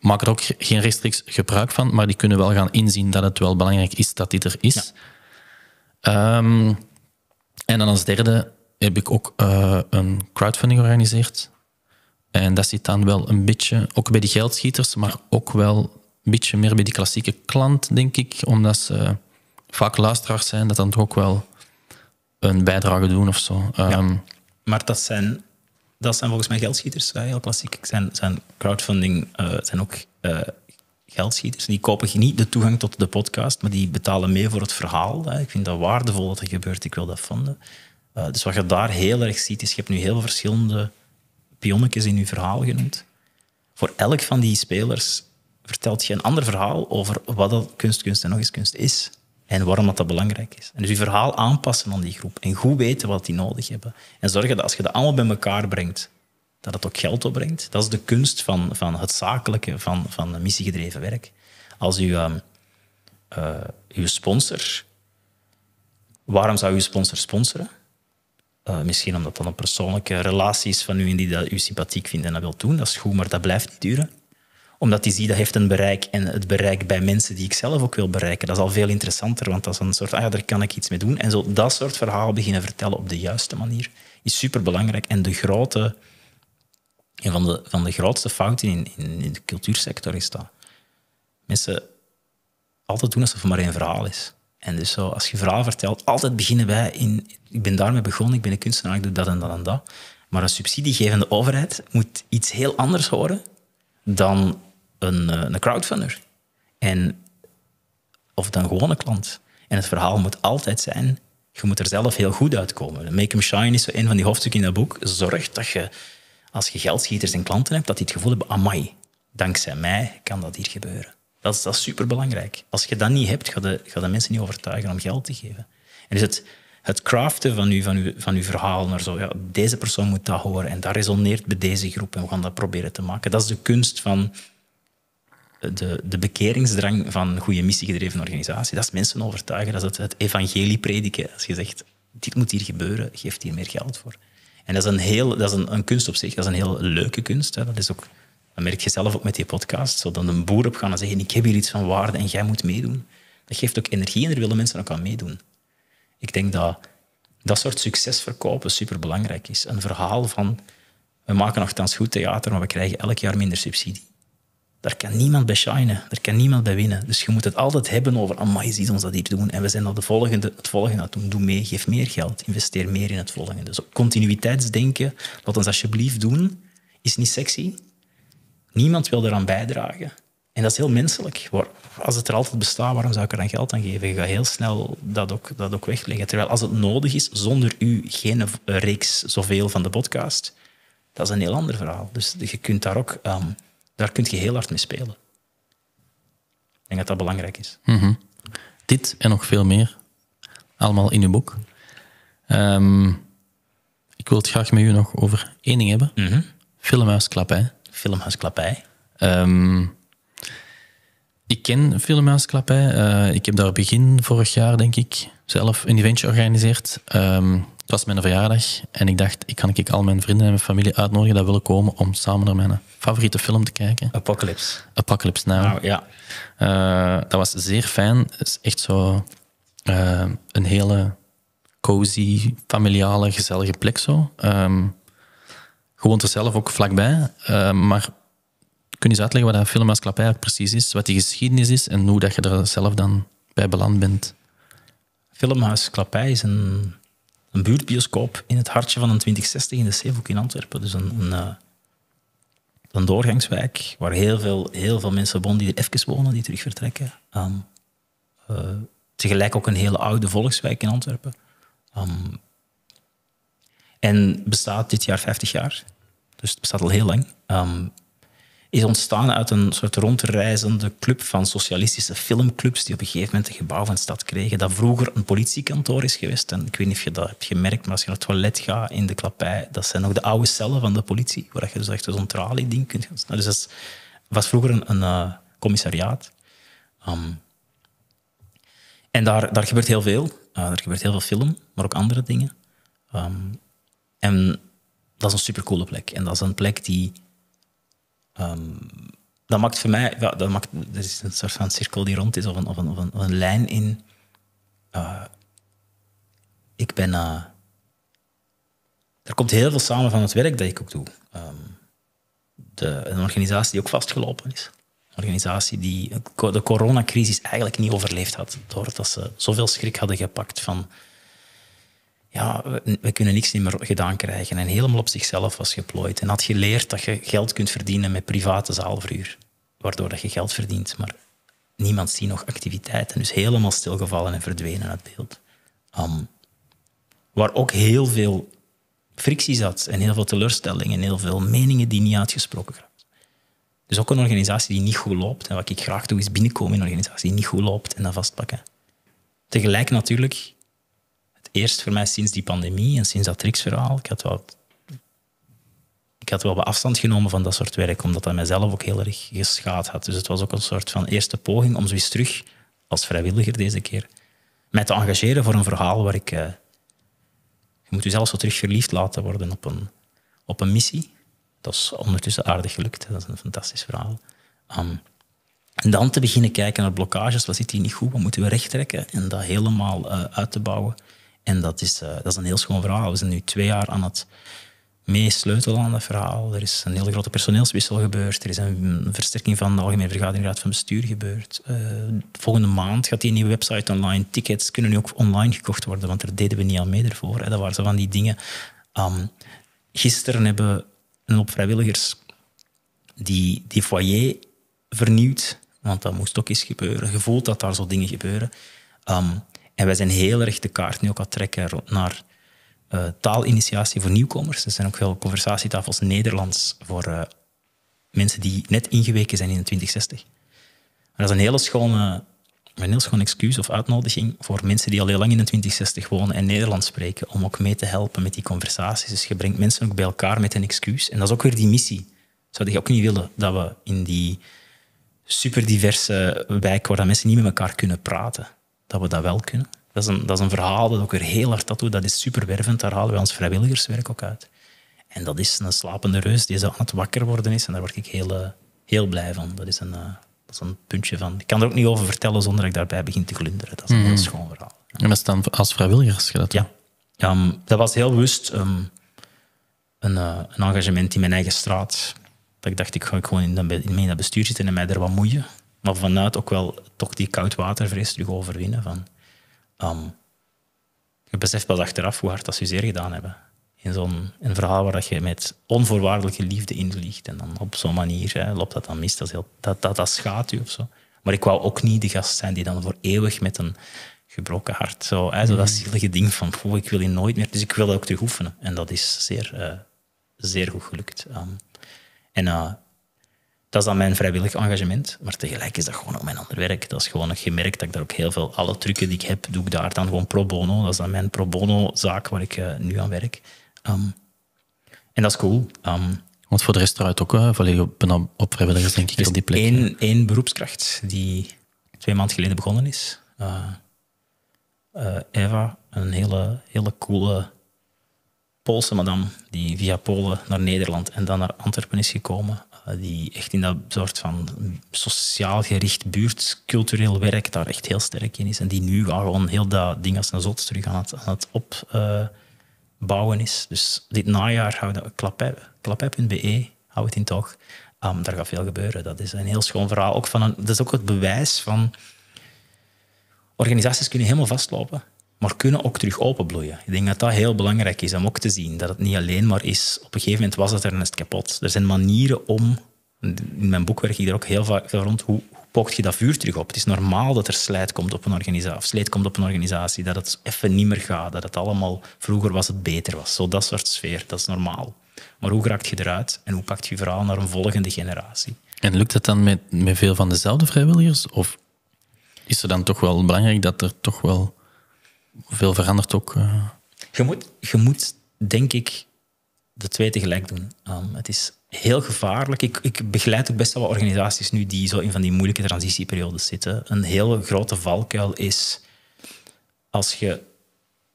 maak er ook geen rechtstreeks gebruik van, maar die kunnen wel gaan inzien dat het wel belangrijk is dat die er is. Ehm, en dan als derde heb ik ook eh, een crowdfunding georganiseerd. En dat zit dan wel een beetje, ook bij die geldschieters, maar ook wel een beetje meer bij die klassieke klant, denk ik. Omdat ze vaak luisteraar zijn, dat dan toch ook wel een bijdrage doen of zo. Ehm, maar dat zijn dat zijn volgens mij geldschieters, heel klassiek. Zijn, zijn crowdfunding eh, zijn ook uh, geldschieters. Die kopen niet de toegang tot de podcast, maar die betalen mee voor het verhaal. Hè. Ik vind dat waardevol dat er gebeurt, ik wil dat vonden. Eh, dus wat je daar heel erg ziet, is je hebt nu heel verschillende pionnetjes in je verhaal genoemd. Voor elk van die spelers vertelt je een ander verhaal over wat kunstkunst kunst, en nog eens kunst is en waarom dat, dat belangrijk is. En dus je verhaal aanpassen aan die groep en goed weten wat die nodig hebben. En zorgen dat als je dat allemaal bij elkaar brengt, dat het ook geld opbrengt. Dat is de kunst van, van het zakelijke, van, van missiegedreven werk. Als ehm, eh, je sponsor... Waarom zou je sponsor sponsoren? Eh, misschien omdat dat een persoonlijke relatie is van u en die dat u sympathiek vindt en dat wil doen. Dat is goed, maar dat blijft niet duren omdat die zie dat heeft een bereik en het bereik bij mensen die ik zelf ook wil bereiken. Dat is al veel interessanter, want dat is een soort, ah ja, daar kan ik iets mee doen. En zo dat soort verhalen beginnen vertellen op de juiste manier is superbelangrijk. En de grote, een van de, van de grootste fouten in, in, in de cultuursector is dat mensen altijd doen alsof het maar één verhaal is. En dus zo, als je verhaal vertelt, altijd beginnen wij in... Ik ben daarmee begonnen, ik ben een kunstenaar, ik doe dat en dat en dat. Maar een subsidiegevende overheid moet iets heel anders horen dan een, eh, een crowdfunder. En, of dan gewoon een klant. En het verhaal moet altijd zijn, je moet er zelf heel goed uitkomen. Make them Shine is zo een van die hoofdstukken in dat boek. Zorg dat je, als je geldschieters en klanten hebt, dat die het gevoel hebben, amai, dankzij mij kan dat hier gebeuren. Dat is, dat superbelangrijk. Als je dat niet hebt, ga de, ga de mensen niet overtuigen om geld te geven. En dus het, het craften van uw, van, uw, van uw verhaal naar zo, ja, deze persoon moet dat horen en dat resoneert bij deze groep en we gaan dat proberen te maken. Dat is de kunst van de, de bekeringsdrang van goede missiegedreven organisatie. Dat is mensen overtuigen, dat is het, het evangelie prediken. Als je zegt, dit moet hier gebeuren, geef hier meer geld voor. En dat is een, heel, dat is een, een kunst op zich, dat is een heel leuke kunst. Hè. Dat is ook merk je zelf ook met die podcast. Zo dan een boer op gaan en zeggen: Ik heb hier iets van waarde en jij moet meedoen. Dat geeft ook energie en er willen mensen ook aan meedoen. Ik denk dat dat soort succesverkopen superbelangrijk is. Een verhaal van: We maken nogthans goed theater, maar we krijgen elk jaar minder subsidie. Daar kan niemand bij shinen, daar kan niemand bij winnen. Dus je moet het altijd hebben over, amai, je ziet ons dat hier doen. En we zijn dan de volgende, het volgende aan doen. Doe mee, geef meer geld, investeer meer in het volgende. Dus continuïteitsdenken, wat ons alsjeblieft doen, is niet sexy. Niemand wil eraan bijdragen. En dat is heel menselijk. Als het er altijd bestaat, waarom zou ik er dan geld aan geven? Je gaat heel snel dat ook, dat ook wegleggen. Terwijl als het nodig is, zonder u geen reeks zoveel van de podcast, dat is een heel ander verhaal. Dus je kunt daar ook ehm, daar kun je heel hard mee spelen. Ik denk dat dat belangrijk is. Mhm. Dit en nog veel meer, allemaal in uw boek. Ehm, ik wil het graag met u nog over één ding hebben. Mm -hmm. Filmhuisklapij. Ehm, ik ken Filmhuisklapij. Eh, ik heb daar begin vorig jaar, denk ik, zelf een eventje georganiseerd. Ehm, het was mijn verjaardag en ik dacht, ik kan ik al mijn vrienden en mijn familie uitnodigen dat willen komen om samen naar mijn favoriete film te kijken. Apocalypse. Apocalypse nou. ja. Eh, dat was zeer fijn. Het is echt zo eh, een hele cozy, familiale, gezellige plek zo. Um, er zelf ook vlakbij, eh, maar kun je eens uitleggen wat dat filmmaatschappij precies is, wat die geschiedenis is en hoe dat je er zelf dan bij beland bent? Filmhuis is een een buurtbioscoop in het hartje van een 2060 in de Zeevoek in Antwerpen. Dus een, een, eh, een, doorgangswijk waar heel veel, heel veel mensen wonen die er even wonen, die terug vertrekken. Ehm, eh, tegelijk ook een hele oude volkswijk in Antwerpen. Um, en bestaat dit jaar 50 jaar. Dus het bestaat al heel lang. Ehm, is ontstaan uit een soort rondreizende club van socialistische filmclubs die op een gegeven moment een gebouw van de stad kregen dat vroeger een politiekantoor is geweest. En ik weet niet of je dat hebt gemerkt, maar als je naar het toilet gaat in de klapij, dat zijn nog de oude cellen van de politie, waar je dus echt zo'n tralie-ding kunt gaan Dus dat was vroeger een, eh, commissariaat. Ehm, en daar, daar gebeurt heel veel. Uh, er gebeurt heel veel film, maar ook andere dingen. Ehm, en dat is een supercoole plek. En dat is een plek die Ehm, dat maakt voor mij, ja, dat maakt, er is een soort van cirkel die rond is, of een, of een, of een, lijn in. Eh, ik ben. Uh, er komt heel veel samen van het werk dat ik ook doe. Ehm, de, een organisatie die ook vastgelopen is. Een organisatie die de coronacrisis eigenlijk niet overleefd had, doordat ze zoveel schrik hadden gepakt van ja, we, kunnen niks meer gedaan krijgen. En helemaal op zichzelf was geplooid. En had geleerd dat je geld kunt verdienen met private zaalverhuur. Waardoor dat je geld verdient, maar niemand ziet nog activiteiten. Dus helemaal stilgevallen en verdwenen uit beeld. Ehm, waar ook heel veel frictie zat en heel veel teleurstellingen en heel veel meningen die niet uitgesproken werden. Dus ook een organisatie die niet goed loopt. En wat ik graag doe, is binnenkomen in een organisatie die niet goed loopt en dat vastpakken. Tegelijk natuurlijk eerst voor mij sinds die pandemie en sinds dat tricksverhaal. Ik had wel, ik had wel wat afstand genomen van dat soort werk, omdat dat mijzelf ook heel erg geschaad had. Dus het was ook een soort van eerste poging om zoiets terug, als vrijwilliger deze keer, mij te engageren voor een verhaal waar ik... Uh, je moet jezelf zo terug verliefd laten worden op een, op een missie. Dat is ondertussen aardig gelukt. Dat is een fantastisch verhaal. Ehm, en dan te beginnen kijken naar blokkages. Wat zit hier niet goed? Wat moeten we rechttrekken? En dat helemaal eh, uit te bouwen. En dat is, eh, dat is een heel schoon verhaal. We zijn nu twee jaar aan het meesleutelen aan dat verhaal. Er is een hele grote personeelswissel gebeurd. Er is een versterking van de Algemene Vergaderingraad van Bestuur gebeurd. Eh, volgende maand gaat die nieuwe website online. Tickets kunnen nu ook online gekocht worden, want daar deden we niet aan mee ervoor. Hè. Dat waren zo van die dingen. Ehm, gisteren hebben een hoop vrijwilligers die, die foyer vernieuwd, want dat moest ook eens gebeuren. Je voelt dat daar zo dingen gebeuren. Ehm, en wij zijn heel erg de kaart nu ook aan trekken naar eh, taalinitiatie voor nieuwkomers. Er zijn ook veel conversatietafels Nederlands voor eh, mensen die net ingeweken zijn in de 2060. Maar dat is een hele schone, een heel schoon excuus of uitnodiging voor mensen die al heel lang in de 2060 wonen en Nederlands spreken, om ook mee te helpen met die conversaties. Dus je brengt mensen ook bij elkaar met een excuus. En dat is ook weer die missie. Zou je ook niet willen dat we in die superdiverse wijk, waar dat mensen niet met elkaar kunnen praten, dat we dat wel kunnen. Dat is een, dat is een verhaal dat ook weer heel hard dat doet. Dat is superwervend. Daar halen we ons vrijwilligerswerk ook uit. En dat is een slapende reus die zo aan het wakker worden is. En daar word ik heel, eh, heel blij van. Dat is, een, eh, dat is een puntje van... Ik kan er ook niet over vertellen zonder dat ik daarbij begin te glunderen. Dat is een heel mhm. schoon verhaal. Ja. En dan als vrijwilligers gedaan? Ja. Ehm, dat was heel bewust ehm, een, eh, een engagement in mijn eigen straat. Dat ik dacht, ik ga gewoon in, dat, in dat bestuur zitten en mij daar wat moeien maar vanuit ook wel toch die koudwatervrees terug overwinnen. Van, ehm, je beseft pas achteraf hoe hard dat ze zeer gedaan hebben. In zo'n verhaal waar dat je met onvoorwaardelijke liefde in En dan op zo'n manier loopt dat dan mis. Dat, heel, dat, dat, dat schaadt u of zo. Maar ik wou ook niet de gast zijn die dan voor eeuwig met een gebroken hart. Zo, dat mm. zielige ding van, oh, ik wil je nooit meer. Dus ik wil ook terug oefenen. En dat is zeer, eh, zeer goed gelukt. Ehm, en uh, dat is dan mijn vrijwillig engagement. Maar tegelijk is dat gewoon ook mijn ander werk. Dat is gewoon gemerkt dat ik daar ook heel veel... Alle trucken die ik heb, doe ik daar dan gewoon pro bono. Dat is dan mijn pro bono-zaak waar ik eh, nu aan werk. Ehm, en dat is cool. Ehm, Want voor de rest eruit ook eh, volledig op, op vrijwilligers, denk ik, op die plek. is één beroepskracht die twee maanden geleden begonnen is. Eh, Eva, een hele, hele coole... Poolse madame die via Polen naar Nederland en dan naar Antwerpen is gekomen. Eh, die echt in dat soort van sociaal gericht buurtcultureel werk daar echt heel sterk in is. En die nu gewoon heel dat ding als een zot terug aan het, aan het opbouwen is. Dus dit najaar houden we klapij.be, hou het in toch. Um, daar gaat veel gebeuren. Dat is een heel schoon verhaal. Ook van dat is ook het bewijs van... Organisaties kunnen helemaal vastlopen maar kunnen ook terug openbloeien. Ik denk dat dat heel belangrijk is om ook te zien. Dat het niet alleen maar is, op een gegeven moment was het er net kapot. Er zijn manieren om, in mijn boek werk ik er ook heel vaak rond, hoe, hoe je dat vuur terug op? Het is normaal dat er slijt komt op een organisatie, of sleet komt op een organisatie, dat het even niet meer gaat, dat het allemaal, vroeger was het beter was. Zo dat soort sfeer, dat is normaal. Maar hoe raakt je eruit en hoe pakt je verhaal naar een volgende generatie? En lukt dat dan met, met veel van dezelfde vrijwilligers? Of is het dan toch wel belangrijk dat er toch wel veel verandert ook. Eh. Je, moet, je moet, denk ik, de twee tegelijk doen. Ehm, het is heel gevaarlijk. Ik, ik begeleid ook best wel wat organisaties nu die zo in van die moeilijke transitieperiodes zitten. Een hele grote valkuil is als je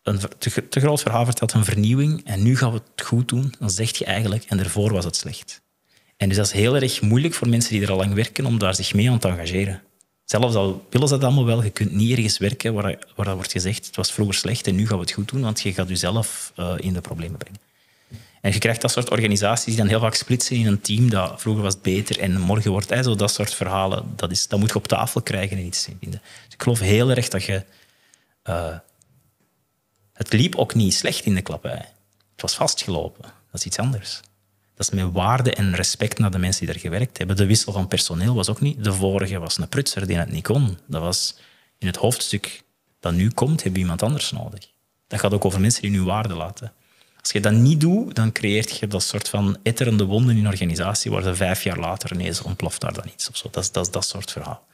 een te, te groot verhaal vertelt van vernieuwing en nu gaan we het goed doen, dan zeg je eigenlijk en daarvoor was het slecht. En dus dat is heel erg moeilijk voor mensen die er al lang werken om daar zich mee aan te engageren. Zelfs al willen ze dat allemaal wel, je kunt niet ergens werken waar, waar wordt gezegd, het was vroeger slecht en nu gaan we het goed doen, want je gaat jezelf eh, in de problemen brengen. En je krijgt dat soort organisaties die dan heel vaak splitsen in een team dat vroeger was beter en morgen wordt hij zo. Dat soort verhalen, dat, is, dat moet je op tafel krijgen en iets vinden. Dus ik geloof heel erg dat je... Eh, het liep ook niet slecht in de klappen. Het was vastgelopen. Dat is iets anders. Dat is met waarde en respect naar de mensen die er gewerkt hebben. De wissel van personeel was ook niet. De vorige was een prutser die het niet kon. Dat was in het hoofdstuk dat nu komt, heb je iemand anders nodig. Dat gaat ook over mensen die hun waarde laten. Als je dat niet doet, dan creëert je dat soort van etterende wonden in een organisatie waar ze vijf jaar later ineens ontploft daar dan iets of zo. Dat is dat, dat soort verhaal.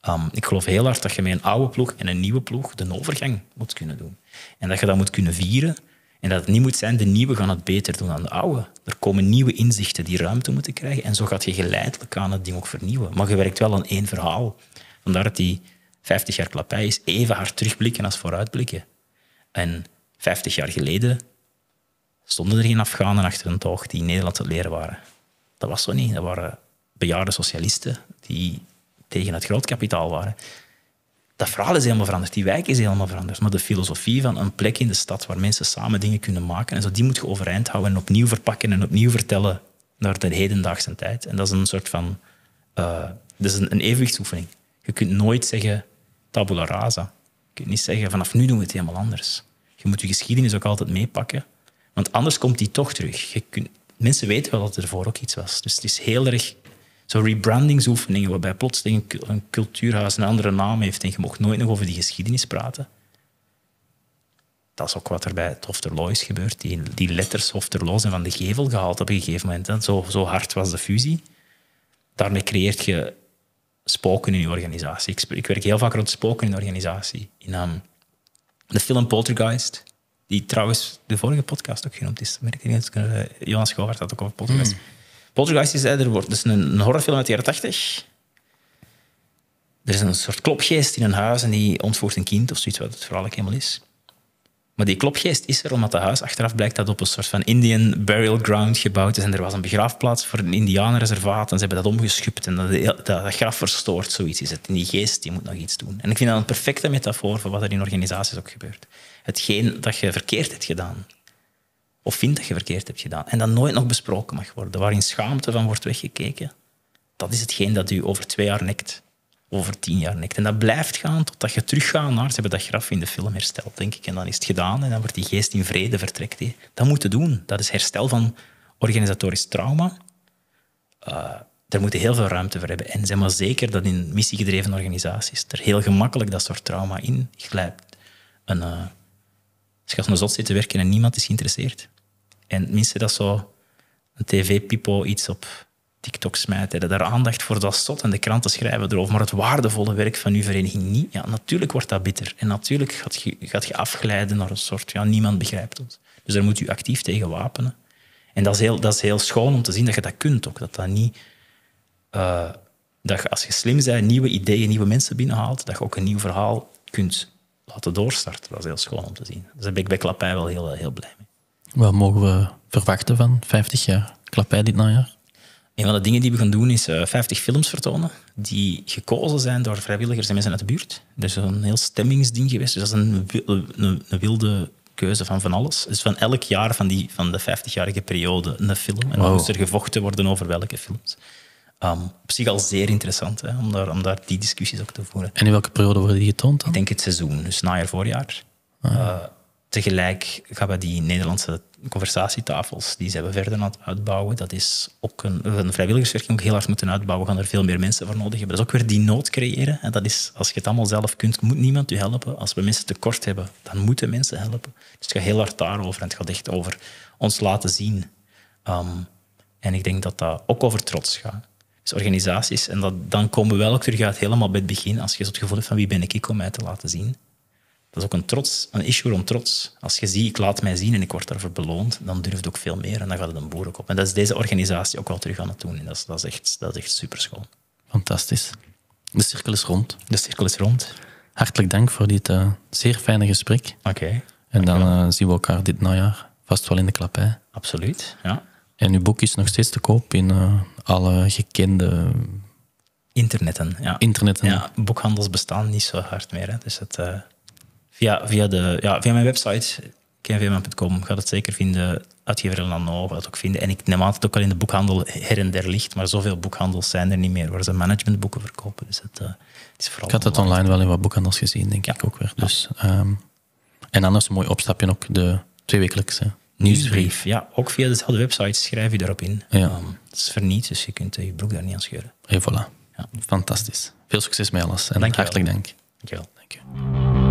Ehm, ik geloof heel hard dat je met een oude ploeg en een nieuwe ploeg de overgang moet kunnen doen. En dat je dat moet kunnen vieren en dat het niet moet zijn, de nieuwe gaan het beter doen dan de oude. Er komen nieuwe inzichten die ruimte moeten krijgen. En zo gaat je geleidelijk aan het ding ook vernieuwen. Maar je werkt wel aan één verhaal. Vandaar dat die 50 jaar klapij is even hard terugblikken als vooruitblikken. En 50 jaar geleden stonden er geen Afghanen achter een toog die in Nederland te leren waren. Dat was zo niet. Dat waren bejaarde socialisten die tegen het grootkapitaal waren dat verhaal is helemaal veranderd, die wijk is helemaal veranderd. Maar de filosofie van een plek in de stad waar mensen samen dingen kunnen maken, en zo, die moet je overeind houden en opnieuw verpakken en opnieuw vertellen naar de hedendaagse tijd. En dat is een soort van... Eh, dat is een, evenwichtsoefening. Je kunt nooit zeggen tabula rasa. Je kunt niet zeggen, vanaf nu doen we het helemaal anders. Je moet je geschiedenis ook altijd meepakken. Want anders komt die toch terug. Je kunt, mensen weten wel dat er voor ook iets was. Dus het is heel erg zo rebrandingsoefeningen, waarbij plotseling een, cultuurhuis een andere naam heeft en je mocht nooit nog over die geschiedenis praten. Dat is ook wat er bij het Hofterlo is gebeurd. Die, die letters Hofterlo zijn van de gevel gehaald op een gegeven moment. Zo, zo hard was de fusie. Daarmee creëert je spoken in je organisatie. Ik, werk heel vaak rond spoken in de organisatie. In, ehm, de film Poltergeist, die trouwens de vorige podcast ook genoemd is. Merk ik niet, eh, Jonas Schouwart had ook over Poltergeist. Hmm. Poltergeist is, er wordt, dus een, horrorfilm uit de jaren 80. Er is een soort klopgeest in een huis en die ontvoert een kind of zoiets, wat het vooral helemaal is. Maar die klopgeest is er omdat het huis achteraf blijkt dat op een soort van Indian burial ground gebouwd is. En er was een begraafplaats voor een Indianenreservaat en ze hebben dat omgeschupt en dat, dat, graf verstoord, zoiets is het. En die geest die moet nog iets doen. En ik vind dat een perfecte metafoor voor wat er in organisaties ook gebeurt. Hetgeen dat je verkeerd hebt gedaan of vindt dat je verkeerd hebt gedaan. En dat nooit nog besproken mag worden, waarin schaamte van wordt weggekeken. Dat is hetgeen dat u over twee jaar nekt, over tien jaar nekt. En dat blijft gaan totdat je teruggaat naar, ze hebben dat graf in de film hersteld, denk ik. En dan is het gedaan en dan wordt die geest in vrede vertrekt. He. Dat moeten doen. Dat is herstel van organisatorisch trauma. Uh, eh, daar moeten heel veel ruimte voor hebben. En zeg maar zeker dat in missiegedreven organisaties er heel gemakkelijk dat soort trauma in glijpt. Een, uh, als je als een zot zit te werken en niemand is geïnteresseerd, en minstens dat zo een tv-pipo iets op TikTok smijt. Dat daar aandacht voor dat stot en de kranten schrijven erover. Maar het waardevolle werk van uw vereniging niet. Ja, natuurlijk wordt dat bitter. En natuurlijk gaat je, gaat je afglijden naar een soort... Ja, niemand begrijpt ons. Dus daar moet u actief tegen wapenen. En dat is, heel, dat is heel schoon om te zien dat je dat kunt ook. Dat dat niet... Eh, dat je als je slim bent, nieuwe ideeën, nieuwe mensen binnenhaalt, dat je ook een nieuw verhaal kunt laten doorstarten. Dat is heel schoon om te zien. Dus daar ben ik bij Klappij wel heel, heel blij mee. Wat mogen we verwachten van 50 jaar Klapij dit najaar? Een van de dingen die we gaan doen is 50 eh, films vertonen die gekozen zijn door vrijwilligers en mensen uit de buurt. Dus is een heel stemmingsding geweest. Dus dat is een, wilde keuze van van alles. Dus van elk jaar van, die, van de 50-jarige periode een film. En dan moest er gevochten worden over welke films. Um, op zich al zeer interessant hè, om, daar, om daar die discussies ook te voeren. En in welke periode worden die getoond dan? Ik denk het seizoen, dus najaar, voorjaar. Ah. Eh, tegelijk gaan we die Nederlandse conversatietafels, die ze hebben verder aan het uitbouwen. Dat is ook een, een vrijwilligerswerking ook heel hard moeten uitbouwen. We gaan er veel meer mensen voor nodig hebben. Dat is ook weer die nood creëren. En dat is, als je het allemaal zelf kunt, moet niemand je helpen. Als we mensen tekort hebben, dan moeten mensen helpen. Dus het gaat heel hard daarover. En het gaat echt over ons laten zien. Ehm, en ik denk dat dat ook over trots gaat. Dus organisaties, en dat, dan komen we wel ook terug uit helemaal bij het begin. Als je het gevoel hebt van wie ben ik om mij te laten zien dat is ook een, trots, een issue rond trots. Als je ziet, ik laat mij zien en ik word daarvoor beloond, dan durft ook veel meer en dan gaat het een boer ook op. En dat is deze organisatie ook wel terug aan het doen. En dat is, dat is echt, dat is echt superschoon. Fantastisch. De cirkel is rond. De cirkel is rond. Hartelijk dank voor dit eh, zeer fijne gesprek. Oké. en dan eh, zien we elkaar dit najaar vast wel in de klapij. Absoluut, ja. En uw boek is nog steeds te koop in eh, alle gekende... Internetten, ja. Internetten. Ja, boekhandels bestaan niet zo hard meer. Hè. Dus het ja, via, de, ja, via mijn website, kenveeman.com, gaat het zeker vinden. Uitgever Lano gaat het ook vinden. En ik neem altijd het ook al in de boekhandel her en der ligt. Maar zoveel boekhandels zijn er niet meer waar ze managementboeken verkopen. Dus het, eh, is vooral ik had het online wel in wat boekhandels gezien, denk ik ook weer. Dus, um, en anders een mooi opstapje ook de tweewekelijkse nieuwsbrief. Ja, ook via dezelfde website schrijf je daarop in. Ja. Ehm, het is verniet, dus je kunt je broek daar niet aan scheuren. En voilà. Ja. Fantastisch. Veel succes met alles en hartelijk dank. Dankjewel. Dank je.